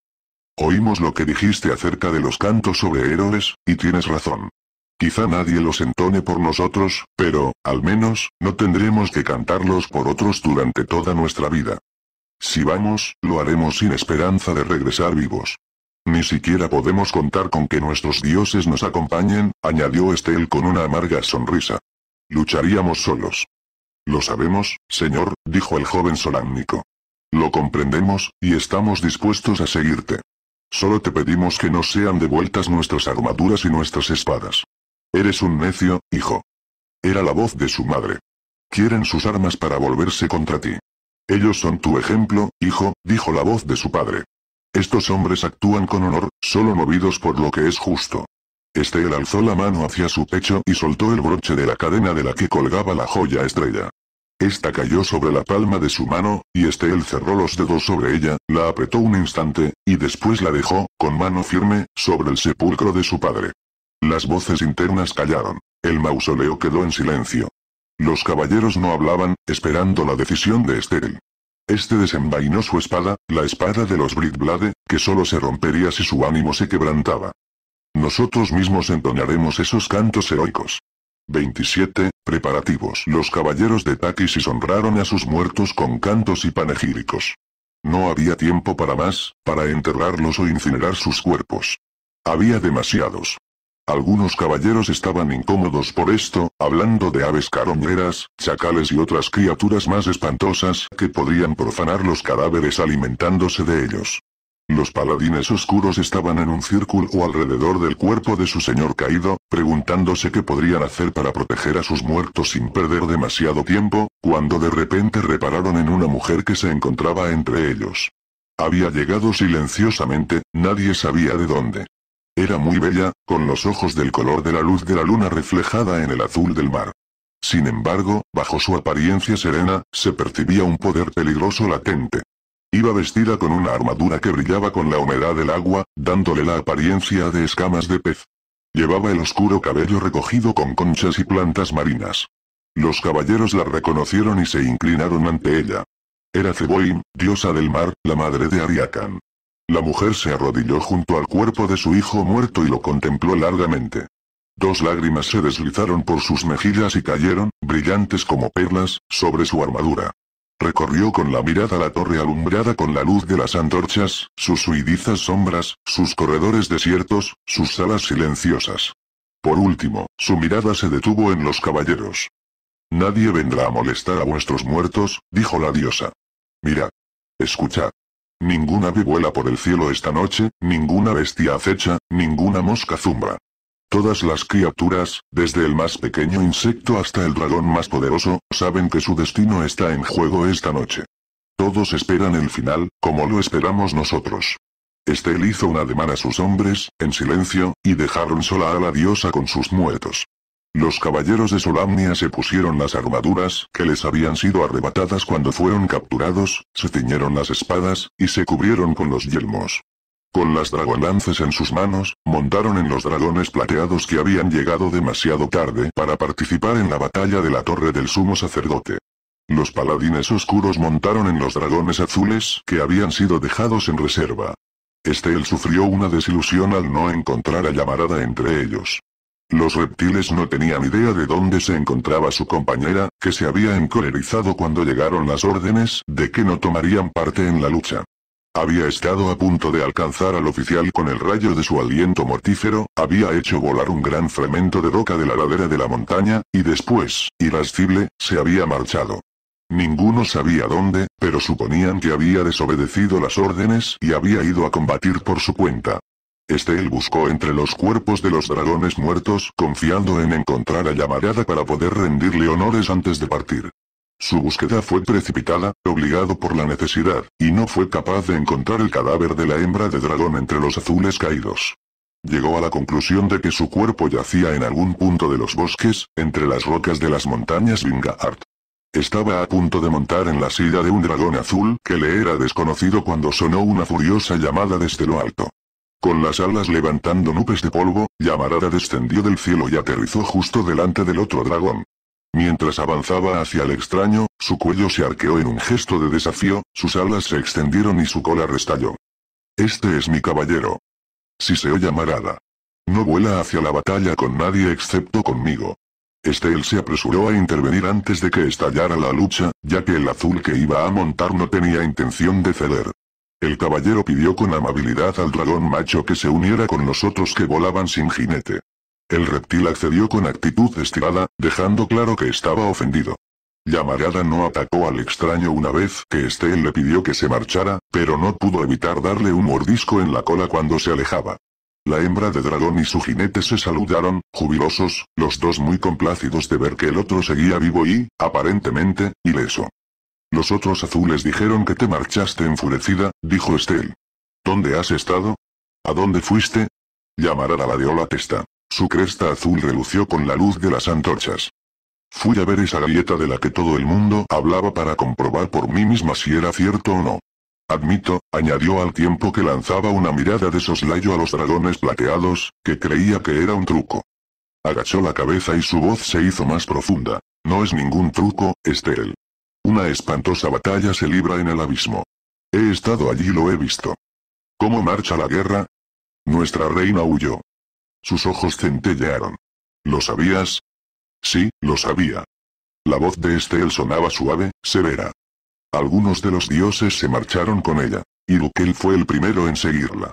Speaker 1: Oímos lo que dijiste acerca de los cantos sobre héroes, y tienes razón. Quizá nadie los entone por nosotros, pero, al menos, no tendremos que cantarlos por otros durante toda nuestra vida. Si vamos, lo haremos sin esperanza de regresar vivos. Ni siquiera podemos contar con que nuestros dioses nos acompañen, añadió Estel con una amarga sonrisa. Lucharíamos solos. Lo sabemos, señor, dijo el joven solámnico. Lo comprendemos, y estamos dispuestos a seguirte. Solo te pedimos que no sean devueltas nuestras armaduras y nuestras espadas. Eres un necio, hijo. Era la voz de su madre. Quieren sus armas para volverse contra ti. Ellos son tu ejemplo, hijo, dijo la voz de su padre. Estos hombres actúan con honor, solo movidos por lo que es justo. Estel alzó la mano hacia su pecho y soltó el broche de la cadena de la que colgaba la joya estrella. Esta cayó sobre la palma de su mano, y Estel cerró los dedos sobre ella, la apretó un instante, y después la dejó, con mano firme, sobre el sepulcro de su padre. Las voces internas callaron. El mausoleo quedó en silencio. Los caballeros no hablaban, esperando la decisión de Estel. Este desenvainó su espada, la espada de los Britblade, que solo se rompería si su ánimo se quebrantaba. Nosotros mismos entonaremos esos cantos heroicos. 27. Preparativos. Los caballeros de y honraron a sus muertos con cantos y panegíricos. No había tiempo para más, para enterrarlos o incinerar sus cuerpos. Había demasiados. Algunos caballeros estaban incómodos por esto, hablando de aves caroñeras, chacales y otras criaturas más espantosas que podrían profanar los cadáveres alimentándose de ellos. Los paladines oscuros estaban en un círculo o alrededor del cuerpo de su señor caído, preguntándose qué podrían hacer para proteger a sus muertos sin perder demasiado tiempo, cuando de repente repararon en una mujer que se encontraba entre ellos. Había llegado silenciosamente, nadie sabía de dónde. Era muy bella, con los ojos del color de la luz de la luna reflejada en el azul del mar. Sin embargo, bajo su apariencia serena, se percibía un poder peligroso latente. Iba vestida con una armadura que brillaba con la humedad del agua, dándole la apariencia de escamas de pez. Llevaba el oscuro cabello recogido con conchas y plantas marinas. Los caballeros la reconocieron y se inclinaron ante ella. Era Ceboim, diosa del mar, la madre de Ariacán. La mujer se arrodilló junto al cuerpo de su hijo muerto y lo contempló largamente. Dos lágrimas se deslizaron por sus mejillas y cayeron, brillantes como perlas, sobre su armadura. Recorrió con la mirada la torre alumbrada con la luz de las antorchas, sus suidizas sombras, sus corredores desiertos, sus salas silenciosas. Por último, su mirada se detuvo en los caballeros. Nadie vendrá a molestar a vuestros muertos, dijo la diosa. Mira. Escucha. Ninguna ave vuela por el cielo esta noche, ninguna bestia acecha, ninguna mosca zumbra. Todas las criaturas, desde el más pequeño insecto hasta el dragón más poderoso, saben que su destino está en juego esta noche. Todos esperan el final, como lo esperamos nosotros. Estel hizo un ademán a sus hombres, en silencio, y dejaron sola a la diosa con sus muertos. Los caballeros de Solamnia se pusieron las armaduras que les habían sido arrebatadas cuando fueron capturados, se ciñeron las espadas, y se cubrieron con los yelmos. Con las dragonlances en sus manos, montaron en los dragones plateados que habían llegado demasiado tarde para participar en la batalla de la Torre del Sumo Sacerdote. Los paladines oscuros montaron en los dragones azules que habían sido dejados en reserva. Estel sufrió una desilusión al no encontrar a Llamarada entre ellos. Los reptiles no tenían idea de dónde se encontraba su compañera, que se había encolerizado cuando llegaron las órdenes de que no tomarían parte en la lucha. Había estado a punto de alcanzar al oficial con el rayo de su aliento mortífero, había hecho volar un gran fragmento de roca de la ladera de la montaña, y después, irascible, se había marchado. Ninguno sabía dónde, pero suponían que había desobedecido las órdenes y había ido a combatir por su cuenta. Estel buscó entre los cuerpos de los dragones muertos, confiando en encontrar a llamarada para poder rendirle honores antes de partir. Su búsqueda fue precipitada, obligado por la necesidad, y no fue capaz de encontrar el cadáver de la hembra de dragón entre los azules caídos. Llegó a la conclusión de que su cuerpo yacía en algún punto de los bosques, entre las rocas de las montañas Art. Estaba a punto de montar en la silla de un dragón azul que le era desconocido cuando sonó una furiosa llamada desde lo alto. Con las alas levantando nubes de polvo, Yamarada descendió del cielo y aterrizó justo delante del otro dragón. Mientras avanzaba hacia el extraño, su cuello se arqueó en un gesto de desafío, sus alas se extendieron y su cola restalló. Este es mi caballero. Si se oye amarada. No vuela hacia la batalla con nadie excepto conmigo. Este él se apresuró a intervenir antes de que estallara la lucha, ya que el azul que iba a montar no tenía intención de ceder. El caballero pidió con amabilidad al dragón macho que se uniera con los otros que volaban sin jinete. El reptil accedió con actitud estirada, dejando claro que estaba ofendido. Llamarada no atacó al extraño una vez que Estel le pidió que se marchara, pero no pudo evitar darle un mordisco en la cola cuando se alejaba. La hembra de dragón y su jinete se saludaron, jubilosos, los dos muy complácidos de ver que el otro seguía vivo y, aparentemente, ileso. Los otros azules dijeron que te marchaste enfurecida, dijo Estel. ¿Dónde has estado? ¿A dónde fuiste? Yamarada la deola la testa. Su cresta azul relució con la luz de las antorchas. Fui a ver esa galleta de la que todo el mundo hablaba para comprobar por mí misma si era cierto o no. Admito, añadió al tiempo que lanzaba una mirada de soslayo a los dragones plateados, que creía que era un truco. Agachó la cabeza y su voz se hizo más profunda. No es ningún truco, Estel. Una espantosa batalla se libra en el abismo. He estado allí y lo he visto. ¿Cómo marcha la guerra? Nuestra reina huyó. Sus ojos centellearon. ¿Lo sabías? Sí, lo sabía. La voz de Estel sonaba suave, severa. Algunos de los dioses se marcharon con ella, y Duquel fue el primero en seguirla.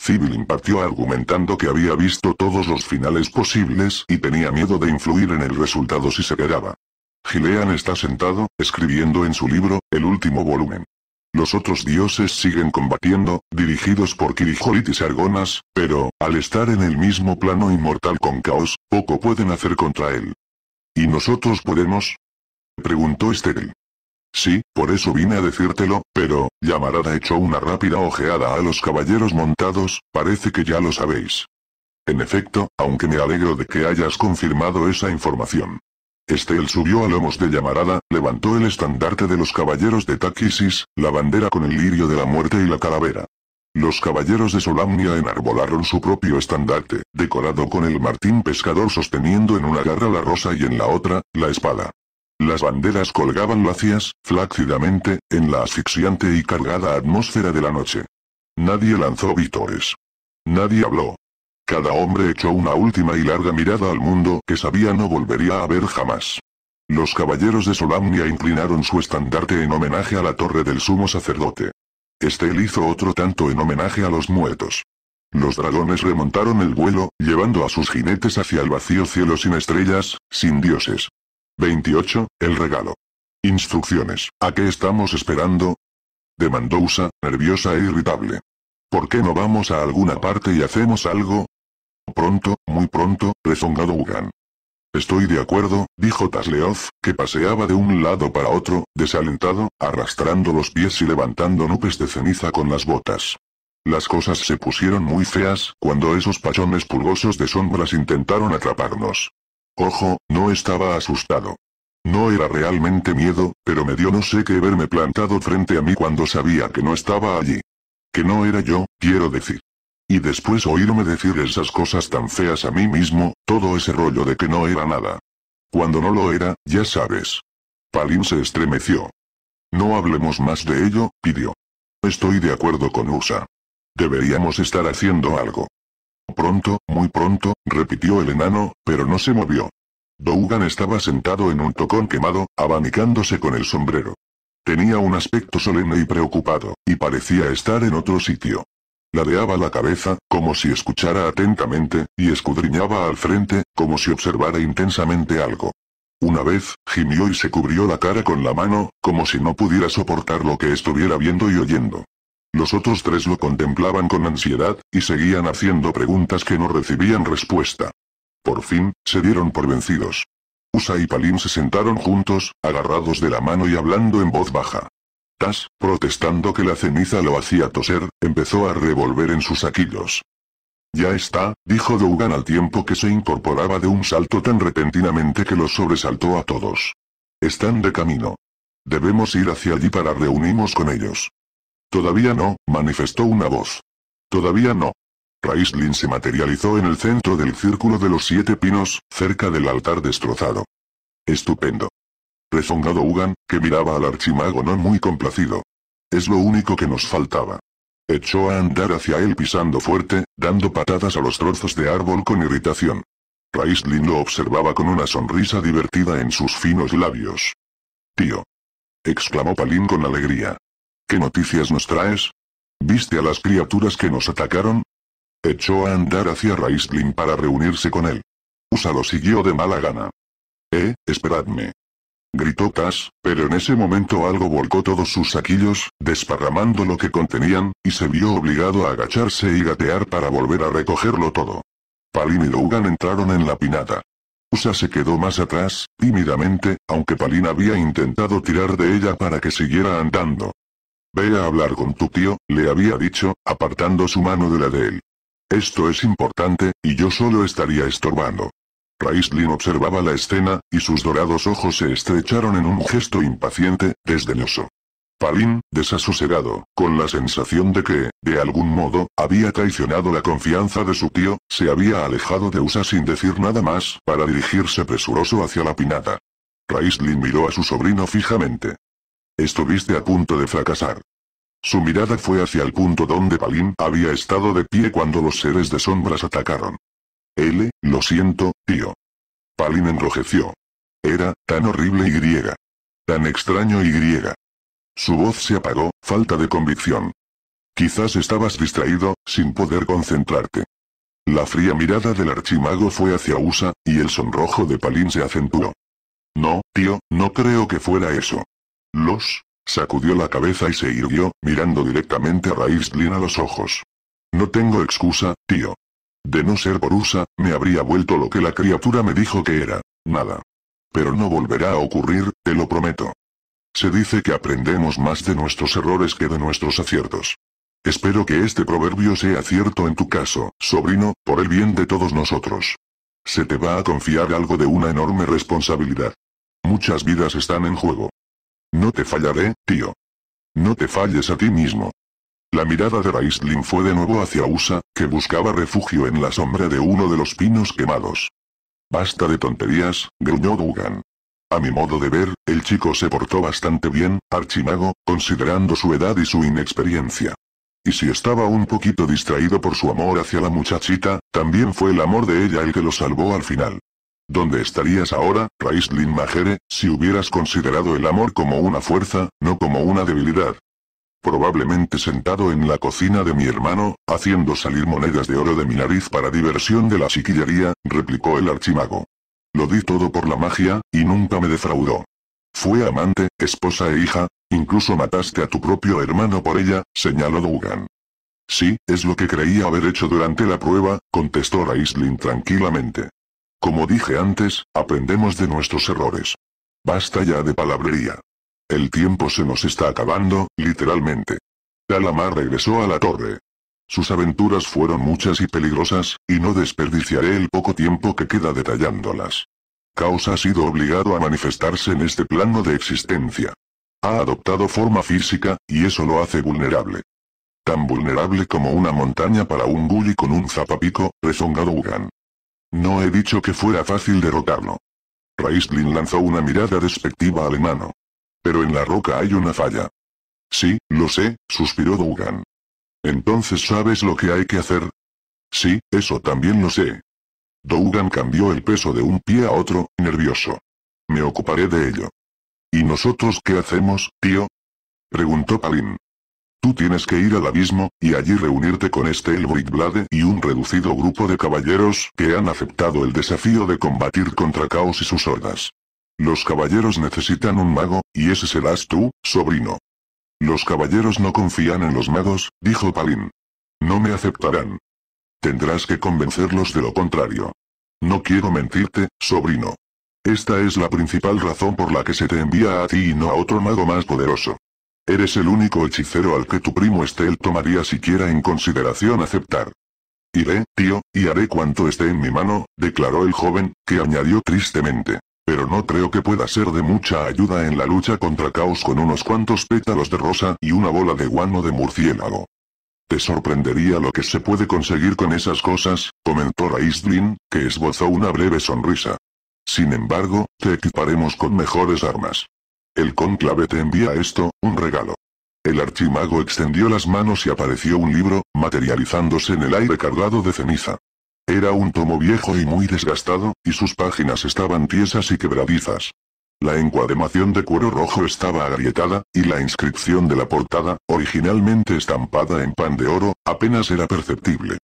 Speaker 1: Civil impartió argumentando que había visto todos los finales posibles y tenía miedo de influir en el resultado si se quedaba. Gilean está sentado, escribiendo en su libro, el último volumen. Los otros dioses siguen combatiendo, dirigidos por Kirijorit y Sargonas, pero, al estar en el mismo plano inmortal con Caos, poco pueden hacer contra él. ¿Y nosotros podemos? Preguntó Estéril. Sí, por eso vine a decírtelo, pero, Yamarada echó una rápida ojeada a los caballeros montados, parece que ya lo sabéis. En efecto, aunque me alegro de que hayas confirmado esa información. Estel subió a lomos de llamarada, levantó el estandarte de los caballeros de Taquisis, la bandera con el lirio de la muerte y la calavera. Los caballeros de Solamnia enarbolaron su propio estandarte, decorado con el martín pescador sosteniendo en una garra la rosa y en la otra, la espada. Las banderas colgaban lacias, flácidamente, en la asfixiante y cargada atmósfera de la noche. Nadie lanzó vítores. Nadie habló, cada hombre echó una última y larga mirada al mundo que sabía no volvería a ver jamás. Los caballeros de Solamnia inclinaron su estandarte en homenaje a la torre del sumo sacerdote. Estel hizo otro tanto en homenaje a los muertos. Los dragones remontaron el vuelo, llevando a sus jinetes hacia el vacío cielo sin estrellas, sin dioses. 28. El regalo. Instrucciones. ¿A qué estamos esperando? Demandó Usa, nerviosa e irritable. ¿Por qué no vamos a alguna parte y hacemos algo? Pronto, muy pronto, rezongado Ugan. Estoy de acuerdo, dijo Tasleov, que paseaba de un lado para otro, desalentado, arrastrando los pies y levantando nubes de ceniza con las botas. Las cosas se pusieron muy feas, cuando esos pachones pulgosos de sombras intentaron atraparnos. Ojo, no estaba asustado. No era realmente miedo, pero me dio no sé qué verme plantado frente a mí cuando sabía que no estaba allí. Que no era yo, quiero decir. Y después oírme decir esas cosas tan feas a mí mismo, todo ese rollo de que no era nada. Cuando no lo era, ya sabes. Palin se estremeció. No hablemos más de ello, pidió. Estoy de acuerdo con USA. Deberíamos estar haciendo algo. Pronto, muy pronto, repitió el enano, pero no se movió. Dougan estaba sentado en un tocón quemado, abanicándose con el sombrero. Tenía un aspecto solemne y preocupado, y parecía estar en otro sitio. Ladeaba la cabeza, como si escuchara atentamente, y escudriñaba al frente, como si observara intensamente algo. Una vez, gimió y se cubrió la cara con la mano, como si no pudiera soportar lo que estuviera viendo y oyendo. Los otros tres lo contemplaban con ansiedad, y seguían haciendo preguntas que no recibían respuesta. Por fin, se dieron por vencidos. Usa y Palin se sentaron juntos, agarrados de la mano y hablando en voz baja protestando que la ceniza lo hacía toser, empezó a revolver en sus saquillos. Ya está, dijo Dougan al tiempo que se incorporaba de un salto tan repentinamente que los sobresaltó a todos. Están de camino. Debemos ir hacia allí para reunirnos con ellos. Todavía no, manifestó una voz. Todavía no. Raislin se materializó en el centro del círculo de los siete pinos, cerca del altar destrozado. Estupendo. Rezongado Ugan, que miraba al archimago no muy complacido. Es lo único que nos faltaba. Echó a andar hacia él pisando fuerte, dando patadas a los trozos de árbol con irritación. Raistlin lo observaba con una sonrisa divertida en sus finos labios. Tío. exclamó Palin con alegría. ¿Qué noticias nos traes? ¿Viste a las criaturas que nos atacaron? Echó a andar hacia Raistlin para reunirse con él. Usa lo siguió de mala gana. Eh, esperadme gritó Tas, pero en ese momento algo volcó todos sus saquillos, desparramando lo que contenían, y se vio obligado a agacharse y gatear para volver a recogerlo todo. Palin y Logan entraron en la pinada. Usa se quedó más atrás, tímidamente, aunque Palin había intentado tirar de ella para que siguiera andando. Ve a hablar con tu tío, le había dicho, apartando su mano de la de él. Esto es importante, y yo solo estaría estorbando. Raislin observaba la escena, y sus dorados ojos se estrecharon en un gesto impaciente, desdeñoso. Palin, desasosegado, con la sensación de que, de algún modo, había traicionado la confianza de su tío, se había alejado de Usa sin decir nada más para dirigirse presuroso hacia la pinata. Raislin miró a su sobrino fijamente. Estuviste a punto de fracasar. Su mirada fue hacia el punto donde Palin había estado de pie cuando los seres de sombras atacaron. L, lo siento, tío. Palin enrojeció. Era, tan horrible y griega. Tan extraño y griega. Su voz se apagó, falta de convicción. Quizás estabas distraído, sin poder concentrarte. La fría mirada del archimago fue hacia USA, y el sonrojo de Palin se acentuó. No, tío, no creo que fuera eso. Los, sacudió la cabeza y se irguió, mirando directamente a Raistlin a los ojos. No tengo excusa, tío. De no ser por USA, me habría vuelto lo que la criatura me dijo que era. Nada. Pero no volverá a ocurrir, te lo prometo. Se dice que aprendemos más de nuestros errores que de nuestros aciertos. Espero que este proverbio sea cierto en tu caso, sobrino, por el bien de todos nosotros. Se te va a confiar algo de una enorme responsabilidad. Muchas vidas están en juego. No te fallaré, tío. No te falles a ti mismo. La mirada de Raistlin fue de nuevo hacia USA, que buscaba refugio en la sombra de uno de los pinos quemados. Basta de tonterías, gruñó Dugan. A mi modo de ver, el chico se portó bastante bien, archimago, considerando su edad y su inexperiencia. Y si estaba un poquito distraído por su amor hacia la muchachita, también fue el amor de ella el que lo salvó al final. ¿Dónde estarías ahora, Raistlin Majere, si hubieras considerado el amor como una fuerza, no como una debilidad? probablemente sentado en la cocina de mi hermano, haciendo salir monedas de oro de mi nariz para diversión de la chiquillería, replicó el archimago. Lo di todo por la magia, y nunca me defraudó. Fue amante, esposa e hija, incluso mataste a tu propio hermano por ella, señaló Dugan. Sí, es lo que creía haber hecho durante la prueba, contestó Raislin tranquilamente. Como dije antes, aprendemos de nuestros errores. Basta ya de palabrería. El tiempo se nos está acabando, literalmente. Talamar regresó a la torre. Sus aventuras fueron muchas y peligrosas, y no desperdiciaré el poco tiempo que queda detallándolas. Caos ha sido obligado a manifestarse en este plano de existencia. Ha adoptado forma física, y eso lo hace vulnerable. Tan vulnerable como una montaña para un bully con un zapapico, rezongado Ugan. No he dicho que fuera fácil derrotarlo. Raistlin lanzó una mirada despectiva al pero en la roca hay una falla. Sí, lo sé, suspiró Dougan. Entonces sabes lo que hay que hacer. Sí, eso también lo sé. Dougan cambió el peso de un pie a otro, nervioso. Me ocuparé de ello. ¿Y nosotros qué hacemos, tío? Preguntó Palin. Tú tienes que ir al abismo, y allí reunirte con este Blade y un reducido grupo de caballeros que han aceptado el desafío de combatir contra Caos y sus hordas. Los caballeros necesitan un mago, y ese serás tú, sobrino. Los caballeros no confían en los magos, dijo Palin. No me aceptarán. Tendrás que convencerlos de lo contrario. No quiero mentirte, sobrino. Esta es la principal razón por la que se te envía a ti y no a otro mago más poderoso. Eres el único hechicero al que tu primo Estel tomaría siquiera en consideración aceptar. Iré, tío, y haré cuanto esté en mi mano, declaró el joven, que añadió tristemente. Pero no creo que pueda ser de mucha ayuda en la lucha contra Caos con unos cuantos pétalos de rosa y una bola de guano de murciélago. Te sorprendería lo que se puede conseguir con esas cosas, comentó Raistlin, que esbozó una breve sonrisa. Sin embargo, te equiparemos con mejores armas. El conclave te envía esto, un regalo. El archimago extendió las manos y apareció un libro, materializándose en el aire cargado de ceniza. Era un tomo viejo y muy desgastado, y sus páginas estaban tiesas y quebradizas. La encuademación de cuero rojo estaba agrietada, y la inscripción de la portada, originalmente estampada en pan de oro, apenas era perceptible.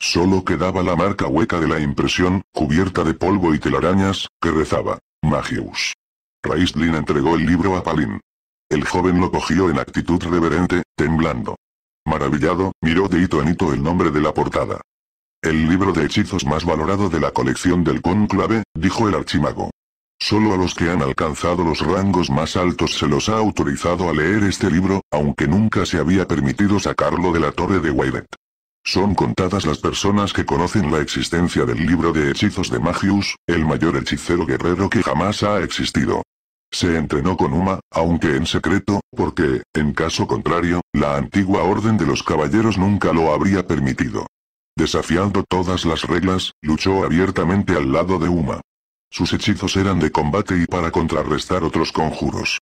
Speaker 1: Solo quedaba la marca hueca de la impresión, cubierta de polvo y telarañas, que rezaba, Magius. Raistlin entregó el libro a Palin. El joven lo cogió en actitud reverente, temblando. Maravillado, miró de hito en hito el nombre de la portada. El libro de hechizos más valorado de la colección del cónclave, dijo el archimago. Solo a los que han alcanzado los rangos más altos se los ha autorizado a leer este libro, aunque nunca se había permitido sacarlo de la torre de Wailet. Son contadas las personas que conocen la existencia del libro de hechizos de Magius, el mayor hechicero guerrero que jamás ha existido. Se entrenó con Uma, aunque en secreto, porque, en caso contrario, la antigua orden de los caballeros nunca lo habría permitido. Desafiando todas las reglas, luchó abiertamente al lado de Uma. Sus hechizos eran de combate y para contrarrestar otros conjuros.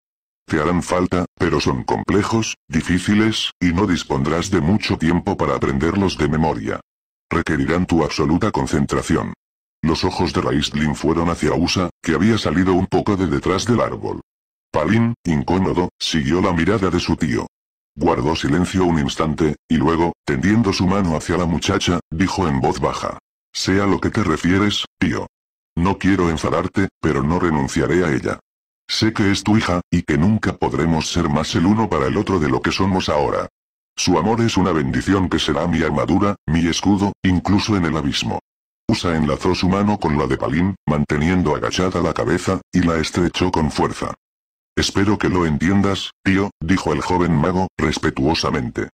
Speaker 1: Te harán falta, pero son complejos, difíciles, y no dispondrás de mucho tiempo para aprenderlos de memoria. Requerirán tu absoluta concentración. Los ojos de Raistlin fueron hacia Usa, que había salido un poco de detrás del árbol. Palin, incómodo, siguió la mirada de su tío. Guardó silencio un instante, y luego, tendiendo su mano hacia la muchacha, dijo en voz baja. «Sea lo que te refieres, tío. No quiero enfadarte, pero no renunciaré a ella. Sé que es tu hija, y que nunca podremos ser más el uno para el otro de lo que somos ahora. Su amor es una bendición que será mi armadura, mi escudo, incluso en el abismo. Usa enlazó su mano con la de Palín, manteniendo agachada la cabeza, y la estrechó con fuerza. Espero que lo entiendas, tío, dijo el joven mago, respetuosamente.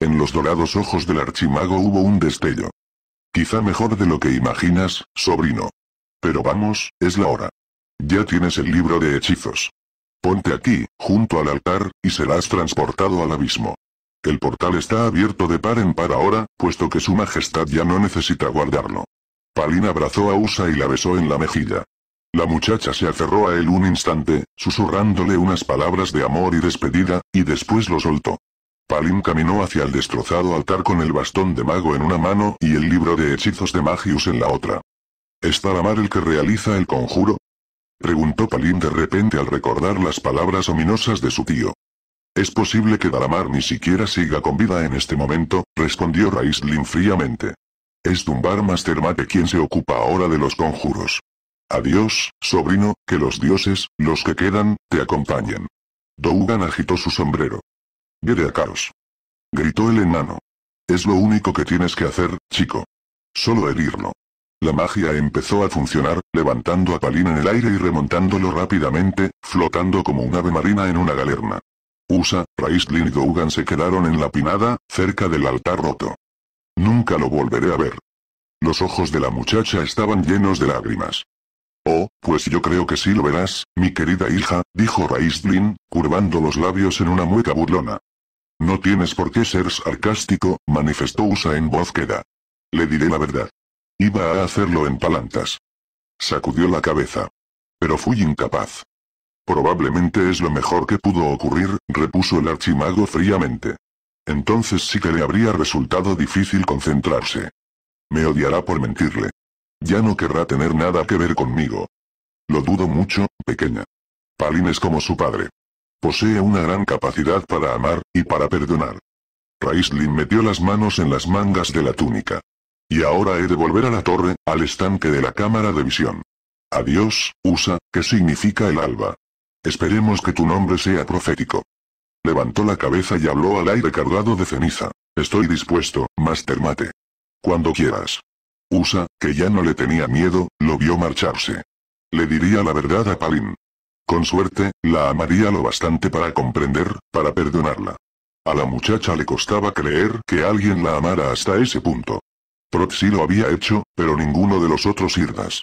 Speaker 1: En los dorados ojos del archimago hubo un destello. Quizá mejor de lo que imaginas, sobrino. Pero vamos, es la hora. Ya tienes el libro de hechizos. Ponte aquí, junto al altar, y serás transportado al abismo. El portal está abierto de par en par ahora, puesto que su majestad ya no necesita guardarlo. Palina abrazó a Usa y la besó en la mejilla. La muchacha se aferró a él un instante, susurrándole unas palabras de amor y despedida, y después lo soltó. Palin caminó hacia el destrozado altar con el bastón de mago en una mano y el libro de hechizos de Magius en la otra. ¿Es Dalamar el que realiza el conjuro? Preguntó Palin de repente al recordar las palabras ominosas de su tío. Es posible que Dalamar ni siquiera siga con vida en este momento, respondió Raislin fríamente. Es Dumbar que quien se ocupa ahora de los conjuros. Adiós, sobrino, que los dioses, los que quedan, te acompañen. Dougan agitó su sombrero. Viene a Caos. Gritó el enano. Es lo único que tienes que hacer, chico. Solo herirlo. La magia empezó a funcionar, levantando a Palin en el aire y remontándolo rápidamente, flotando como un ave marina en una galerna. Usa, Raistlin y Dougan se quedaron en la pinada, cerca del altar roto. Nunca lo volveré a ver. Los ojos de la muchacha estaban llenos de lágrimas. Oh, pues yo creo que sí lo verás, mi querida hija, dijo Raistlin, curvando los labios en una mueca burlona. No tienes por qué ser sarcástico, manifestó Usa en voz queda. Le diré la verdad. Iba a hacerlo en palantas. Sacudió la cabeza. Pero fui incapaz. Probablemente es lo mejor que pudo ocurrir, repuso el archimago fríamente. Entonces sí que le habría resultado difícil concentrarse. Me odiará por mentirle. Ya no querrá tener nada que ver conmigo. Lo dudo mucho, pequeña. Palin es como su padre. Posee una gran capacidad para amar, y para perdonar. Raizlin metió las manos en las mangas de la túnica. Y ahora he de volver a la torre, al estanque de la cámara de visión. Adiós, USA, que significa el alba. Esperemos que tu nombre sea profético. Levantó la cabeza y habló al aire cargado de ceniza. Estoy dispuesto, Master Mate. Cuando quieras. Usa, que ya no le tenía miedo, lo vio marcharse. Le diría la verdad a Palin. Con suerte, la amaría lo bastante para comprender, para perdonarla. A la muchacha le costaba creer que alguien la amara hasta ese punto. Prot sí lo había hecho, pero ninguno de los otros Irdas.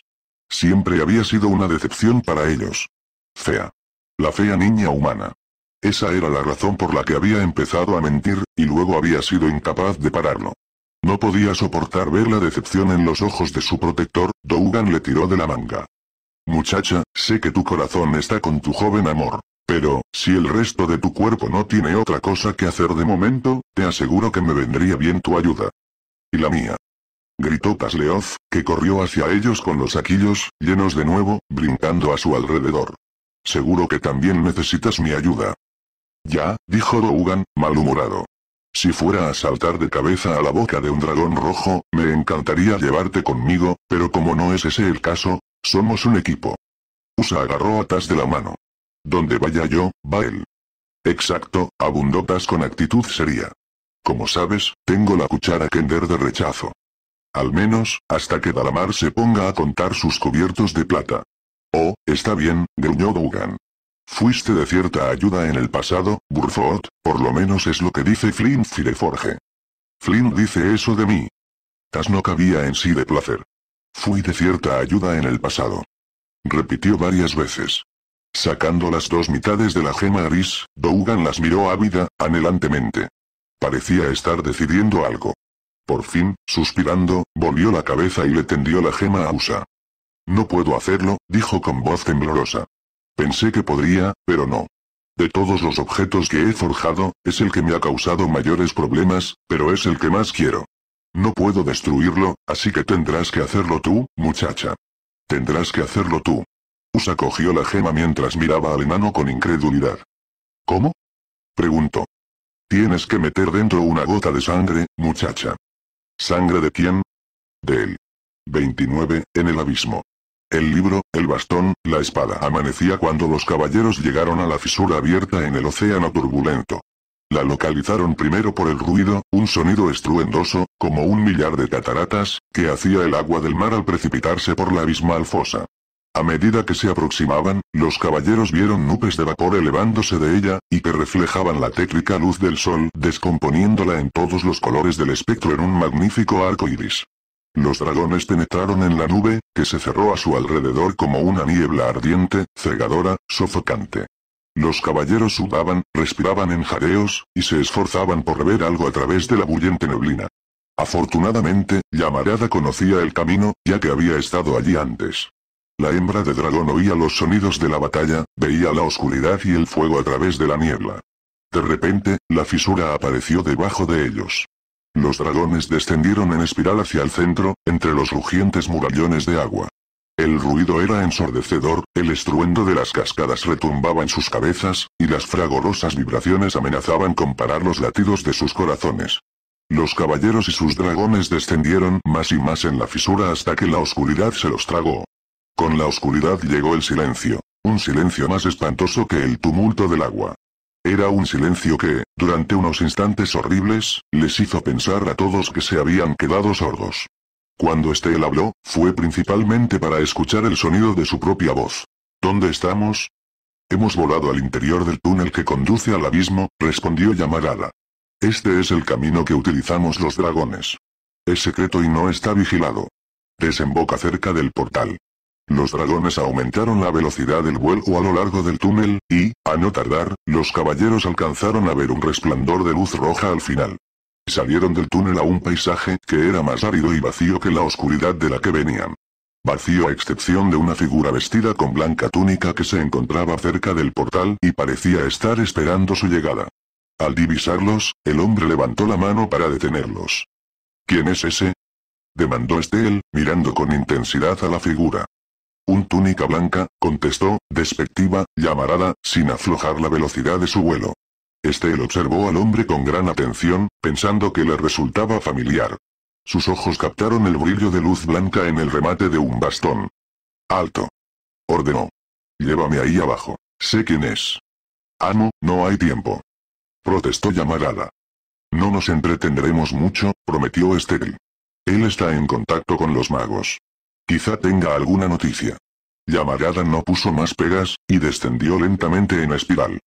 Speaker 1: Siempre había sido una decepción para ellos. Fea. La fea niña humana. Esa era la razón por la que había empezado a mentir, y luego había sido incapaz de pararlo. No podía soportar ver la decepción en los ojos de su protector, Dougan le tiró de la manga. Muchacha, sé que tu corazón está con tu joven amor. Pero, si el resto de tu cuerpo no tiene otra cosa que hacer de momento, te aseguro que me vendría bien tu ayuda. Y la mía. Gritó Pasleof, que corrió hacia ellos con los saquillos, llenos de nuevo, brincando a su alrededor. Seguro que también necesitas mi ayuda. Ya, dijo Dougan, malhumorado. Si fuera a saltar de cabeza a la boca de un dragón rojo, me encantaría llevarte conmigo, pero como no es ese el caso, somos un equipo. Usa agarró a de la mano. Donde vaya yo, va él. Exacto, abundó Taz con actitud seria. Como sabes, tengo la cuchara Kender de rechazo. Al menos, hasta que Dalamar se ponga a contar sus cubiertos de plata. Oh, está bien, gruñó Dugan. Fuiste de cierta ayuda en el pasado, Burford, por lo menos es lo que dice Flynn Fireforge. Flynn dice eso de mí. Tas no cabía en sí de placer. Fui de cierta ayuda en el pasado. Repitió varias veces. Sacando las dos mitades de la gema gris, Dougan las miró ávida, anhelantemente. Parecía estar decidiendo algo. Por fin, suspirando, volvió la cabeza y le tendió la gema a Usa. No puedo hacerlo, dijo con voz temblorosa. Pensé que podría, pero no. De todos los objetos que he forjado, es el que me ha causado mayores problemas, pero es el que más quiero. No puedo destruirlo, así que tendrás que hacerlo tú, muchacha. Tendrás que hacerlo tú. Usa cogió la gema mientras miraba al enano con incredulidad. ¿Cómo? preguntó. Tienes que meter dentro una gota de sangre, muchacha. ¿Sangre de quién? De él. 29, en el abismo. El libro, el bastón, la espada. Amanecía cuando los caballeros llegaron a la fisura abierta en el océano turbulento. La localizaron primero por el ruido, un sonido estruendoso, como un millar de cataratas, que hacía el agua del mar al precipitarse por la abismal fosa. A medida que se aproximaban, los caballeros vieron nubes de vapor elevándose de ella, y que reflejaban la tétrica luz del sol, descomponiéndola en todos los colores del espectro en un magnífico arco iris. Los dragones penetraron en la nube, que se cerró a su alrededor como una niebla ardiente, cegadora, sofocante. Los caballeros sudaban, respiraban en jadeos, y se esforzaban por ver algo a través de la bullente neblina. Afortunadamente, Llamarada conocía el camino, ya que había estado allí antes. La hembra de dragón oía los sonidos de la batalla, veía la oscuridad y el fuego a través de la niebla. De repente, la fisura apareció debajo de ellos. Los dragones descendieron en espiral hacia el centro, entre los rugientes murallones de agua. El ruido era ensordecedor, el estruendo de las cascadas retumbaba en sus cabezas, y las fragorosas vibraciones amenazaban con parar los latidos de sus corazones. Los caballeros y sus dragones descendieron más y más en la fisura hasta que la oscuridad se los tragó. Con la oscuridad llegó el silencio, un silencio más espantoso que el tumulto del agua. Era un silencio que, durante unos instantes horribles, les hizo pensar a todos que se habían quedado sordos. Cuando Estel habló, fue principalmente para escuchar el sonido de su propia voz. ¿Dónde estamos? Hemos volado al interior del túnel que conduce al abismo, respondió Yamarada. Este es el camino que utilizamos los dragones. Es secreto y no está vigilado. Desemboca cerca del portal. Los dragones aumentaron la velocidad del vuelo a lo largo del túnel, y, a no tardar, los caballeros alcanzaron a ver un resplandor de luz roja al final. Salieron del túnel a un paisaje que era más árido y vacío que la oscuridad de la que venían. Vacío a excepción de una figura vestida con blanca túnica que se encontraba cerca del portal y parecía estar esperando su llegada. Al divisarlos, el hombre levantó la mano para detenerlos. ¿Quién es ese? demandó Estel, mirando con intensidad a la figura. Un túnica blanca, contestó, despectiva, llamarada, sin aflojar la velocidad de su vuelo. Estel observó al hombre con gran atención, pensando que le resultaba familiar. Sus ojos captaron el brillo de luz blanca en el remate de un bastón. Alto. Ordenó. Llévame ahí abajo. Sé quién es. Amo, no hay tiempo. Protestó llamarada. No nos entretendremos mucho, prometió Estel. Él está en contacto con los magos. Quizá tenga alguna noticia. Yamagata no puso más pegas, y descendió lentamente en espiral.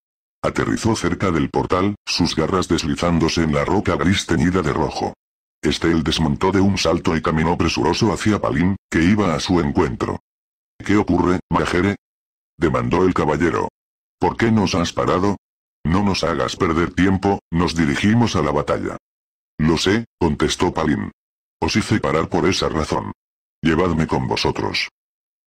Speaker 1: Aterrizó cerca del portal, sus garras deslizándose en la roca gris teñida de rojo. Estel desmontó de un salto y caminó presuroso hacia Palin, que iba a su encuentro. ¿Qué ocurre, Majere? demandó el caballero. ¿Por qué nos has parado? No nos hagas perder tiempo, nos dirigimos a la batalla. Lo sé, contestó Palin. Os hice parar por esa razón. Llevadme con vosotros.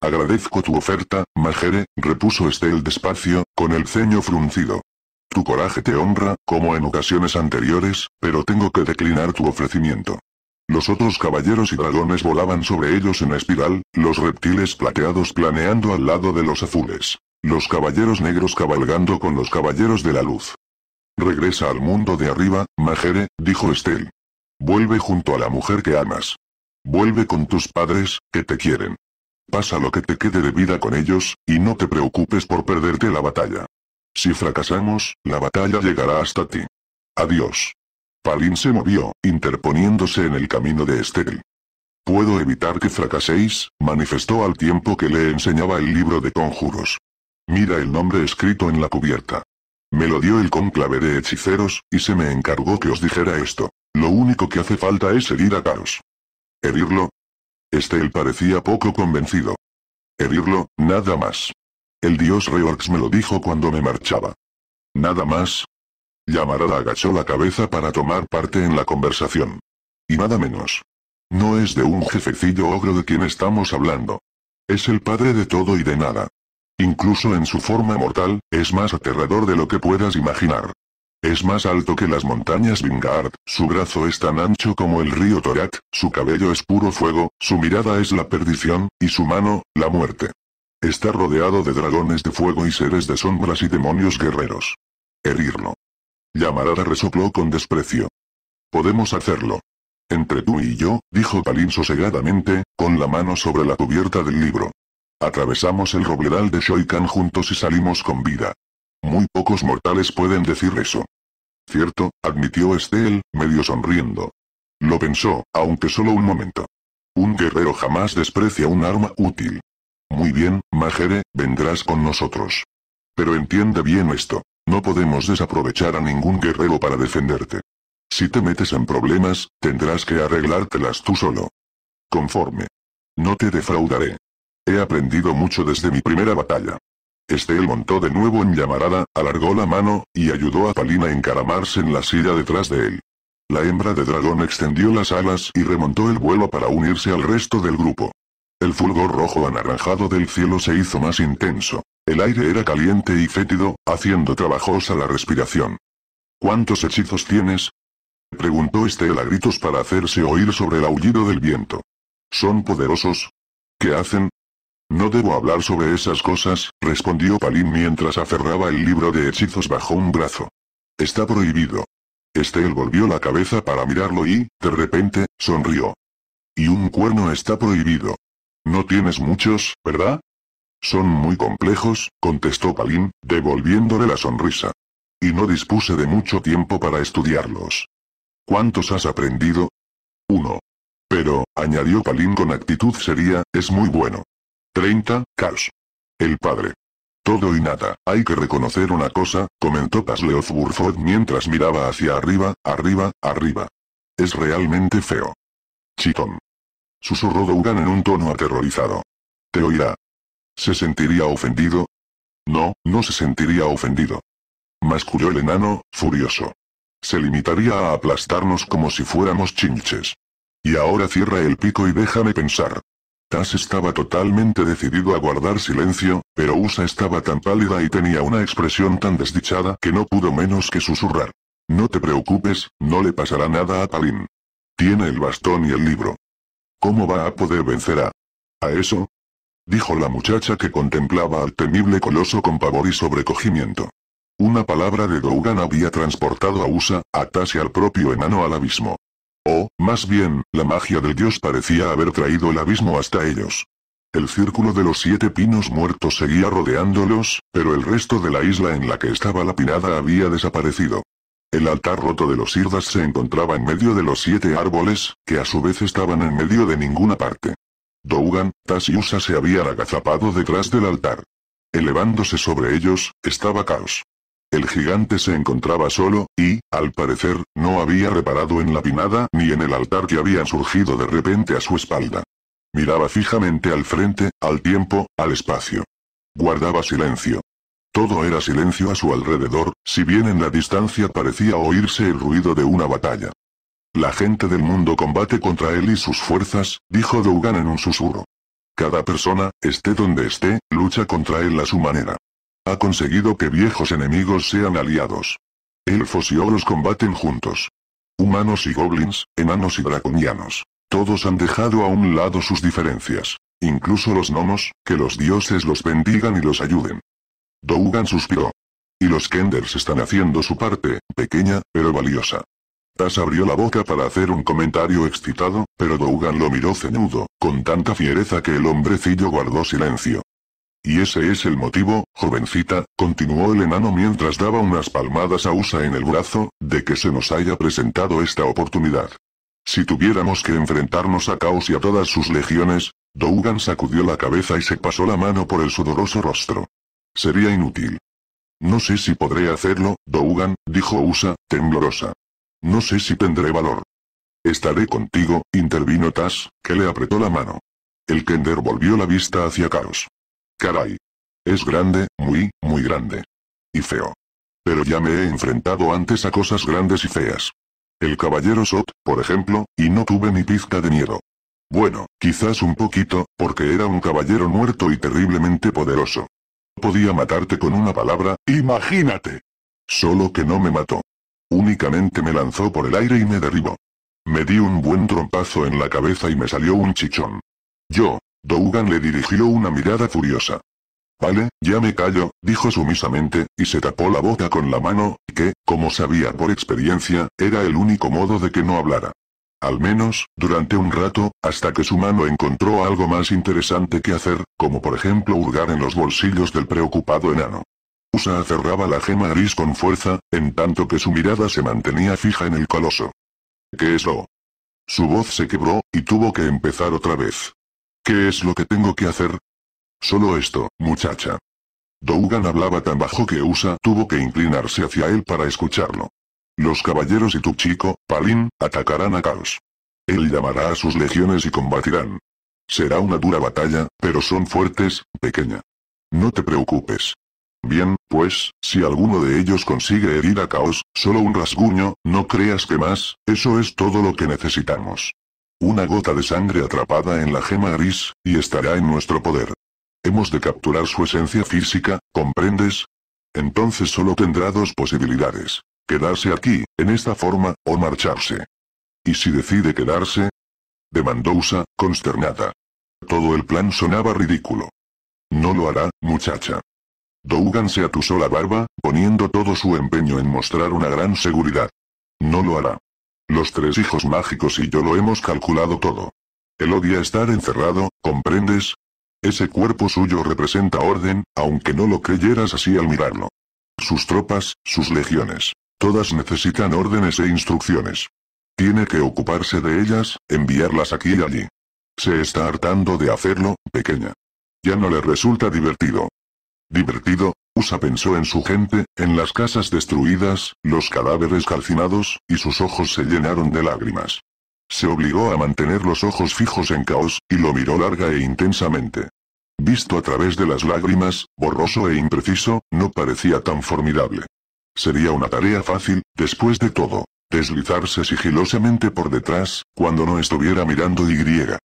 Speaker 1: Agradezco tu oferta, Majere, repuso Estel despacio, con el ceño fruncido. Tu coraje te honra, como en ocasiones anteriores, pero tengo que declinar tu ofrecimiento. Los otros caballeros y dragones volaban sobre ellos en espiral, los reptiles plateados planeando al lado de los azules. Los caballeros negros cabalgando con los caballeros de la luz. Regresa al mundo de arriba, Majere, dijo Estel. Vuelve junto a la mujer que amas. Vuelve con tus padres, que te quieren. Pasa lo que te quede de vida con ellos, y no te preocupes por perderte la batalla. Si fracasamos, la batalla llegará hasta ti. Adiós. Palin se movió, interponiéndose en el camino de Estel. Puedo evitar que fracaséis, manifestó al tiempo que le enseñaba el libro de conjuros. Mira el nombre escrito en la cubierta. Me lo dio el conclave de hechiceros, y se me encargó que os dijera esto. Lo único que hace falta es herir a Caros. ¿Herirlo? Estel parecía poco convencido. ¿Herirlo, nada más? El dios Reorx me lo dijo cuando me marchaba. ¿Nada más? Yamarada agachó la cabeza para tomar parte en la conversación. Y nada menos. No es de un jefecillo ogro de quien estamos hablando. Es el padre de todo y de nada. Incluso en su forma mortal, es más aterrador de lo que puedas imaginar. Es más alto que las montañas Vingard, su brazo es tan ancho como el río Torat, su cabello es puro fuego, su mirada es la perdición, y su mano, la muerte. Está rodeado de dragones de fuego y seres de sombras y demonios guerreros. Herirlo. Yamarada resopló con desprecio. Podemos hacerlo. Entre tú y yo, dijo Palin sosegadamente, con la mano sobre la cubierta del libro. Atravesamos el robledal de Shoikan juntos y salimos con vida. Muy pocos mortales pueden decir eso. Cierto, admitió Estelle, medio sonriendo. Lo pensó, aunque solo un momento. Un guerrero jamás desprecia un arma útil. Muy bien, Majere, vendrás con nosotros. Pero entiende bien esto. No podemos desaprovechar a ningún guerrero para defenderte. Si te metes en problemas, tendrás que arreglártelas tú solo. Conforme. No te defraudaré. He aprendido mucho desde mi primera batalla. Estel montó de nuevo en llamarada, alargó la mano, y ayudó a Palina a encaramarse en la silla detrás de él. La hembra de dragón extendió las alas y remontó el vuelo para unirse al resto del grupo. El fulgor rojo anaranjado del cielo se hizo más intenso. El aire era caliente y fétido, haciendo trabajosa la respiración. ¿Cuántos hechizos tienes? Preguntó Estel a gritos para hacerse oír sobre el aullido del viento. ¿Son poderosos? ¿Qué hacen? No debo hablar sobre esas cosas, respondió Palin mientras aferraba el libro de hechizos bajo un brazo. Está prohibido. Estel volvió la cabeza para mirarlo y, de repente, sonrió. Y un cuerno está prohibido. No tienes muchos, ¿verdad? Son muy complejos, contestó Palin, devolviéndole la sonrisa. Y no dispuse de mucho tiempo para estudiarlos. ¿Cuántos has aprendido? Uno. Pero, añadió Palin con actitud seria, es muy bueno. 30, caos. El padre. Todo y nada, hay que reconocer una cosa, comentó Pasleoth Burford mientras miraba hacia arriba, arriba, arriba. Es realmente feo. Chitón. Susurró Dougan en un tono aterrorizado. Te oirá. ¿Se sentiría ofendido? No, no se sentiría ofendido. Masculló el enano, furioso. Se limitaría a aplastarnos como si fuéramos chinches. Y ahora cierra el pico y déjame pensar. Tas estaba totalmente decidido a guardar silencio, pero Usa estaba tan pálida y tenía una expresión tan desdichada que no pudo menos que susurrar. No te preocupes, no le pasará nada a Palin. Tiene el bastón y el libro. ¿Cómo va a poder vencer a... a eso? Dijo la muchacha que contemplaba al temible coloso con pavor y sobrecogimiento. Una palabra de Douran había transportado a Usa, a Tas y al propio enano al abismo. O, más bien, la magia del dios parecía haber traído el abismo hasta ellos. El círculo de los siete pinos muertos seguía rodeándolos, pero el resto de la isla en la que estaba la pinada había desaparecido. El altar roto de los Irdas se encontraba en medio de los siete árboles, que a su vez estaban en medio de ninguna parte. Dougan, Tas y Usa se habían agazapado detrás del altar. Elevándose sobre ellos, estaba Caos. El gigante se encontraba solo, y, al parecer, no había reparado en la pinada ni en el altar que había surgido de repente a su espalda. Miraba fijamente al frente, al tiempo, al espacio. Guardaba silencio. Todo era silencio a su alrededor, si bien en la distancia parecía oírse el ruido de una batalla. La gente del mundo combate contra él y sus fuerzas, dijo Dougan en un susurro. Cada persona, esté donde esté, lucha contra él a su manera. Ha conseguido que viejos enemigos sean aliados. Elfos y oros combaten juntos. Humanos y goblins, enanos y draconianos. Todos han dejado a un lado sus diferencias. Incluso los gnomos, que los dioses los bendigan y los ayuden. Dougan suspiró. Y los Kenders están haciendo su parte, pequeña, pero valiosa. Tas abrió la boca para hacer un comentario excitado, pero Dougan lo miró cenudo con tanta fiereza que el hombrecillo guardó silencio. Y ese es el motivo, jovencita, continuó el enano mientras daba unas palmadas a Usa en el brazo, de que se nos haya presentado esta oportunidad. Si tuviéramos que enfrentarnos a Caos y a todas sus legiones, Dougan sacudió la cabeza y se pasó la mano por el sudoroso rostro. Sería inútil. No sé si podré hacerlo, Dougan, dijo Usa, temblorosa. No sé si tendré valor. Estaré contigo, intervino Tas, que le apretó la mano. El Kender volvió la vista hacia Caos. Caray. Es grande, muy, muy grande. Y feo. Pero ya me he enfrentado antes a cosas grandes y feas. El caballero Sot, por ejemplo, y no tuve ni pizca de miedo. Bueno, quizás un poquito, porque era un caballero muerto y terriblemente poderoso. Podía matarte con una palabra, imagínate. Solo que no me mató. Únicamente me lanzó por el aire y me derribó. Me di un buen trompazo en la cabeza y me salió un chichón. Yo, Dougan le dirigió una mirada furiosa. Vale, ya me callo, dijo sumisamente, y se tapó la boca con la mano, que, como sabía por experiencia, era el único modo de que no hablara. Al menos, durante un rato, hasta que su mano encontró algo más interesante que hacer, como por ejemplo hurgar en los bolsillos del preocupado enano. Usa cerraba la gema gris con fuerza, en tanto que su mirada se mantenía fija en el coloso. ¿Qué es lo? Su voz se quebró, y tuvo que empezar otra vez. ¿Qué es lo que tengo que hacer? Solo esto, muchacha. Dougan hablaba tan bajo que Usa tuvo que inclinarse hacia él para escucharlo. Los caballeros y tu chico, Palin, atacarán a Caos. Él llamará a sus legiones y combatirán. Será una dura batalla, pero son fuertes, pequeña. No te preocupes. Bien, pues, si alguno de ellos consigue herir a Caos, solo un rasguño, no creas que más, eso es todo lo que necesitamos. Una gota de sangre atrapada en la gema gris, y estará en nuestro poder. Hemos de capturar su esencia física, ¿comprendes? Entonces solo tendrá dos posibilidades. Quedarse aquí, en esta forma, o marcharse. ¿Y si decide quedarse? Demandó Usa, consternada. Todo el plan sonaba ridículo. No lo hará, muchacha. Dougan se atusó la barba, poniendo todo su empeño en mostrar una gran seguridad. No lo hará. Los tres hijos mágicos y yo lo hemos calculado todo. Él odia estar encerrado, ¿comprendes? Ese cuerpo suyo representa orden, aunque no lo creyeras así al mirarlo. Sus tropas, sus legiones. Todas necesitan órdenes e instrucciones. Tiene que ocuparse de ellas, enviarlas aquí y allí. Se está hartando de hacerlo, pequeña. Ya no le resulta divertido. Divertido, Usa pensó en su gente, en las casas destruidas, los cadáveres calcinados, y sus ojos se llenaron de lágrimas. Se obligó a mantener los ojos fijos en caos, y lo miró larga e intensamente. Visto a través de las lágrimas, borroso e impreciso, no parecía tan formidable. Sería una tarea fácil, después de todo, deslizarse sigilosamente por detrás, cuando no estuviera mirando Y.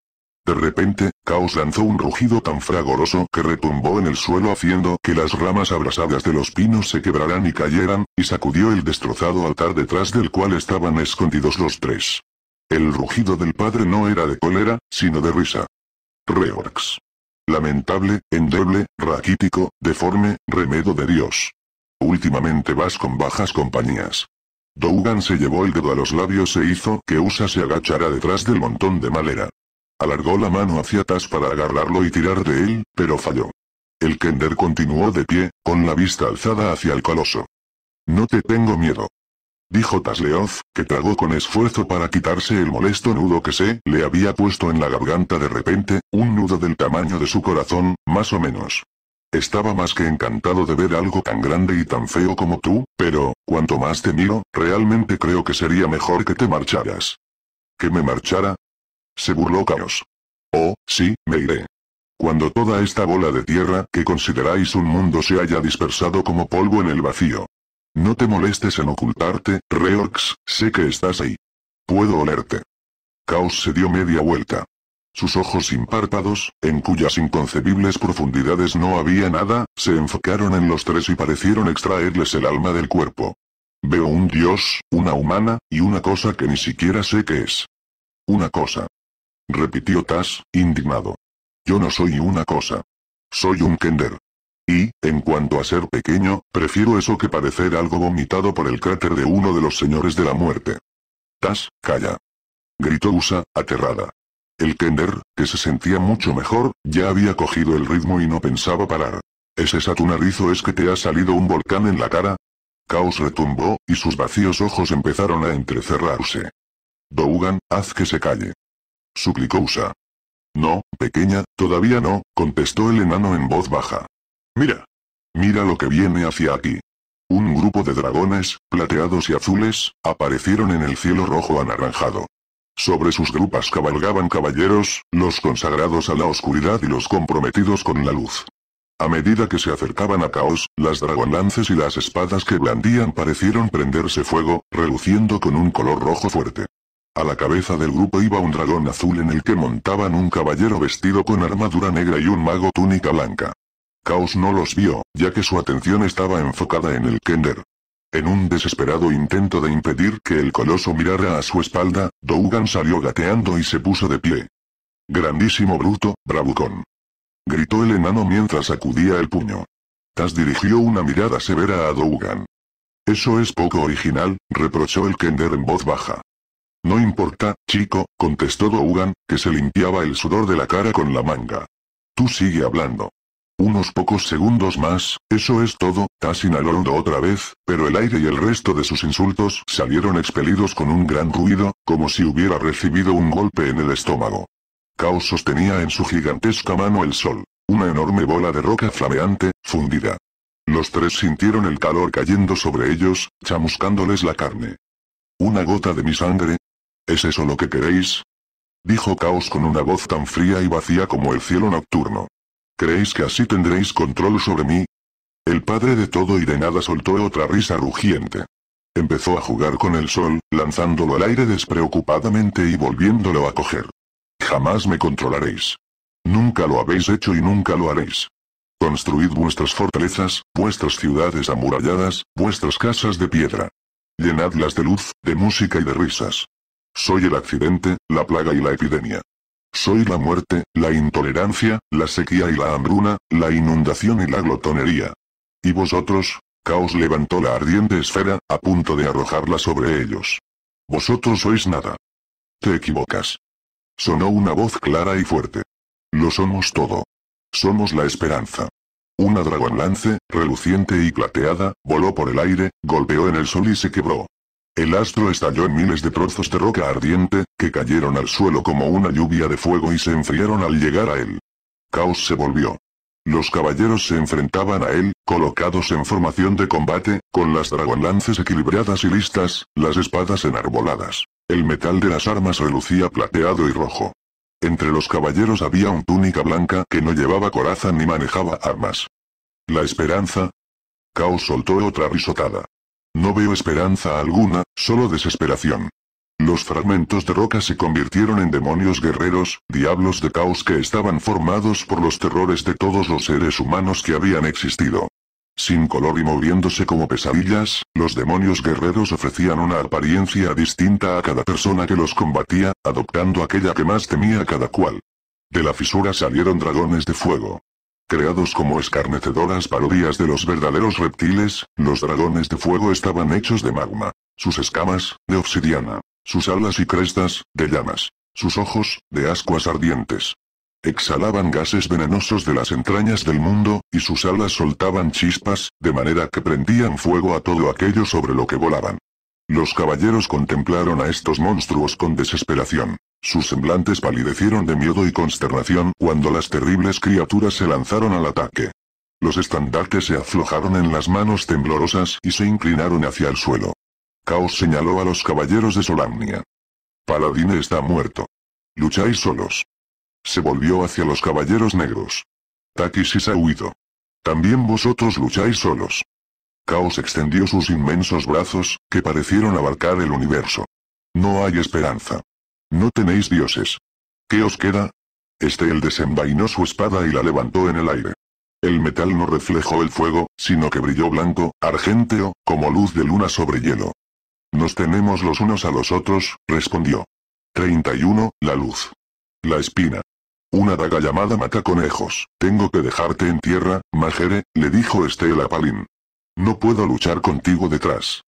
Speaker 1: De repente, Caos lanzó un rugido tan fragoroso que retumbó en el suelo haciendo que las ramas abrasadas de los pinos se quebraran y cayeran, y sacudió el destrozado altar detrás del cual estaban escondidos los tres. El rugido del padre no era de cólera, sino de risa. Reorx. Lamentable, endeble, raquítico, deforme, remedo de Dios. Últimamente vas con bajas compañías. Dougan se llevó el dedo a los labios e hizo que Usa se agachara detrás del montón de madera. Alargó la mano hacia Tas para agarrarlo y tirar de él, pero falló. El Kender continuó de pie, con la vista alzada hacia el coloso. No te tengo miedo. Dijo Tasleof, que tragó con esfuerzo para quitarse el molesto nudo que se le había puesto en la garganta de repente, un nudo del tamaño de su corazón, más o menos. Estaba más que encantado de ver algo tan grande y tan feo como tú, pero, cuanto más te miro, realmente creo que sería mejor que te marcharas. ¿Que me marchara? Se burló Caos. Oh, sí, me iré. Cuando toda esta bola de tierra que consideráis un mundo se haya dispersado como polvo en el vacío. No te molestes en ocultarte, Reorx, sé que estás ahí. Puedo olerte. Caos se dio media vuelta. Sus ojos sin párpados, en cuyas inconcebibles profundidades no había nada, se enfocaron en los tres y parecieron extraerles el alma del cuerpo. Veo un dios, una humana, y una cosa que ni siquiera sé qué es. Una cosa repitió tas indignado. Yo no soy una cosa. Soy un Kender. Y, en cuanto a ser pequeño, prefiero eso que parecer algo vomitado por el cráter de uno de los señores de la muerte. tas calla. Gritó Usa, aterrada. El Kender, que se sentía mucho mejor, ya había cogido el ritmo y no pensaba parar. ¿Es esa tu nariz o es que te ha salido un volcán en la cara? Caos retumbó, y sus vacíos ojos empezaron a entrecerrarse. Dougan, haz que se calle suplicó Usa. No, pequeña, todavía no, contestó el enano en voz baja. Mira. Mira lo que viene hacia aquí. Un grupo de dragones, plateados y azules, aparecieron en el cielo rojo anaranjado. Sobre sus grupas cabalgaban caballeros, los consagrados a la oscuridad y los comprometidos con la luz. A medida que se acercaban a Caos, las dragonlances y las espadas que blandían parecieron prenderse fuego, reluciendo con un color rojo fuerte. A la cabeza del grupo iba un dragón azul en el que montaban un caballero vestido con armadura negra y un mago túnica blanca. Caos no los vio, ya que su atención estaba enfocada en el Kender. En un desesperado intento de impedir que el coloso mirara a su espalda, Dougan salió gateando y se puso de pie. Grandísimo bruto, bravucón. Gritó el enano mientras sacudía el puño. Tas dirigió una mirada severa a Dougan. Eso es poco original, reprochó el Kender en voz baja. No importa, chico, contestó Dougan, que se limpiaba el sudor de la cara con la manga. Tú sigue hablando. Unos pocos segundos más, eso es todo, Tassin al otra vez, pero el aire y el resto de sus insultos salieron expelidos con un gran ruido, como si hubiera recibido un golpe en el estómago. Caos sostenía en su gigantesca mano el sol, una enorme bola de roca flameante, fundida. Los tres sintieron el calor cayendo sobre ellos, chamuscándoles la carne. Una gota de mi sangre, ¿Es eso lo que queréis? Dijo Caos con una voz tan fría y vacía como el cielo nocturno. ¿Creéis que así tendréis control sobre mí? El padre de todo y de nada soltó otra risa rugiente. Empezó a jugar con el sol, lanzándolo al aire despreocupadamente y volviéndolo a coger. Jamás me controlaréis. Nunca lo habéis hecho y nunca lo haréis. Construid vuestras fortalezas, vuestras ciudades amuralladas, vuestras casas de piedra. Llenadlas de luz, de música y de risas. Soy el accidente, la plaga y la epidemia. Soy la muerte, la intolerancia, la sequía y la hambruna, la inundación y la glotonería. ¿Y vosotros? Caos levantó la ardiente esfera, a punto de arrojarla sobre ellos. Vosotros sois nada. Te equivocas. Sonó una voz clara y fuerte. Lo somos todo. Somos la esperanza. Una dragón lance, reluciente y plateada, voló por el aire, golpeó en el sol y se quebró. El astro estalló en miles de trozos de roca ardiente, que cayeron al suelo como una lluvia de fuego y se enfriaron al llegar a él. Caos se volvió. Los caballeros se enfrentaban a él, colocados en formación de combate, con las dragonlances equilibradas y listas, las espadas enarboladas. El metal de las armas relucía plateado y rojo. Entre los caballeros había un túnica blanca que no llevaba coraza ni manejaba armas. La esperanza. Caos soltó otra risotada. No veo esperanza alguna, solo desesperación. Los fragmentos de roca se convirtieron en demonios guerreros, diablos de caos que estaban formados por los terrores de todos los seres humanos que habían existido. Sin color y moviéndose como pesadillas, los demonios guerreros ofrecían una apariencia distinta a cada persona que los combatía, adoptando aquella que más temía cada cual. De la fisura salieron dragones de fuego. Creados como escarnecedoras parodias de los verdaderos reptiles, los dragones de fuego estaban hechos de magma. Sus escamas, de obsidiana. Sus alas y crestas, de llamas. Sus ojos, de ascuas ardientes. Exhalaban gases venenosos de las entrañas del mundo, y sus alas soltaban chispas, de manera que prendían fuego a todo aquello sobre lo que volaban. Los caballeros contemplaron a estos monstruos con desesperación. Sus semblantes palidecieron de miedo y consternación cuando las terribles criaturas se lanzaron al ataque. Los estandartes se aflojaron en las manos temblorosas y se inclinaron hacia el suelo. Caos señaló a los caballeros de Solamnia. Paladine está muerto. Lucháis solos. Se volvió hacia los caballeros negros. Takisis ha huido. También vosotros lucháis solos. Caos extendió sus inmensos brazos, que parecieron abarcar el universo. No hay esperanza. No tenéis dioses. ¿Qué os queda? Estel el desenvainó su espada y la levantó en el aire. El metal no reflejó el fuego, sino que brilló blanco, argenteo, como luz de luna sobre hielo. Nos tenemos los unos a los otros, respondió. 31. La luz. La espina. Una daga llamada mata conejos. Tengo que dejarte en tierra, Majere, le dijo Estel a Palin. No puedo luchar contigo detrás.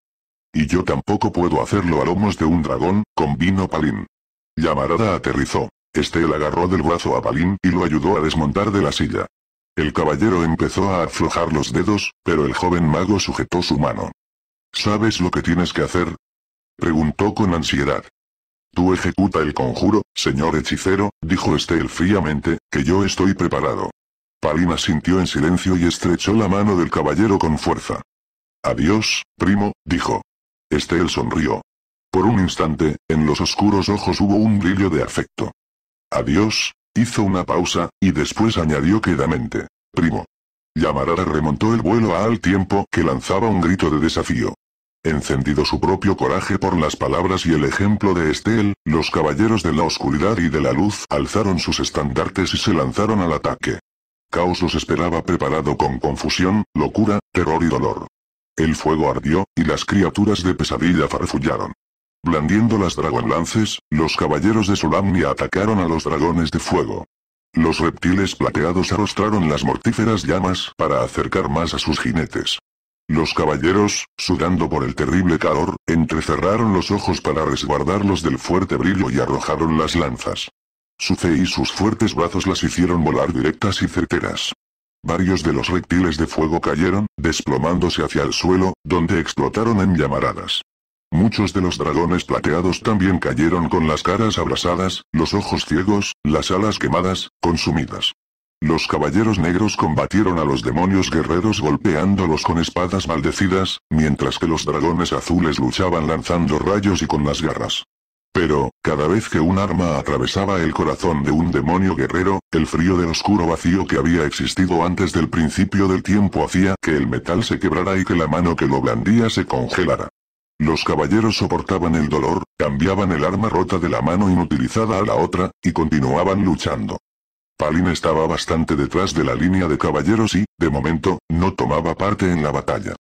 Speaker 1: Y yo tampoco puedo hacerlo a lomos de un dragón, convino Palin. Llamarada aterrizó. Estel agarró del brazo a Palin y lo ayudó a desmontar de la silla. El caballero empezó a aflojar los dedos, pero el joven mago sujetó su mano. ¿Sabes lo que tienes que hacer? Preguntó con ansiedad. Tú ejecuta el conjuro, señor hechicero, dijo Estel fríamente, que yo estoy preparado. Palin asintió en silencio y estrechó la mano del caballero con fuerza. Adiós, primo, dijo. Estel sonrió. Por un instante, en los oscuros ojos hubo un brillo de afecto. Adiós, hizo una pausa, y después añadió quedamente. Primo. Yamarara remontó el vuelo al tiempo que lanzaba un grito de desafío. Encendido su propio coraje por las palabras y el ejemplo de Estel, los caballeros de la oscuridad y de la luz alzaron sus estandartes y se lanzaron al ataque. Caos los esperaba preparado con confusión, locura, terror y dolor. El fuego ardió, y las criaturas de pesadilla farfullaron. Blandiendo las dragonlances, los caballeros de Solamnia atacaron a los dragones de fuego. Los reptiles plateados arrostraron las mortíferas llamas para acercar más a sus jinetes. Los caballeros, sudando por el terrible calor, entrecerraron los ojos para resguardarlos del fuerte brillo y arrojaron las lanzas. Su fe y sus fuertes brazos las hicieron volar directas y certeras. Varios de los reptiles de fuego cayeron, desplomándose hacia el suelo, donde explotaron en llamaradas. Muchos de los dragones plateados también cayeron con las caras abrasadas, los ojos ciegos, las alas quemadas, consumidas. Los caballeros negros combatieron a los demonios guerreros golpeándolos con espadas maldecidas, mientras que los dragones azules luchaban lanzando rayos y con las garras. Pero, cada vez que un arma atravesaba el corazón de un demonio guerrero, el frío del oscuro vacío que había existido antes del principio del tiempo hacía que el metal se quebrara y que la mano que lo blandía se congelara. Los caballeros soportaban el dolor, cambiaban el arma rota de la mano inutilizada a la otra, y continuaban luchando. Palin estaba bastante detrás de la línea de caballeros y, de momento, no tomaba parte en la batalla.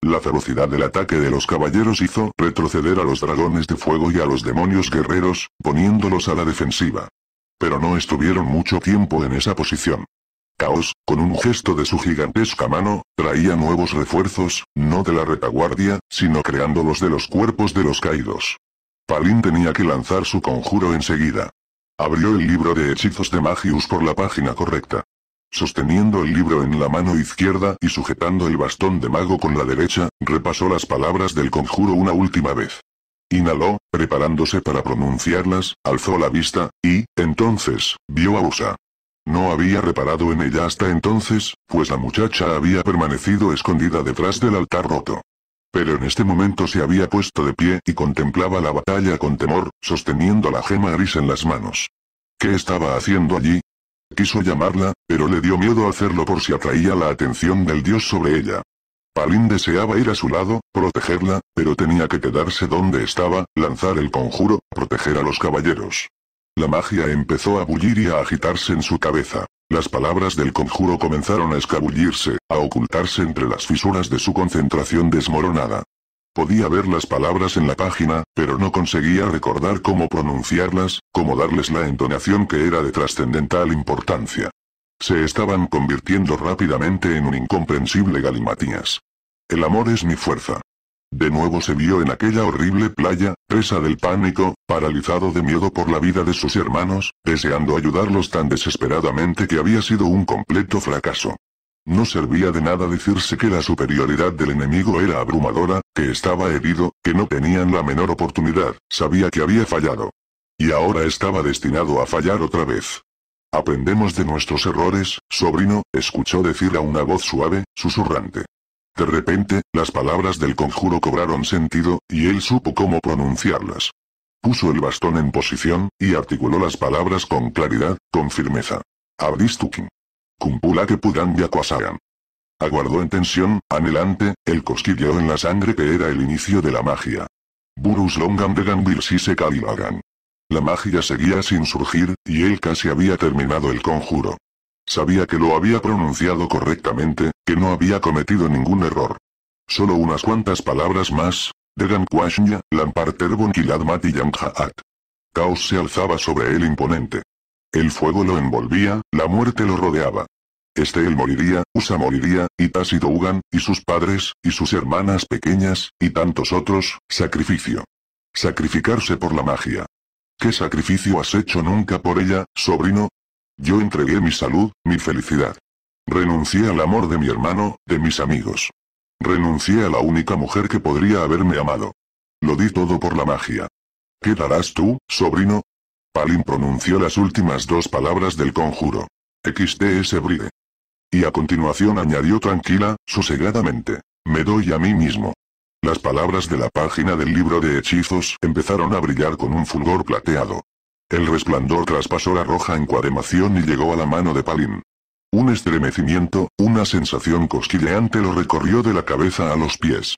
Speaker 1: La ferocidad del ataque de los caballeros hizo retroceder a los dragones de fuego y a los demonios guerreros, poniéndolos a la defensiva. Pero no estuvieron mucho tiempo en esa posición. Caos, con un gesto de su gigantesca mano, traía nuevos refuerzos, no de la retaguardia, sino creándolos de los cuerpos de los caídos. Palin tenía que lanzar su conjuro enseguida. Abrió el libro de hechizos de Magius por la página correcta. Sosteniendo el libro en la mano izquierda y sujetando el bastón de mago con la derecha, repasó las palabras del conjuro una última vez. Inhaló, preparándose para pronunciarlas, alzó la vista, y, entonces, vio a Usa. No había reparado en ella hasta entonces, pues la muchacha había permanecido escondida detrás del altar roto. Pero en este momento se había puesto de pie y contemplaba la batalla con temor, sosteniendo la gema gris en las manos. ¿Qué estaba haciendo allí? Quiso llamarla, pero le dio miedo hacerlo por si atraía la atención del dios sobre ella. Palin deseaba ir a su lado, protegerla, pero tenía que quedarse donde estaba, lanzar el conjuro, proteger a los caballeros. La magia empezó a bullir y a agitarse en su cabeza. Las palabras del conjuro comenzaron a escabullirse, a ocultarse entre las fisuras de su concentración desmoronada. Podía ver las palabras en la página, pero no conseguía recordar cómo pronunciarlas, cómo darles la entonación que era de trascendental importancia. Se estaban convirtiendo rápidamente en un incomprensible galimatías. El amor es mi fuerza. De nuevo se vio en aquella horrible playa, presa del pánico, paralizado de miedo por la vida de sus hermanos, deseando ayudarlos tan desesperadamente que había sido un completo fracaso. No servía de nada decirse que la superioridad del enemigo era abrumadora, que estaba herido, que no tenían la menor oportunidad, sabía que había fallado. Y ahora estaba destinado a fallar otra vez. Aprendemos de nuestros errores, sobrino, escuchó decir a una voz suave, susurrante. De repente, las palabras del conjuro cobraron sentido, y él supo cómo pronunciarlas. Puso el bastón en posición, y articuló las palabras con claridad, con firmeza. Abristukin. Kumpula que pudan Aguardó en tensión, anhelante, el cosquilleo en la sangre que era el inicio de la magia. Burus longam de Gambir si La magia seguía sin surgir, y él casi había terminado el conjuro. Sabía que lo había pronunciado correctamente, que no había cometido ningún error. Solo unas cuantas palabras más, Degan Kwashnya, Lamparter Caos se alzaba sobre él imponente. El fuego lo envolvía, la muerte lo rodeaba. Este él moriría, Usa moriría, y Tácito Ugan, y sus padres, y sus hermanas pequeñas, y tantos otros, sacrificio. Sacrificarse por la magia. ¿Qué sacrificio has hecho nunca por ella, sobrino? Yo entregué mi salud, mi felicidad. Renuncié al amor de mi hermano, de mis amigos. Renuncié a la única mujer que podría haberme amado. Lo di todo por la magia. ¿Qué darás tú, sobrino? Palin pronunció las últimas dos palabras del conjuro. XTS bride. Y a continuación añadió tranquila, sosegadamente. Me doy a mí mismo. Las palabras de la página del libro de hechizos empezaron a brillar con un fulgor plateado. El resplandor traspasó la roja encuademación y llegó a la mano de Palin. Un estremecimiento, una sensación cosquilleante lo recorrió de la cabeza a los pies.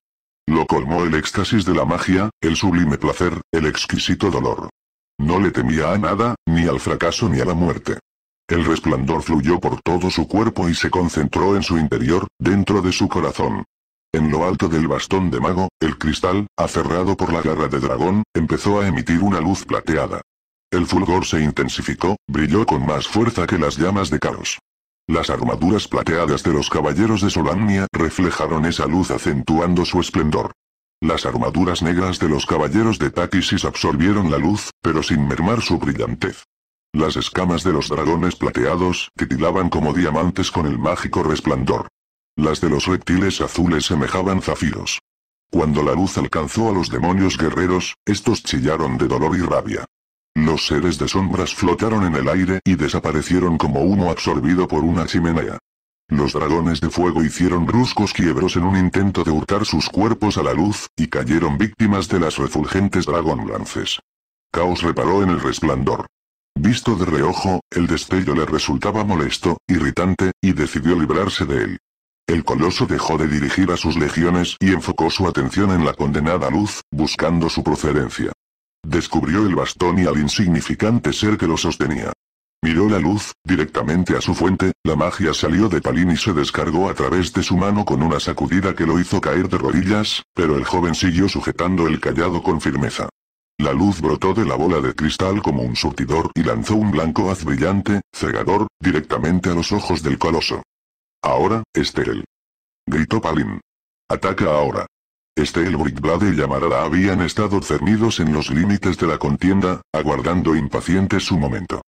Speaker 1: Lo colmó el éxtasis de la magia, el sublime placer, el exquisito dolor. No le temía a nada, ni al fracaso ni a la muerte. El resplandor fluyó por todo su cuerpo y se concentró en su interior, dentro de su corazón. En lo alto del bastón de mago, el cristal, aferrado por la garra de dragón, empezó a emitir una luz plateada. El fulgor se intensificó, brilló con más fuerza que las llamas de Caos. Las armaduras plateadas de los caballeros de Solamnia reflejaron esa luz acentuando su esplendor. Las armaduras negras de los caballeros de Takisis absorbieron la luz, pero sin mermar su brillantez. Las escamas de los dragones plateados titilaban como diamantes con el mágico resplandor. Las de los reptiles azules semejaban zafiros. Cuando la luz alcanzó a los demonios guerreros, estos chillaron de dolor y rabia. Los seres de sombras flotaron en el aire y desaparecieron como humo absorbido por una chimenea. Los dragones de fuego hicieron bruscos quiebros en un intento de hurtar sus cuerpos a la luz, y cayeron víctimas de las refulgentes lances. Caos reparó en el resplandor. Visto de reojo, el destello le resultaba molesto, irritante, y decidió librarse de él. El coloso dejó de dirigir a sus legiones y enfocó su atención en la condenada luz, buscando su procedencia. Descubrió el bastón y al insignificante ser que lo sostenía. Miró la luz, directamente a su fuente, la magia salió de Palin y se descargó a través de su mano con una sacudida que lo hizo caer de rodillas, pero el joven siguió sujetando el callado con firmeza. La luz brotó de la bola de cristal como un surtidor y lanzó un blanco haz brillante, cegador, directamente a los ojos del coloso. Ahora, Esterel. Gritó Palin. Ataca ahora. Estel Blade y habían estado cernidos en los límites de la contienda, aguardando impaciente su momento.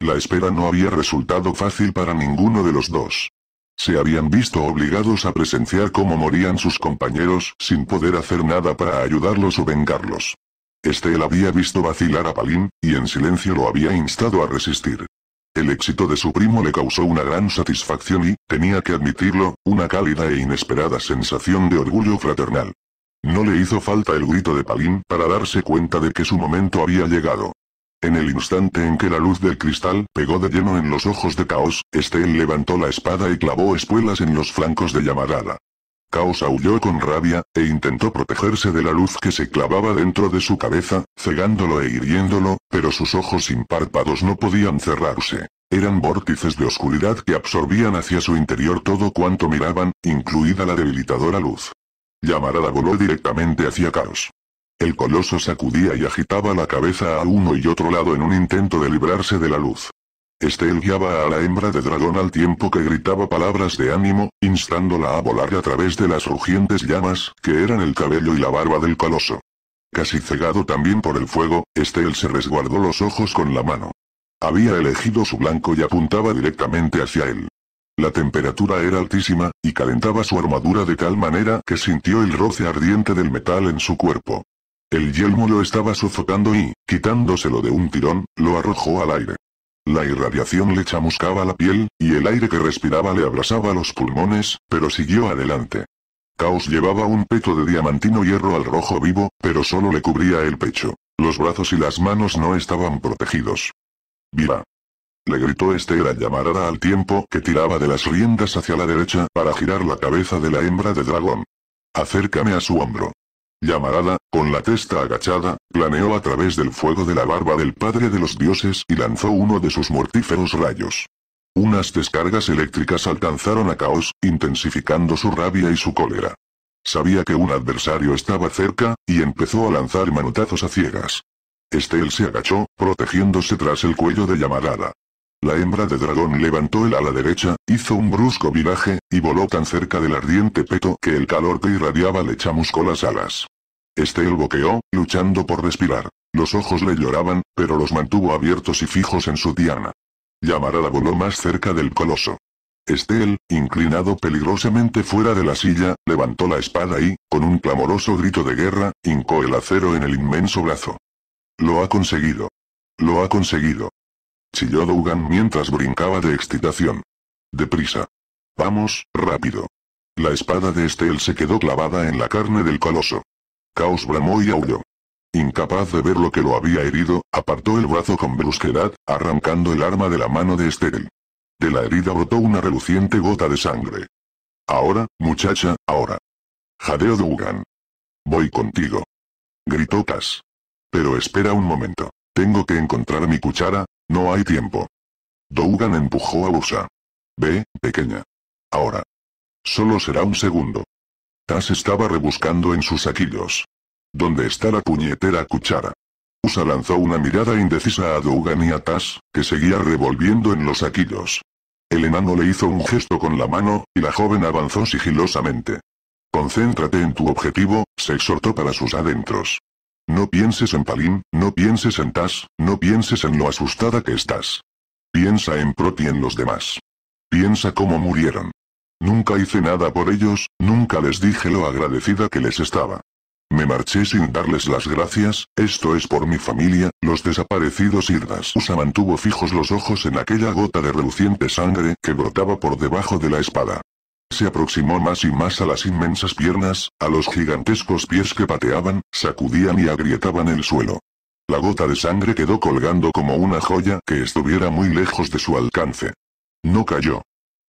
Speaker 1: La espera no había resultado fácil para ninguno de los dos. Se habían visto obligados a presenciar cómo morían sus compañeros, sin poder hacer nada para ayudarlos o vengarlos. Estel había visto vacilar a Palin, y en silencio lo había instado a resistir. El éxito de su primo le causó una gran satisfacción y, tenía que admitirlo, una cálida e inesperada sensación de orgullo fraternal. No le hizo falta el grito de Palin para darse cuenta de que su momento había llegado. En el instante en que la luz del cristal pegó de lleno en los ojos de Caos, Estel levantó la espada y clavó espuelas en los flancos de Yamarada. Caos aulló con rabia, e intentó protegerse de la luz que se clavaba dentro de su cabeza, cegándolo e hiriéndolo, pero sus ojos sin párpados no podían cerrarse. Eran vórtices de oscuridad que absorbían hacia su interior todo cuanto miraban, incluida la debilitadora luz. Llamarada voló directamente hacia Caos. El coloso sacudía y agitaba la cabeza a uno y otro lado en un intento de librarse de la luz. Estel guiaba a la hembra de dragón al tiempo que gritaba palabras de ánimo, instándola a volar a través de las rugientes llamas, que eran el cabello y la barba del coloso. Casi cegado también por el fuego, Estel se resguardó los ojos con la mano. Había elegido su blanco y apuntaba directamente hacia él. La temperatura era altísima, y calentaba su armadura de tal manera que sintió el roce ardiente del metal en su cuerpo. El yelmo lo estaba sofocando y, quitándoselo de un tirón, lo arrojó al aire. La irradiación le chamuscaba la piel, y el aire que respiraba le abrasaba los pulmones, pero siguió adelante. Caos llevaba un peto de diamantino hierro al rojo vivo, pero solo le cubría el pecho. Los brazos y las manos no estaban protegidos. Viva le gritó este a llamarada al tiempo que tiraba de las riendas hacia la derecha para girar la cabeza de la hembra de dragón. Acércame a su hombro. Llamarada, con la testa agachada, planeó a través del fuego de la barba del padre de los dioses y lanzó uno de sus mortíferos rayos. Unas descargas eléctricas alcanzaron a Caos, intensificando su rabia y su cólera. Sabía que un adversario estaba cerca, y empezó a lanzar manotazos a ciegas. Estel se agachó, protegiéndose tras el cuello de Yamarada. La hembra de dragón levantó el la derecha, hizo un brusco viraje, y voló tan cerca del ardiente peto que el calor que irradiaba le chamuscó las alas. Estel boqueó, luchando por respirar. Los ojos le lloraban, pero los mantuvo abiertos y fijos en su diana. la voló más cerca del coloso. Estel, inclinado peligrosamente fuera de la silla, levantó la espada y, con un clamoroso grito de guerra, hincó el acero en el inmenso brazo. Lo ha conseguido. Lo ha conseguido chilló Dugan mientras brincaba de excitación. Deprisa. Vamos, rápido. La espada de Estel se quedó clavada en la carne del coloso. Caos bramó y aulló. Incapaz de ver lo que lo había herido, apartó el brazo con brusquedad, arrancando el arma de la mano de Estel. De la herida brotó una reluciente gota de sangre. Ahora, muchacha, ahora. Jadeo Dugan. Voy contigo. Gritó Cass. Pero espera un momento. Tengo que encontrar mi cuchara, no hay tiempo. Dougan empujó a Usa. Ve, pequeña. Ahora. Solo será un segundo. Tas estaba rebuscando en sus saquillos. ¿Dónde está la puñetera cuchara? Usa lanzó una mirada indecisa a Dougan y a Tas, que seguía revolviendo en los saquillos. El enano le hizo un gesto con la mano, y la joven avanzó sigilosamente. Concéntrate en tu objetivo, se exhortó para sus adentros. No pienses en Palin, no pienses en Tas, no pienses en lo asustada que estás. Piensa en Prot y en los demás. Piensa cómo murieron. Nunca hice nada por ellos, nunca les dije lo agradecida que les estaba. Me marché sin darles las gracias, esto es por mi familia, los desaparecidos Irdas. Usa mantuvo fijos los ojos en aquella gota de reluciente sangre que brotaba por debajo de la espada. Se aproximó más y más a las inmensas piernas, a los gigantescos pies que pateaban, sacudían y agrietaban el suelo. La gota de sangre quedó colgando como una joya que estuviera muy lejos de su alcance. No cayó.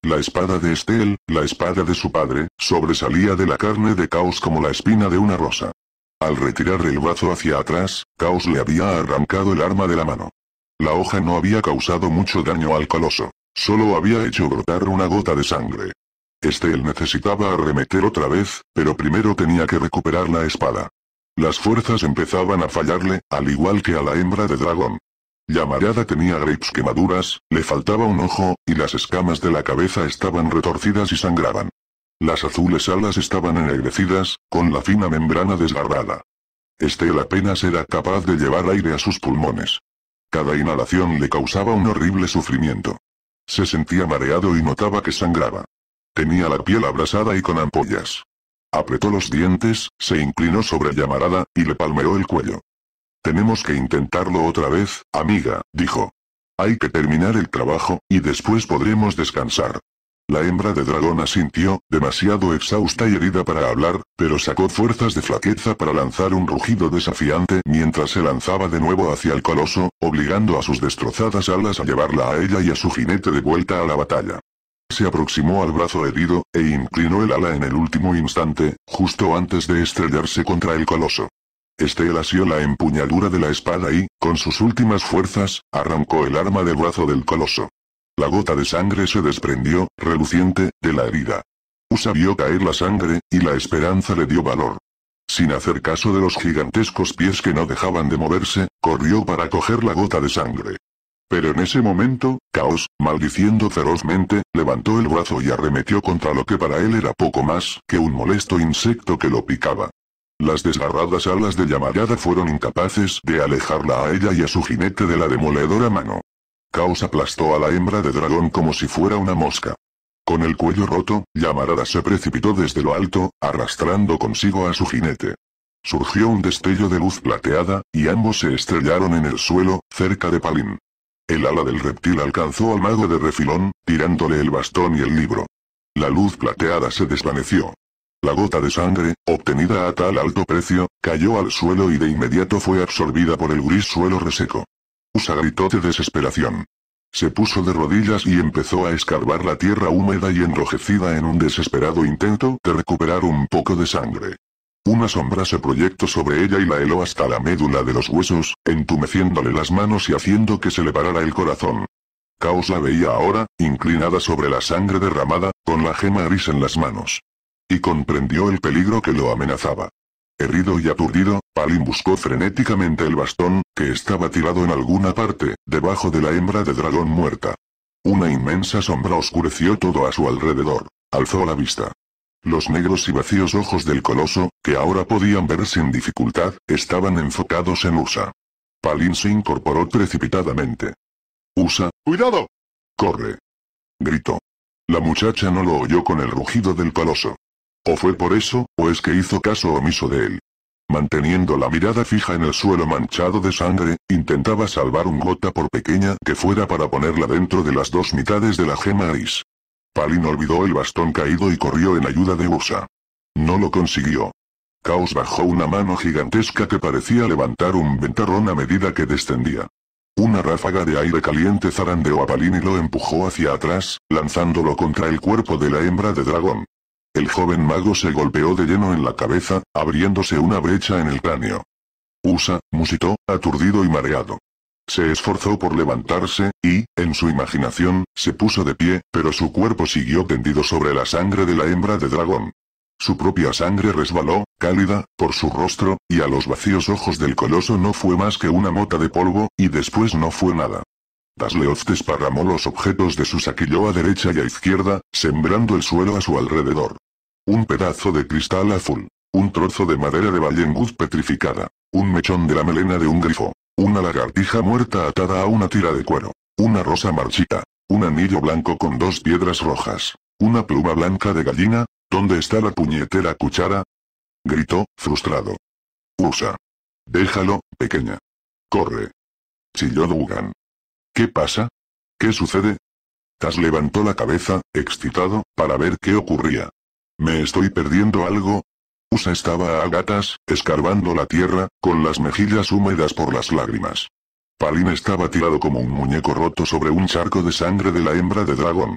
Speaker 1: La espada de Estel, la espada de su padre, sobresalía de la carne de Caos como la espina de una rosa. Al retirar el brazo hacia atrás, Caos le había arrancado el arma de la mano. La hoja no había causado mucho daño al coloso. Solo había hecho brotar una gota de sangre. Estel necesitaba arremeter otra vez, pero primero tenía que recuperar la espada. Las fuerzas empezaban a fallarle, al igual que a la hembra de dragón. mareada tenía grapes quemaduras, le faltaba un ojo, y las escamas de la cabeza estaban retorcidas y sangraban. Las azules alas estaban ennegrecidas, con la fina membrana desgarrada. Estel apenas era capaz de llevar aire a sus pulmones. Cada inhalación le causaba un horrible sufrimiento. Se sentía mareado y notaba que sangraba. Tenía la piel abrasada y con ampollas. Apretó los dientes, se inclinó sobre Llamarada, y le palmeó el cuello. Tenemos que intentarlo otra vez, amiga, dijo. Hay que terminar el trabajo, y después podremos descansar. La hembra de dragón asintió, demasiado exhausta y herida para hablar, pero sacó fuerzas de flaqueza para lanzar un rugido desafiante mientras se lanzaba de nuevo hacia el coloso, obligando a sus destrozadas alas a llevarla a ella y a su jinete de vuelta a la batalla se aproximó al brazo herido, e inclinó el ala en el último instante, justo antes de estrellarse contra el coloso. Este asió la empuñadura de la espada y, con sus últimas fuerzas, arrancó el arma del brazo del coloso. La gota de sangre se desprendió, reluciente, de la herida. Usa vio caer la sangre, y la esperanza le dio valor. Sin hacer caso de los gigantescos pies que no dejaban de moverse, corrió para coger la gota de sangre. Pero en ese momento, Caos, maldiciendo ferozmente, levantó el brazo y arremetió contra lo que para él era poco más que un molesto insecto que lo picaba. Las desgarradas alas de Yamarada fueron incapaces de alejarla a ella y a su jinete de la demoledora mano. Caos aplastó a la hembra de dragón como si fuera una mosca. Con el cuello roto, Yamarada se precipitó desde lo alto, arrastrando consigo a su jinete. Surgió un destello de luz plateada, y ambos se estrellaron en el suelo, cerca de Palin. El ala del reptil alcanzó al mago de refilón, tirándole el bastón y el libro. La luz plateada se desvaneció. La gota de sangre, obtenida a tal alto precio, cayó al suelo y de inmediato fue absorbida por el gris suelo reseco. Usa gritó de desesperación. Se puso de rodillas y empezó a escarbar la tierra húmeda y enrojecida en un desesperado intento de recuperar un poco de sangre. Una sombra se proyectó sobre ella y la heló hasta la médula de los huesos, entumeciéndole las manos y haciendo que se le parara el corazón. Caos la veía ahora, inclinada sobre la sangre derramada, con la gema gris en las manos. Y comprendió el peligro que lo amenazaba. Herido y aturdido, Palin buscó frenéticamente el bastón, que estaba tirado en alguna parte, debajo de la hembra de dragón muerta. Una inmensa sombra oscureció todo a su alrededor. Alzó la vista. Los negros y vacíos ojos del coloso, que ahora podían ver sin dificultad, estaban enfocados en USA. Palin se incorporó precipitadamente. USA, cuidado. Corre. Gritó. La muchacha no lo oyó con el rugido del coloso. O fue por eso, o es que hizo caso omiso de él. Manteniendo la mirada fija en el suelo manchado de sangre, intentaba salvar un gota por pequeña que fuera para ponerla dentro de las dos mitades de la gema gris. Palin olvidó el bastón caído y corrió en ayuda de Usa. No lo consiguió. Caos bajó una mano gigantesca que parecía levantar un ventarrón a medida que descendía. Una ráfaga de aire caliente zarandeó a Palin y lo empujó hacia atrás, lanzándolo contra el cuerpo de la hembra de dragón. El joven mago se golpeó de lleno en la cabeza, abriéndose una brecha en el cráneo. Usa, musitó, aturdido y mareado. Se esforzó por levantarse, y, en su imaginación, se puso de pie, pero su cuerpo siguió tendido sobre la sangre de la hembra de dragón. Su propia sangre resbaló, cálida, por su rostro, y a los vacíos ojos del coloso no fue más que una mota de polvo, y después no fue nada. Tasleoz desparramó los objetos de su saquillo a derecha y a izquierda, sembrando el suelo a su alrededor. Un pedazo de cristal azul. Un trozo de madera de ballengud petrificada. Un mechón de la melena de un grifo. Una lagartija muerta atada a una tira de cuero. Una rosa marchita. Un anillo blanco con dos piedras rojas. Una pluma blanca de gallina. ¿Dónde está la puñetera cuchara? Gritó, frustrado. Usa. Déjalo, pequeña. Corre. Chilló Dugan. ¿Qué pasa? ¿Qué sucede? Tas levantó la cabeza, excitado, para ver qué ocurría. ¿Me estoy perdiendo algo? Usa estaba a gatas, escarbando la tierra, con las mejillas húmedas por las lágrimas. Palin estaba tirado como un muñeco roto sobre un charco de sangre de la hembra de dragón.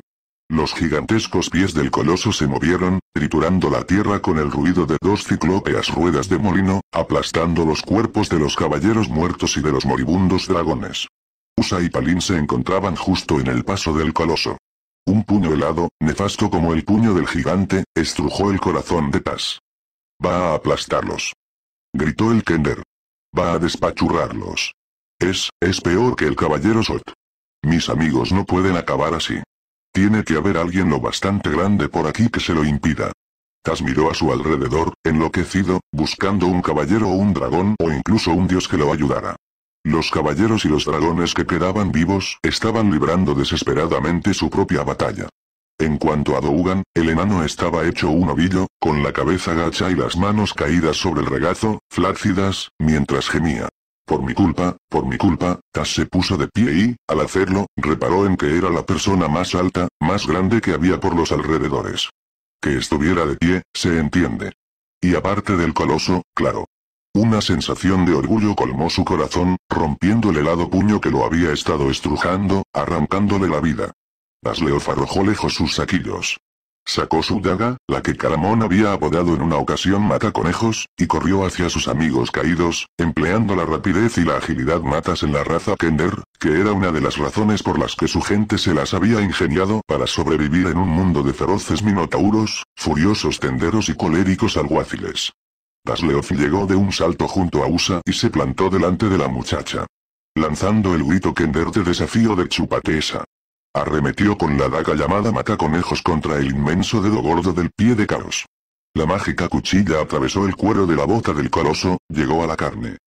Speaker 1: Los gigantescos pies del coloso se movieron, triturando la tierra con el ruido de dos ciclópeas ruedas de molino, aplastando los cuerpos de los caballeros muertos y de los moribundos dragones. Usa y Palin se encontraban justo en el paso del coloso. Un puño helado, nefasto como el puño del gigante, estrujó el corazón de Taz. Va a aplastarlos. Gritó el Kender. Va a despachurrarlos. Es, es peor que el caballero Sot. Mis amigos no pueden acabar así. Tiene que haber alguien lo bastante grande por aquí que se lo impida. Tas miró a su alrededor, enloquecido, buscando un caballero o un dragón o incluso un dios que lo ayudara. Los caballeros y los dragones que quedaban vivos estaban librando desesperadamente su propia batalla. En cuanto a Dougan, el enano estaba hecho un ovillo, con la cabeza gacha y las manos caídas sobre el regazo, flácidas, mientras gemía. Por mi culpa, por mi culpa, Tas se puso de pie y, al hacerlo, reparó en que era la persona más alta, más grande que había por los alrededores. Que estuviera de pie, se entiende. Y aparte del coloso, claro. Una sensación de orgullo colmó su corazón, rompiendo el helado puño que lo había estado estrujando, arrancándole la vida. Basleof arrojó lejos sus saquillos. Sacó su daga, la que Caramón había apodado en una ocasión mata conejos, y corrió hacia sus amigos caídos, empleando la rapidez y la agilidad matas en la raza Kender, que era una de las razones por las que su gente se las había ingeniado para sobrevivir en un mundo de feroces minotauros, furiosos tenderos y coléricos alguaciles. Dasleof llegó de un salto junto a Usa y se plantó delante de la muchacha. Lanzando el grito Kender de desafío de Chupatesa. Arremetió con la daga llamada conejos contra el inmenso dedo gordo del pie de Caos. La mágica cuchilla atravesó el cuero de la bota del coloso, llegó a la carne.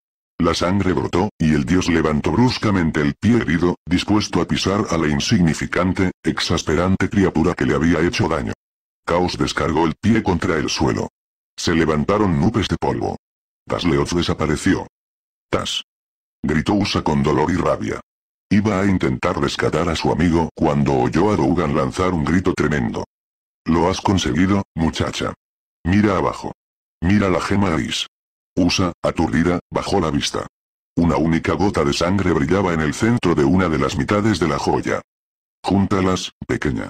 Speaker 1: La sangre brotó, y el dios levantó bruscamente el pie herido, dispuesto a pisar a la insignificante, exasperante criatura que le había hecho daño. Caos descargó el pie contra el suelo. Se levantaron nubes de polvo. Tasleoz desapareció. Tas. Gritó Usa con dolor y rabia. Iba a intentar rescatar a su amigo cuando oyó a Dougan lanzar un grito tremendo. Lo has conseguido, muchacha. Mira abajo. Mira la gema gris. Usa, aturdida, bajó la vista. Una única gota de sangre brillaba en el centro de una de las mitades de la joya. Júntalas, pequeña.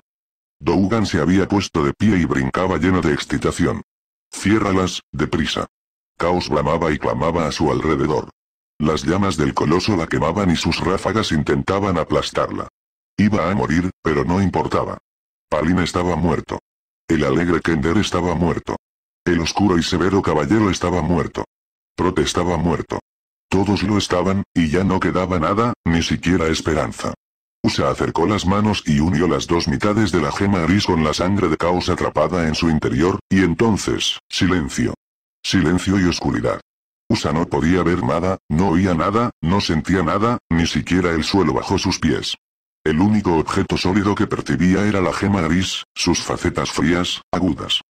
Speaker 1: Dougan se había puesto de pie y brincaba lleno de excitación. Ciérralas, deprisa. Caos bramaba y clamaba a su alrededor. Las llamas del coloso la quemaban y sus ráfagas intentaban aplastarla. Iba a morir, pero no importaba. Palin estaba muerto. El alegre Kender estaba muerto. El oscuro y severo caballero estaba muerto. Prote estaba muerto. Todos lo estaban, y ya no quedaba nada, ni siquiera esperanza. Usa acercó las manos y unió las dos mitades de la gema gris con la sangre de caos atrapada en su interior, y entonces, silencio. Silencio y oscuridad. Usa no podía ver nada, no oía nada, no sentía nada, ni siquiera el suelo bajo sus pies. El único objeto sólido que percibía era la gema gris, sus facetas frías, agudas.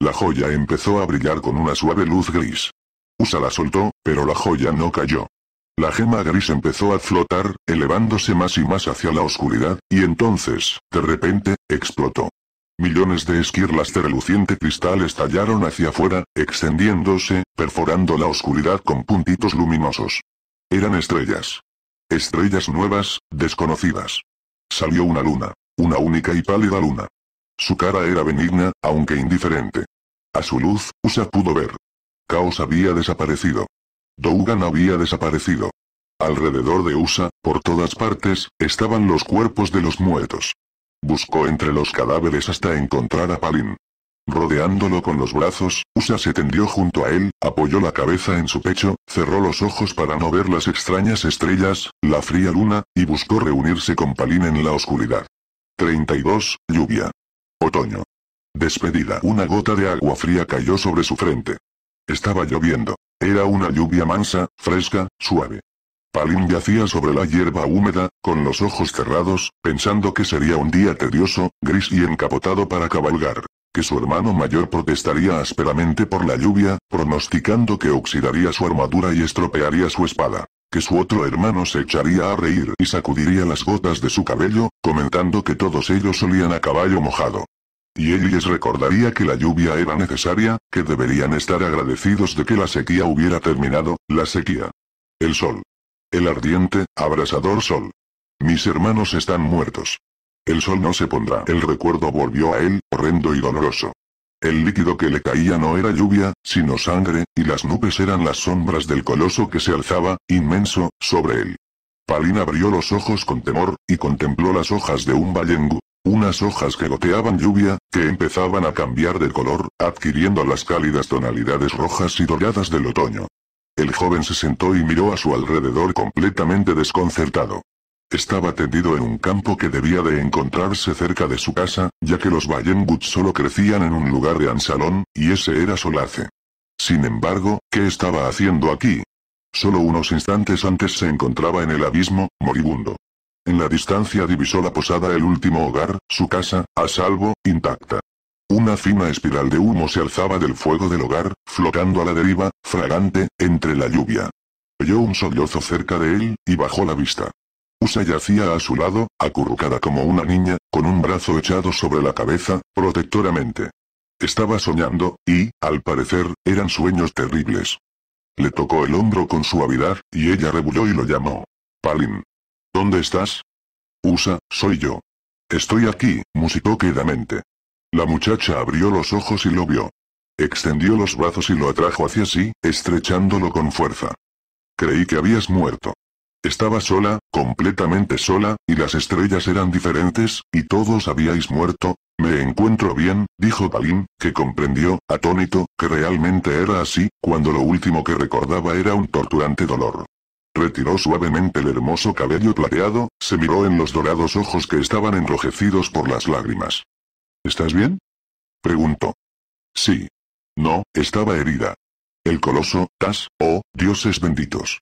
Speaker 1: La joya empezó a brillar con una suave luz gris. Usa la soltó, pero la joya no cayó. La gema gris empezó a flotar, elevándose más y más hacia la oscuridad, y entonces, de repente, explotó. Millones de esquirlas de reluciente cristal estallaron hacia afuera, extendiéndose, perforando la oscuridad con puntitos luminosos. Eran estrellas. Estrellas nuevas, desconocidas. Salió una luna. Una única y pálida luna. Su cara era benigna, aunque indiferente. A su luz, Usa pudo ver. Caos había desaparecido. Dougan había desaparecido. Alrededor de USA, por todas partes, estaban los cuerpos de los muertos. Buscó entre los cadáveres hasta encontrar a Palin. Rodeándolo con los brazos, Usa se tendió junto a él, apoyó la cabeza en su pecho, cerró los ojos para no ver las extrañas estrellas, la fría luna, y buscó reunirse con Palin en la oscuridad. 32. Lluvia. Otoño. Despedida. Una gota de agua fría cayó sobre su frente. Estaba lloviendo. Era una lluvia mansa, fresca, suave. Palin yacía sobre la hierba húmeda, con los ojos cerrados, pensando que sería un día tedioso, gris y encapotado para cabalgar. Que su hermano mayor protestaría ásperamente por la lluvia, pronosticando que oxidaría su armadura y estropearía su espada. Que su otro hermano se echaría a reír y sacudiría las gotas de su cabello, comentando que todos ellos solían a caballo mojado. Y él les recordaría que la lluvia era necesaria, que deberían estar agradecidos de que la sequía hubiera terminado, la sequía. El sol el ardiente, abrasador sol. Mis hermanos están muertos. El sol no se pondrá. El recuerdo volvió a él, horrendo y doloroso. El líquido que le caía no era lluvia, sino sangre, y las nubes eran las sombras del coloso que se alzaba, inmenso, sobre él. Palin abrió los ojos con temor, y contempló las hojas de un ballengu. Unas hojas que goteaban lluvia, que empezaban a cambiar de color, adquiriendo las cálidas tonalidades rojas y doradas del otoño. El joven se sentó y miró a su alrededor completamente desconcertado. Estaba tendido en un campo que debía de encontrarse cerca de su casa, ya que los Bayenwood solo crecían en un lugar de Ansalón, y ese era Solace. Sin embargo, ¿qué estaba haciendo aquí? Solo unos instantes antes se encontraba en el abismo, moribundo. En la distancia divisó la posada el último hogar, su casa, a salvo, intacta. Una fina espiral de humo se alzaba del fuego del hogar, flotando a la deriva, fragante, entre la lluvia. Oyó un sollozo cerca de él, y bajó la vista. Usa yacía a su lado, acurrucada como una niña, con un brazo echado sobre la cabeza, protectoramente. Estaba soñando, y, al parecer, eran sueños terribles. Le tocó el hombro con suavidad, y ella rebulló y lo llamó. Palin. ¿Dónde estás? Usa, soy yo. Estoy aquí, musicó quedamente. La muchacha abrió los ojos y lo vio. Extendió los brazos y lo atrajo hacia sí, estrechándolo con fuerza. Creí que habías muerto. Estaba sola, completamente sola, y las estrellas eran diferentes, y todos habíais muerto. Me encuentro bien, dijo Balin, que comprendió, atónito, que realmente era así, cuando lo último que recordaba era un torturante dolor. Retiró suavemente el hermoso cabello plateado, se miró en los dorados ojos que estaban enrojecidos por las lágrimas. ¿Estás bien? Preguntó. Sí. No, estaba herida. El coloso, Tas, oh, dioses benditos.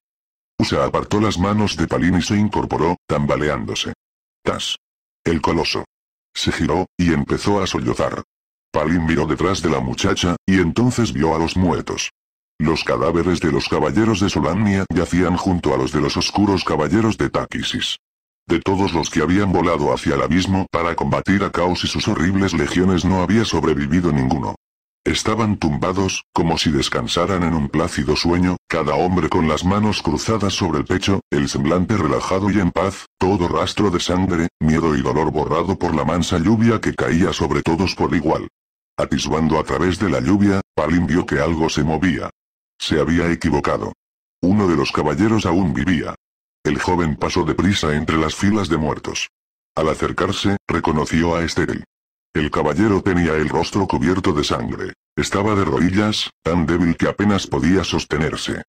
Speaker 1: Usa apartó las manos de Palin y se incorporó, tambaleándose. Tas. El coloso. Se giró, y empezó a sollozar. Palin miró detrás de la muchacha, y entonces vio a los muertos. Los cadáveres de los caballeros de Solamnia yacían junto a los de los oscuros caballeros de Takisis. De todos los que habían volado hacia el abismo para combatir a Caos y sus horribles legiones no había sobrevivido ninguno. Estaban tumbados, como si descansaran en un plácido sueño, cada hombre con las manos cruzadas sobre el pecho, el semblante relajado y en paz, todo rastro de sangre, miedo y dolor borrado por la mansa lluvia que caía sobre todos por igual. Atisbando a través de la lluvia, Palin vio que algo se movía. Se había equivocado. Uno de los caballeros aún vivía. El joven pasó deprisa entre las filas de muertos. Al acercarse, reconoció a Estel. El caballero tenía el rostro cubierto de sangre. Estaba de rodillas, tan débil que apenas podía sostenerse.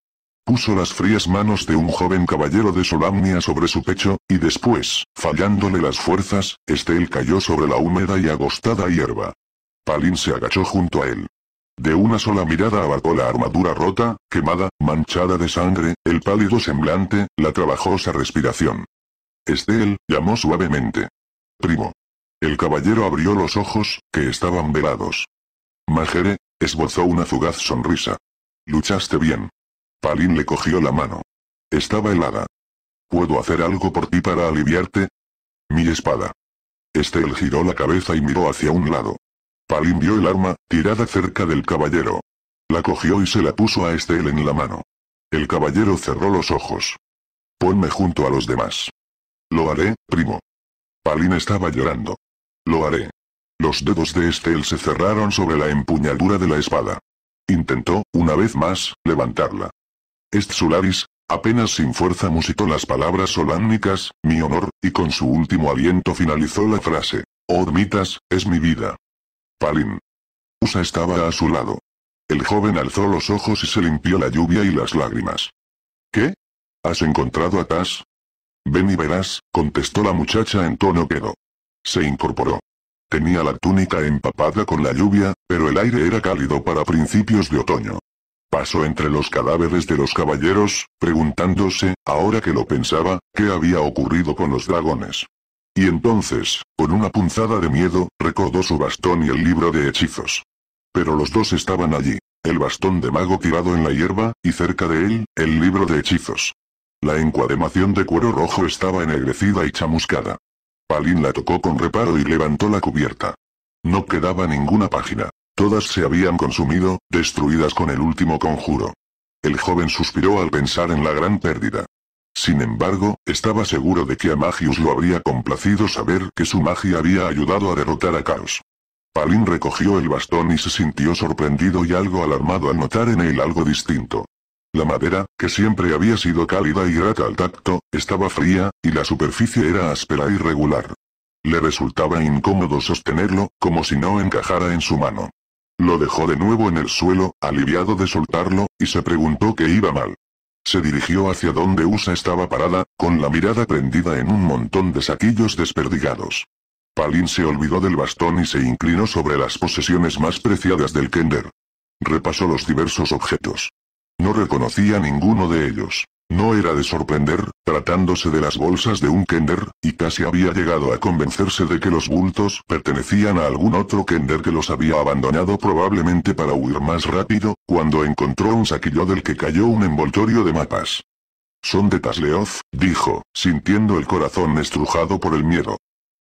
Speaker 1: Puso las frías manos de un joven caballero de Solamnia sobre su pecho, y después, fallándole las fuerzas, Estel cayó sobre la húmeda y agostada hierba. Palin se agachó junto a él. De una sola mirada abarcó la armadura rota, quemada, manchada de sangre, el pálido semblante, la trabajosa respiración. Estel, llamó suavemente. Primo. El caballero abrió los ojos, que estaban velados. Majere, esbozó una fugaz sonrisa. Luchaste bien. Palin le cogió la mano. Estaba helada. ¿Puedo hacer algo por ti para aliviarte? Mi espada. Estel giró la cabeza y miró hacia un lado. Palin vio el arma, tirada cerca del caballero. La cogió y se la puso a Estel en la mano. El caballero cerró los ojos. Ponme junto a los demás. Lo haré, primo. Palin estaba llorando. Lo haré. Los dedos de Estel se cerraron sobre la empuñadura de la espada. Intentó, una vez más, levantarla. Est apenas sin fuerza musitó las palabras solámnicas, mi honor, y con su último aliento finalizó la frase. Ormitas, es mi vida. Palin. Usa estaba a su lado. El joven alzó los ojos y se limpió la lluvia y las lágrimas. ¿Qué? ¿Has encontrado a Tas? Ven y verás, contestó la muchacha en tono quedo. Se incorporó. Tenía la túnica empapada con la lluvia, pero el aire era cálido para principios de otoño. Pasó entre los cadáveres de los caballeros, preguntándose, ahora que lo pensaba, qué había ocurrido con los dragones. Y entonces, con una punzada de miedo, recordó su bastón y el libro de hechizos. Pero los dos estaban allí. El bastón de mago tirado en la hierba, y cerca de él, el libro de hechizos. La encuademación de cuero rojo estaba ennegrecida y chamuscada. Palin la tocó con reparo y levantó la cubierta. No quedaba ninguna página. Todas se habían consumido, destruidas con el último conjuro. El joven suspiró al pensar en la gran pérdida. Sin embargo, estaba seguro de que a Magius lo habría complacido saber que su magia había ayudado a derrotar a Caos. Palin recogió el bastón y se sintió sorprendido y algo alarmado al notar en él algo distinto. La madera, que siempre había sido cálida y grata al tacto, estaba fría, y la superficie era áspera y irregular. Le resultaba incómodo sostenerlo, como si no encajara en su mano. Lo dejó de nuevo en el suelo, aliviado de soltarlo, y se preguntó qué iba mal. Se dirigió hacia donde USA estaba parada, con la mirada prendida en un montón de saquillos desperdigados. Palin se olvidó del bastón y se inclinó sobre las posesiones más preciadas del Kender. Repasó los diversos objetos. No reconocía ninguno de ellos. No era de sorprender, tratándose de las bolsas de un kender, y casi había llegado a convencerse de que los bultos pertenecían a algún otro kender que los había abandonado probablemente para huir más rápido, cuando encontró un saquillo del que cayó un envoltorio de mapas. Son de Tasleoz, dijo, sintiendo el corazón estrujado por el miedo.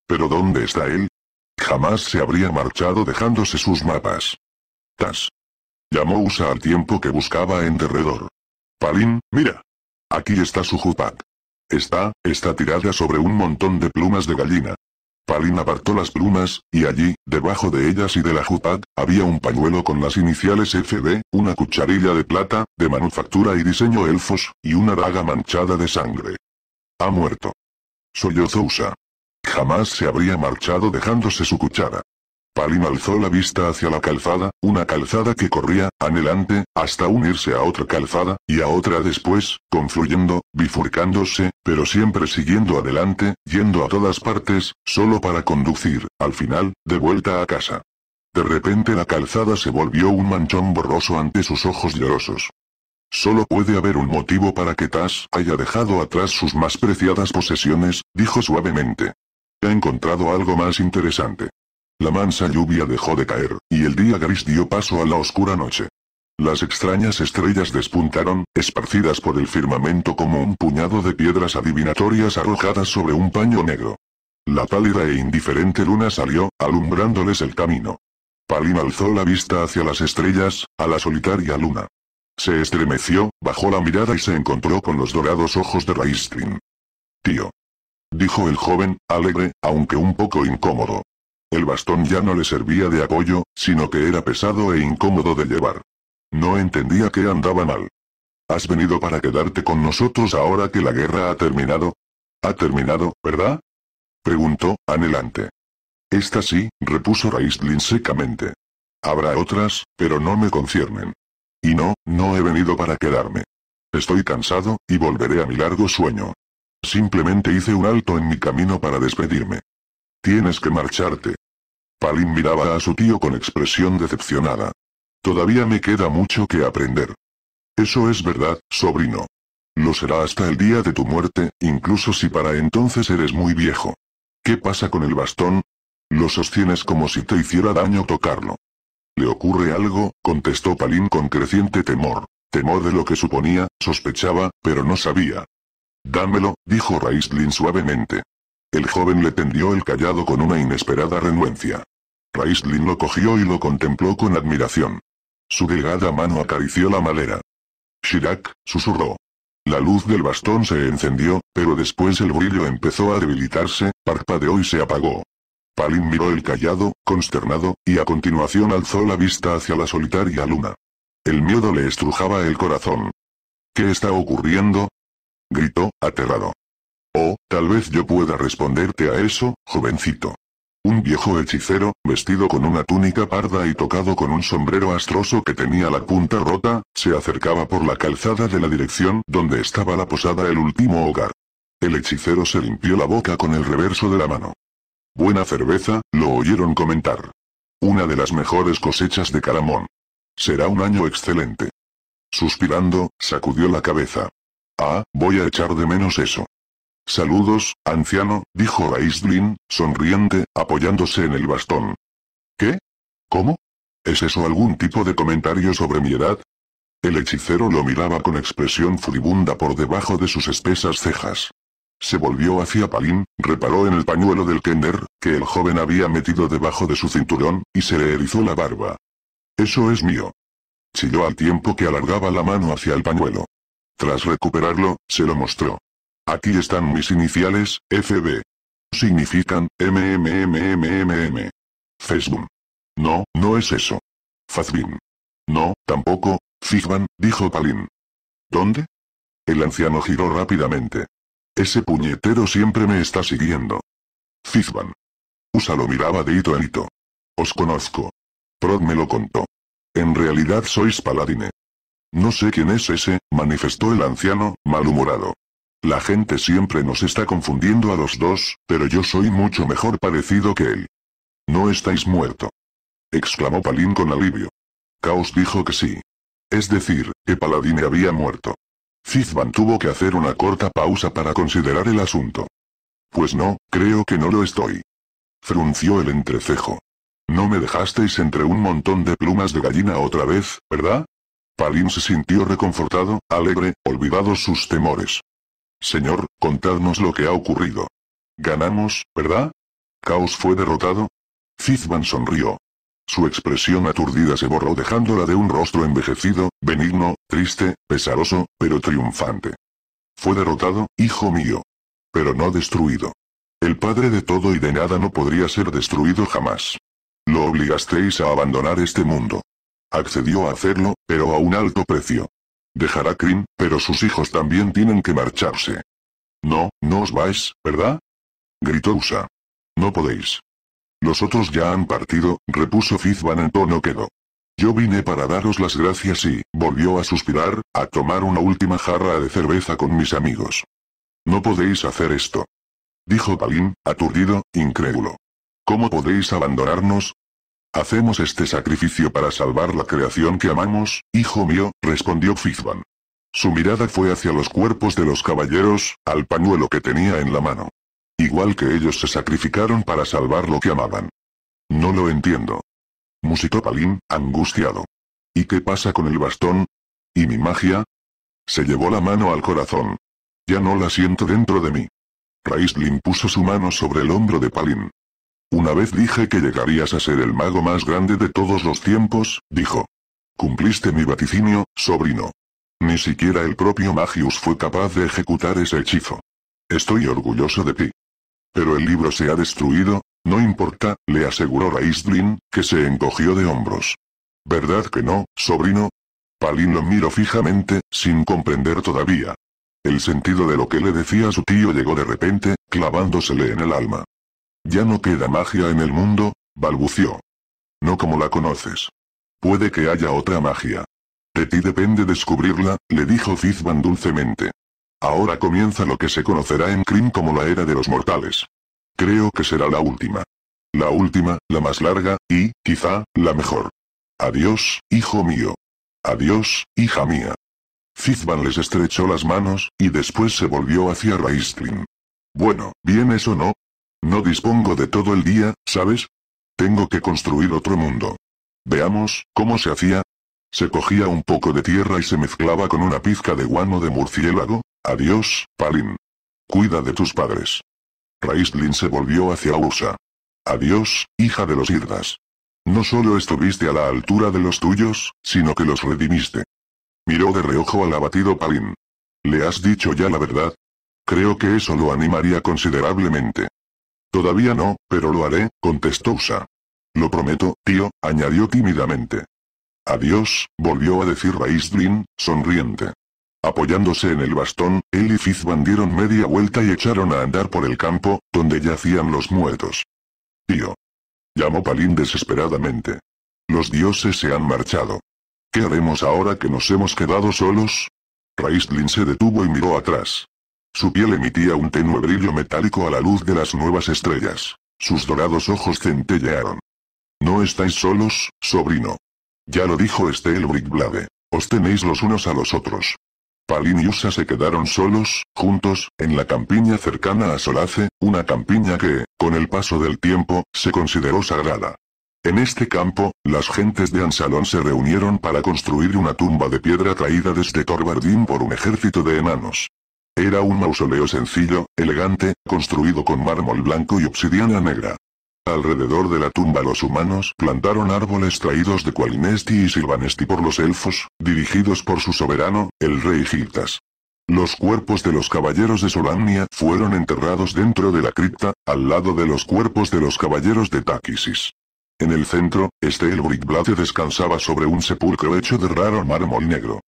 Speaker 1: ¿Pero dónde está él? Jamás se habría marchado dejándose sus mapas. Tas. Llamó Usa al tiempo que buscaba en derredor. Palin, mira, Aquí está su jupac. Está, está tirada sobre un montón de plumas de gallina. Palin apartó las plumas, y allí, debajo de ellas y de la jupac, había un pañuelo con las iniciales FD, una cucharilla de plata, de manufactura y diseño elfos, y una daga manchada de sangre. Ha muerto. yo Zousa. Jamás se habría marchado dejándose su cuchara. Palin alzó la vista hacia la calzada, una calzada que corría, anhelante, hasta unirse a otra calzada, y a otra después, confluyendo, bifurcándose, pero siempre siguiendo adelante, yendo a todas partes, solo para conducir, al final, de vuelta a casa. De repente la calzada se volvió un manchón borroso ante sus ojos llorosos. Solo puede haber un motivo para que Tash haya dejado atrás sus más preciadas posesiones, dijo suavemente. He encontrado algo más interesante. La mansa lluvia dejó de caer, y el día gris dio paso a la oscura noche. Las extrañas estrellas despuntaron, esparcidas por el firmamento como un puñado de piedras adivinatorias arrojadas sobre un paño negro. La pálida e indiferente luna salió, alumbrándoles el camino. Palin alzó la vista hacia las estrellas, a la solitaria luna. Se estremeció, bajó la mirada y se encontró con los dorados ojos de Raistrin. Tío. Dijo el joven, alegre, aunque un poco incómodo. El bastón ya no le servía de apoyo, sino que era pesado e incómodo de llevar. No entendía que andaba mal. ¿Has venido para quedarte con nosotros ahora que la guerra ha terminado? Ha terminado, ¿verdad? Preguntó, anhelante. Esta sí, repuso Raistlin secamente. Habrá otras, pero no me conciernen. Y no, no he venido para quedarme. Estoy cansado, y volveré a mi largo sueño. Simplemente hice un alto en mi camino para despedirme. Tienes que marcharte. Palin miraba a su tío con expresión decepcionada. Todavía me queda mucho que aprender. Eso es verdad, sobrino. Lo será hasta el día de tu muerte, incluso si para entonces eres muy viejo. ¿Qué pasa con el bastón? Lo sostienes como si te hiciera daño tocarlo. ¿Le ocurre algo? contestó Palin con creciente temor. Temor de lo que suponía, sospechaba, pero no sabía. Dámelo, dijo Raistlin suavemente. El joven le tendió el callado con una inesperada renuencia. Raistlin lo cogió y lo contempló con admiración. Su delgada mano acarició la madera. Shirak, susurró. La luz del bastón se encendió, pero después el brillo empezó a debilitarse, parpadeó y se apagó. Palin miró el callado, consternado, y a continuación alzó la vista hacia la solitaria luna. El miedo le estrujaba el corazón. ¿Qué está ocurriendo? gritó, aterrado. Oh, tal vez yo pueda responderte a eso, jovencito. Un viejo hechicero, vestido con una túnica parda y tocado con un sombrero astroso que tenía la punta rota, se acercaba por la calzada de la dirección donde estaba la posada el último hogar. El hechicero se limpió la boca con el reverso de la mano. Buena cerveza, lo oyeron comentar. Una de las mejores cosechas de Caramón. Será un año excelente. Suspirando, sacudió la cabeza. Ah, voy a echar de menos eso. Saludos, anciano, dijo Raistlin, sonriente, apoyándose en el bastón. ¿Qué? ¿Cómo? ¿Es eso algún tipo de comentario sobre mi edad? El hechicero lo miraba con expresión furibunda por debajo de sus espesas cejas. Se volvió hacia Palin, reparó en el pañuelo del kender que el joven había metido debajo de su cinturón, y se le erizó la barba. Eso es mío. Chilló al tiempo que alargaba la mano hacia el pañuelo. Tras recuperarlo, se lo mostró. Aquí están mis iniciales, FB. Significan, MMMMMM. Facebook. No, no es eso. Fazbin. No, tampoco, Fizban, dijo Palin. ¿Dónde? El anciano giró rápidamente. Ese puñetero siempre me está siguiendo. Fizban. Usa lo miraba de hito en hito. Os conozco. Prod me lo contó. En realidad sois paladine. No sé quién es ese, manifestó el anciano, malhumorado. La gente siempre nos está confundiendo a los dos, pero yo soy mucho mejor parecido que él. No estáis muerto. Exclamó Palín con alivio. Caos dijo que sí. Es decir, que Paladine había muerto. Fizban tuvo que hacer una corta pausa para considerar el asunto. Pues no, creo que no lo estoy. Frunció el entrecejo. No me dejasteis entre un montón de plumas de gallina otra vez, ¿verdad? Palín se sintió reconfortado, alegre, olvidado sus temores. Señor, contadnos lo que ha ocurrido. Ganamos, ¿verdad? ¿Caos fue derrotado? Fizban sonrió. Su expresión aturdida se borró dejándola de un rostro envejecido, benigno, triste, pesaroso, pero triunfante. Fue derrotado, hijo mío. Pero no destruido. El padre de todo y de nada no podría ser destruido jamás. Lo obligasteis a abandonar este mundo. Accedió a hacerlo, pero a un alto precio. Dejará Krim, pero sus hijos también tienen que marcharse. No, no os vais, ¿verdad? Gritó Usa. No podéis. Los otros ya han partido, repuso Fizban en tono quedo. Yo vine para daros las gracias y, volvió a suspirar, a tomar una última jarra de cerveza con mis amigos. No podéis hacer esto. Dijo Palin, aturdido, incrédulo. ¿Cómo podéis abandonarnos? Hacemos este sacrificio para salvar la creación que amamos, hijo mío, respondió Fizban. Su mirada fue hacia los cuerpos de los caballeros, al pañuelo que tenía en la mano. Igual que ellos se sacrificaron para salvar lo que amaban. No lo entiendo. Musitó Palin, angustiado. ¿Y qué pasa con el bastón? ¿Y mi magia? Se llevó la mano al corazón. Ya no la siento dentro de mí. Raistlin puso su mano sobre el hombro de Palin. Una vez dije que llegarías a ser el mago más grande de todos los tiempos, dijo. Cumpliste mi vaticinio, sobrino. Ni siquiera el propio Magius fue capaz de ejecutar ese hechizo. Estoy orgulloso de ti. Pero el libro se ha destruido, no importa, le aseguró Raistlin, que se encogió de hombros. ¿Verdad que no, sobrino? Palin lo miró fijamente, sin comprender todavía. El sentido de lo que le decía su tío llegó de repente, clavándosele en el alma. Ya no queda magia en el mundo, balbució. No como la conoces. Puede que haya otra magia. De ti depende descubrirla, le dijo Zizban dulcemente. Ahora comienza lo que se conocerá en Krim como la era de los mortales. Creo que será la última. La última, la más larga, y, quizá, la mejor. Adiós, hijo mío. Adiós, hija mía. Zizban les estrechó las manos, y después se volvió hacia Raistlin. Bueno, bien eso no, no dispongo de todo el día, ¿sabes? Tengo que construir otro mundo. Veamos, ¿cómo se hacía? Se cogía un poco de tierra y se mezclaba con una pizca de guano de murciélago. Adiós, Palin. Cuida de tus padres. Raistlin se volvió hacia Usa. Adiós, hija de los Irdas. No solo estuviste a la altura de los tuyos, sino que los redimiste. Miró de reojo al abatido Palin. ¿Le has dicho ya la verdad? Creo que eso lo animaría considerablemente. Todavía no, pero lo haré, contestó Usa. Lo prometo, tío, añadió tímidamente. Adiós, volvió a decir Raistlin, sonriente. Apoyándose en el bastón, él y Fizban dieron media vuelta y echaron a andar por el campo, donde yacían los muertos. Tío. Llamó Palin desesperadamente. Los dioses se han marchado. ¿Qué haremos ahora que nos hemos quedado solos? Raistlin se detuvo y miró atrás. Su piel emitía un tenue brillo metálico a la luz de las nuevas estrellas. Sus dorados ojos centellearon. No estáis solos, sobrino. Ya lo dijo este Os tenéis los unos a los otros. Palin y Usa se quedaron solos, juntos, en la campiña cercana a Solace, una campiña que, con el paso del tiempo, se consideró sagrada. En este campo, las gentes de Ansalón se reunieron para construir una tumba de piedra traída desde Torbardín por un ejército de enanos. Era un mausoleo sencillo, elegante, construido con mármol blanco y obsidiana negra. Alrededor de la tumba los humanos plantaron árboles traídos de Qualinesti y Silvanesti por los elfos, dirigidos por su soberano, el rey Giltas. Los cuerpos de los caballeros de Solamnia fueron enterrados dentro de la cripta, al lado de los cuerpos de los caballeros de Takisis. En el centro, este el descansaba sobre un sepulcro hecho de raro mármol negro.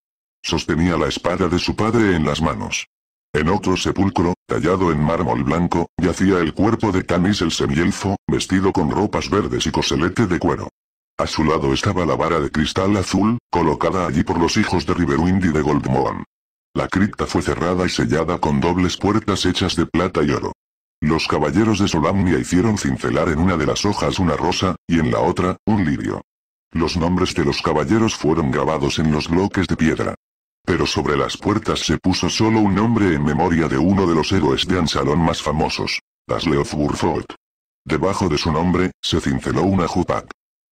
Speaker 1: Sostenía la espada de su padre en las manos. En otro sepulcro, tallado en mármol blanco, yacía el cuerpo de Camis el semielfo, vestido con ropas verdes y coselete de cuero. A su lado estaba la vara de cristal azul, colocada allí por los hijos de Riverwind y de Goldmoon. La cripta fue cerrada y sellada con dobles puertas hechas de plata y oro. Los caballeros de Solamnia hicieron cincelar en una de las hojas una rosa, y en la otra, un lirio. Los nombres de los caballeros fueron grabados en los bloques de piedra. Pero sobre las puertas se puso solo un nombre en memoria de uno de los héroes de Ansalón más famosos, las Burfoot. Debajo de su nombre, se cinceló una jupac.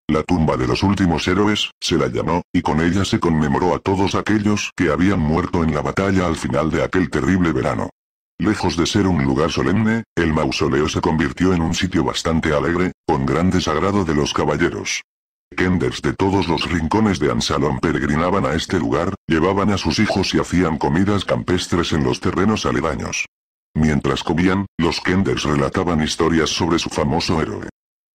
Speaker 1: La tumba de los últimos héroes, se la llamó, y con ella se conmemoró a todos aquellos que habían muerto en la batalla al final de aquel terrible verano. Lejos de ser un lugar solemne, el mausoleo se convirtió en un sitio bastante alegre, con gran desagrado de los caballeros. Kenders de todos los rincones de Ansalón peregrinaban a este lugar, llevaban a sus hijos y hacían comidas campestres en los terrenos aledaños. Mientras comían, los Kenders relataban historias sobre su famoso héroe.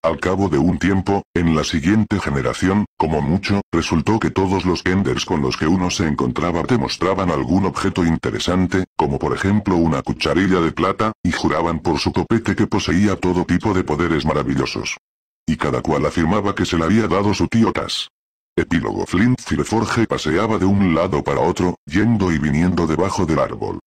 Speaker 1: Al cabo de un tiempo, en la siguiente generación, como mucho, resultó que todos los Kenders con los que uno se encontraba demostraban algún objeto interesante, como por ejemplo una cucharilla de plata, y juraban por su copete que poseía todo tipo de poderes maravillosos y cada cual afirmaba que se le había dado su tío Tas. Epílogo Flint Fireforge paseaba de un lado para otro, yendo y viniendo debajo del árbol.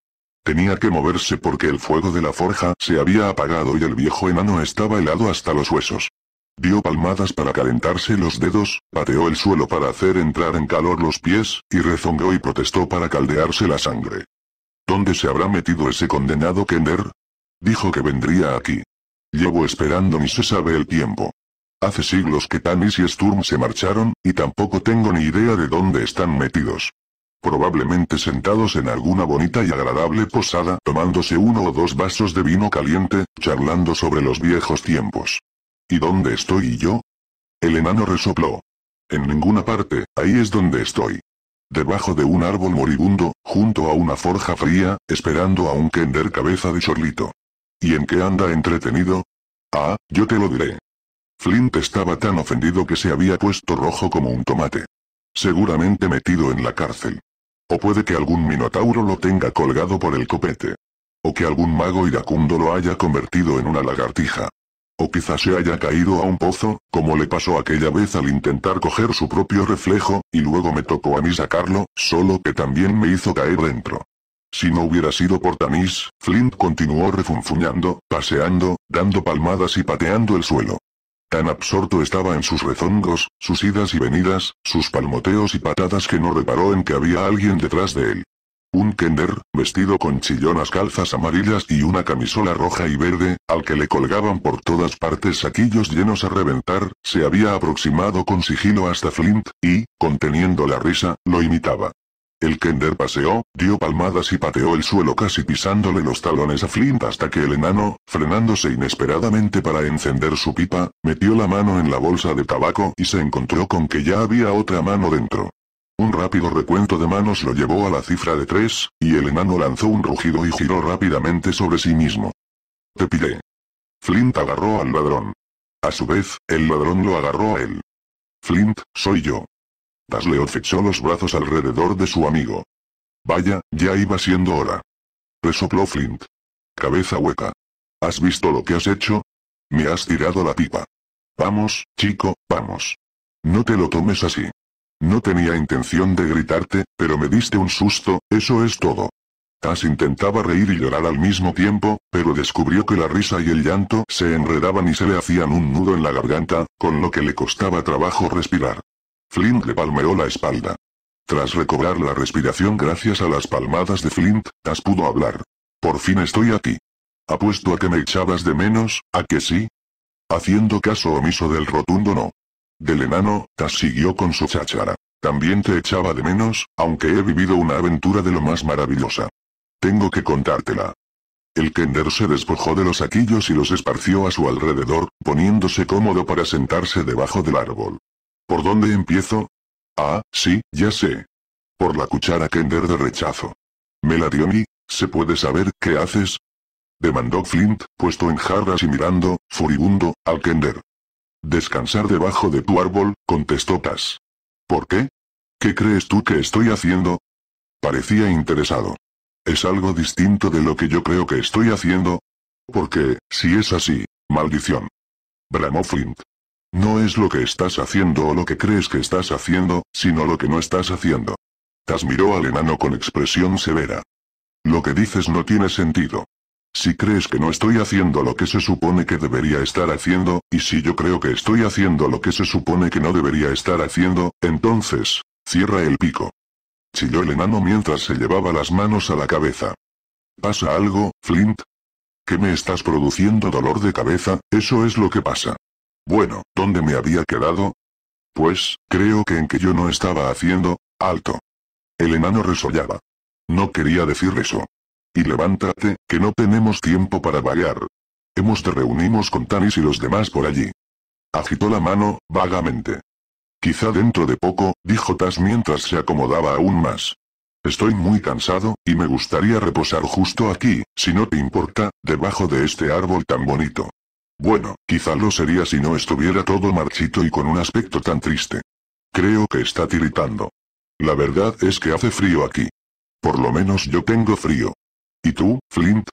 Speaker 1: Tenía que moverse porque el fuego de la forja se había apagado y el viejo enano estaba helado hasta los huesos. Dio palmadas para calentarse los dedos, pateó el suelo para hacer entrar en calor los pies, y rezongó y protestó para caldearse la sangre. ¿Dónde se habrá metido ese condenado Kender? Dijo que vendría aquí. Llevo esperando mi se sabe el tiempo. Hace siglos que Tanis y Sturm se marcharon, y tampoco tengo ni idea de dónde están metidos. Probablemente sentados en alguna bonita y agradable posada, tomándose uno o dos vasos de vino caliente, charlando sobre los viejos tiempos. ¿Y dónde estoy yo? El enano resopló. En ninguna parte, ahí es donde estoy. Debajo de un árbol moribundo, junto a una forja fría, esperando a un kender cabeza de chorlito. ¿Y en qué anda entretenido? Ah, yo te lo diré. Flint estaba tan ofendido que se había puesto rojo como un tomate. Seguramente metido en la cárcel. O puede que algún minotauro lo tenga colgado por el copete. O que algún mago iracundo lo haya convertido en una lagartija. O quizá se haya caído a un pozo, como le pasó aquella vez al intentar coger su propio reflejo, y luego me tocó a mí sacarlo, solo que también me hizo caer dentro. Si no hubiera sido por Tamis, Flint continuó refunfuñando, paseando, dando palmadas y pateando el suelo. Tan absorto estaba en sus rezongos, sus idas y venidas, sus palmoteos y patadas que no reparó en que había alguien detrás de él. Un kender, vestido con chillonas calzas amarillas y una camisola roja y verde, al que le colgaban por todas partes saquillos llenos a reventar, se había aproximado con sigilo hasta Flint, y, conteniendo la risa, lo imitaba. El Kender paseó, dio palmadas y pateó el suelo casi pisándole los talones a Flint hasta que el enano, frenándose inesperadamente para encender su pipa, metió la mano en la bolsa de tabaco y se encontró con que ya había otra mano dentro. Un rápido recuento de manos lo llevó a la cifra de tres, y el enano lanzó un rugido y giró rápidamente sobre sí mismo. Te pide. Flint agarró al ladrón. A su vez, el ladrón lo agarró a él. Flint, soy yo le fechó los brazos alrededor de su amigo. Vaya, ya iba siendo hora. Resopló Flint. Cabeza hueca. ¿Has visto lo que has hecho? Me has tirado la pipa. Vamos, chico, vamos. No te lo tomes así. No tenía intención de gritarte, pero me diste un susto, eso es todo. As intentaba reír y llorar al mismo tiempo, pero descubrió que la risa y el llanto se enredaban y se le hacían un nudo en la garganta, con lo que le costaba trabajo respirar. Flint le palmeó la espalda. Tras recobrar la respiración gracias a las palmadas de Flint, Tas pudo hablar. Por fin estoy aquí. Apuesto a que me echabas de menos, ¿a que sí? Haciendo caso omiso del rotundo no. Del enano, Tas siguió con su cháchara. También te echaba de menos, aunque he vivido una aventura de lo más maravillosa. Tengo que contártela. El Kender se despojó de los saquillos y los esparció a su alrededor, poniéndose cómodo para sentarse debajo del árbol. ¿Por dónde empiezo? Ah, sí, ya sé. Por la cuchara Kender de rechazo. ¿Me la dio mi? ¿se puede saber qué haces? Demandó Flint, puesto en jarras y mirando, furibundo, al Kender. Descansar debajo de tu árbol, contestó Tas. ¿Por qué? ¿Qué crees tú que estoy haciendo? Parecía interesado. ¿Es algo distinto de lo que yo creo que estoy haciendo? Porque, si es así, maldición. Bramó Flint. No es lo que estás haciendo o lo que crees que estás haciendo, sino lo que no estás haciendo. Tas miró al enano con expresión severa. Lo que dices no tiene sentido. Si crees que no estoy haciendo lo que se supone que debería estar haciendo, y si yo creo que estoy haciendo lo que se supone que no debería estar haciendo, entonces, cierra el pico. Chilló el enano mientras se llevaba las manos a la cabeza. ¿Pasa algo, Flint? ¿Qué me estás produciendo dolor de cabeza? Eso es lo que pasa. Bueno, ¿dónde me había quedado? Pues, creo que en que yo no estaba haciendo, alto. El enano resollaba. No quería decir eso. Y levántate, que no tenemos tiempo para vagar. Hemos te reunimos con Tanis y los demás por allí. Agitó la mano, vagamente. Quizá dentro de poco, dijo Tas mientras se acomodaba aún más. Estoy muy cansado, y me gustaría reposar justo aquí, si no te importa, debajo de este árbol tan bonito. Bueno, quizá lo sería si no estuviera todo marchito y con un aspecto tan triste. Creo que está tiritando. La verdad es que hace frío aquí. Por lo menos yo tengo frío. ¿Y tú, Flint?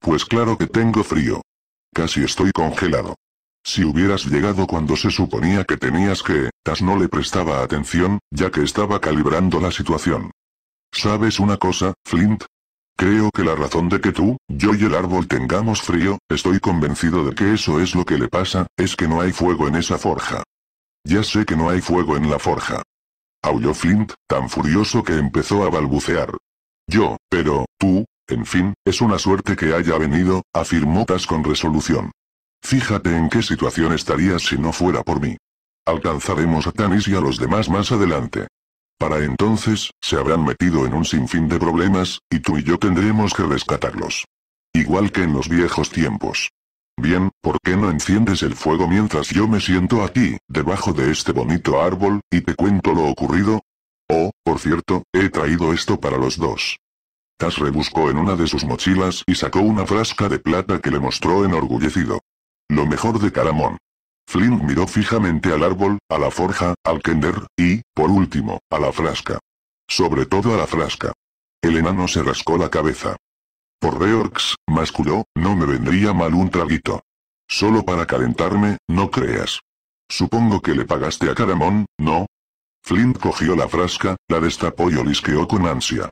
Speaker 1: Pues claro que tengo frío. Casi estoy congelado. Si hubieras llegado cuando se suponía que tenías que, Tas no le prestaba atención, ya que estaba calibrando la situación. ¿Sabes una cosa, Flint? Creo que la razón de que tú, yo y el árbol tengamos frío, estoy convencido de que eso es lo que le pasa, es que no hay fuego en esa forja. Ya sé que no hay fuego en la forja. Aulló Flint, tan furioso que empezó a balbucear. Yo, pero, tú, en fin, es una suerte que haya venido, afirmó Tas con resolución. Fíjate en qué situación estarías si no fuera por mí. Alcanzaremos a Tanis y a los demás más adelante. Para entonces, se habrán metido en un sinfín de problemas, y tú y yo tendremos que rescatarlos. Igual que en los viejos tiempos. Bien, ¿por qué no enciendes el fuego mientras yo me siento aquí, debajo de este bonito árbol, y te cuento lo ocurrido? Oh, por cierto, he traído esto para los dos. Tas rebuscó en una de sus mochilas y sacó una frasca de plata que le mostró enorgullecido. Lo mejor de Caramón. Flint miró fijamente al árbol, a la forja, al kender, y, por último, a la frasca. Sobre todo a la frasca. El enano se rascó la cabeza. Por Reorx, masculó, no me vendría mal un traguito. Solo para calentarme, no creas. Supongo que le pagaste a Caramón, ¿no? Flint cogió la frasca, la destapó y olisqueó con ansia.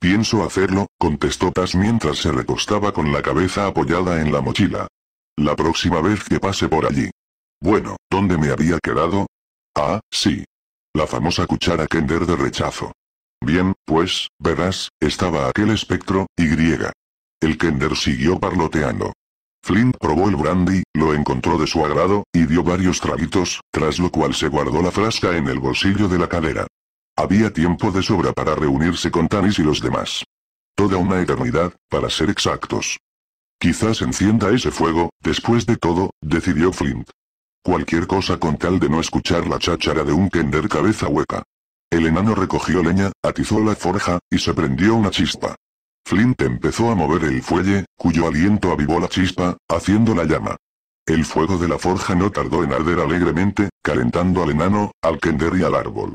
Speaker 1: Pienso hacerlo, contestó Tas mientras se recostaba con la cabeza apoyada en la mochila. La próxima vez que pase por allí. Bueno, ¿dónde me había quedado? Ah, sí. La famosa cuchara Kender de rechazo. Bien, pues, verás, estaba aquel espectro, Y. El Kender siguió parloteando. Flint probó el brandy, lo encontró de su agrado, y dio varios traguitos, tras lo cual se guardó la frasca en el bolsillo de la cadera. Había tiempo de sobra para reunirse con Tanis y los demás. Toda una eternidad, para ser exactos. Quizás encienda ese fuego, después de todo, decidió Flint. Cualquier cosa con tal de no escuchar la cháchara de un kender cabeza hueca. El enano recogió leña, atizó la forja, y se prendió una chispa. Flint empezó a mover el fuelle, cuyo aliento avivó la chispa, haciendo la llama. El fuego de la forja no tardó en arder alegremente, calentando al enano, al kender y al árbol.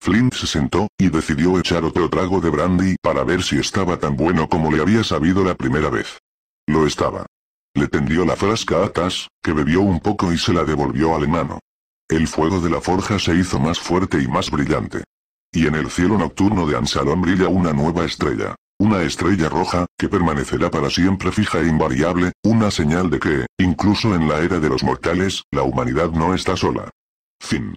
Speaker 1: Flint se sentó, y decidió echar otro trago de brandy para ver si estaba tan bueno como le había sabido la primera vez. Lo estaba. Le tendió la frasca a Tas, que bebió un poco y se la devolvió al enano. El fuego de la forja se hizo más fuerte y más brillante. Y en el cielo nocturno de Ansalón brilla una nueva estrella. Una estrella roja, que permanecerá para siempre fija e invariable, una señal de que, incluso en la era de los mortales, la humanidad no está sola. Fin.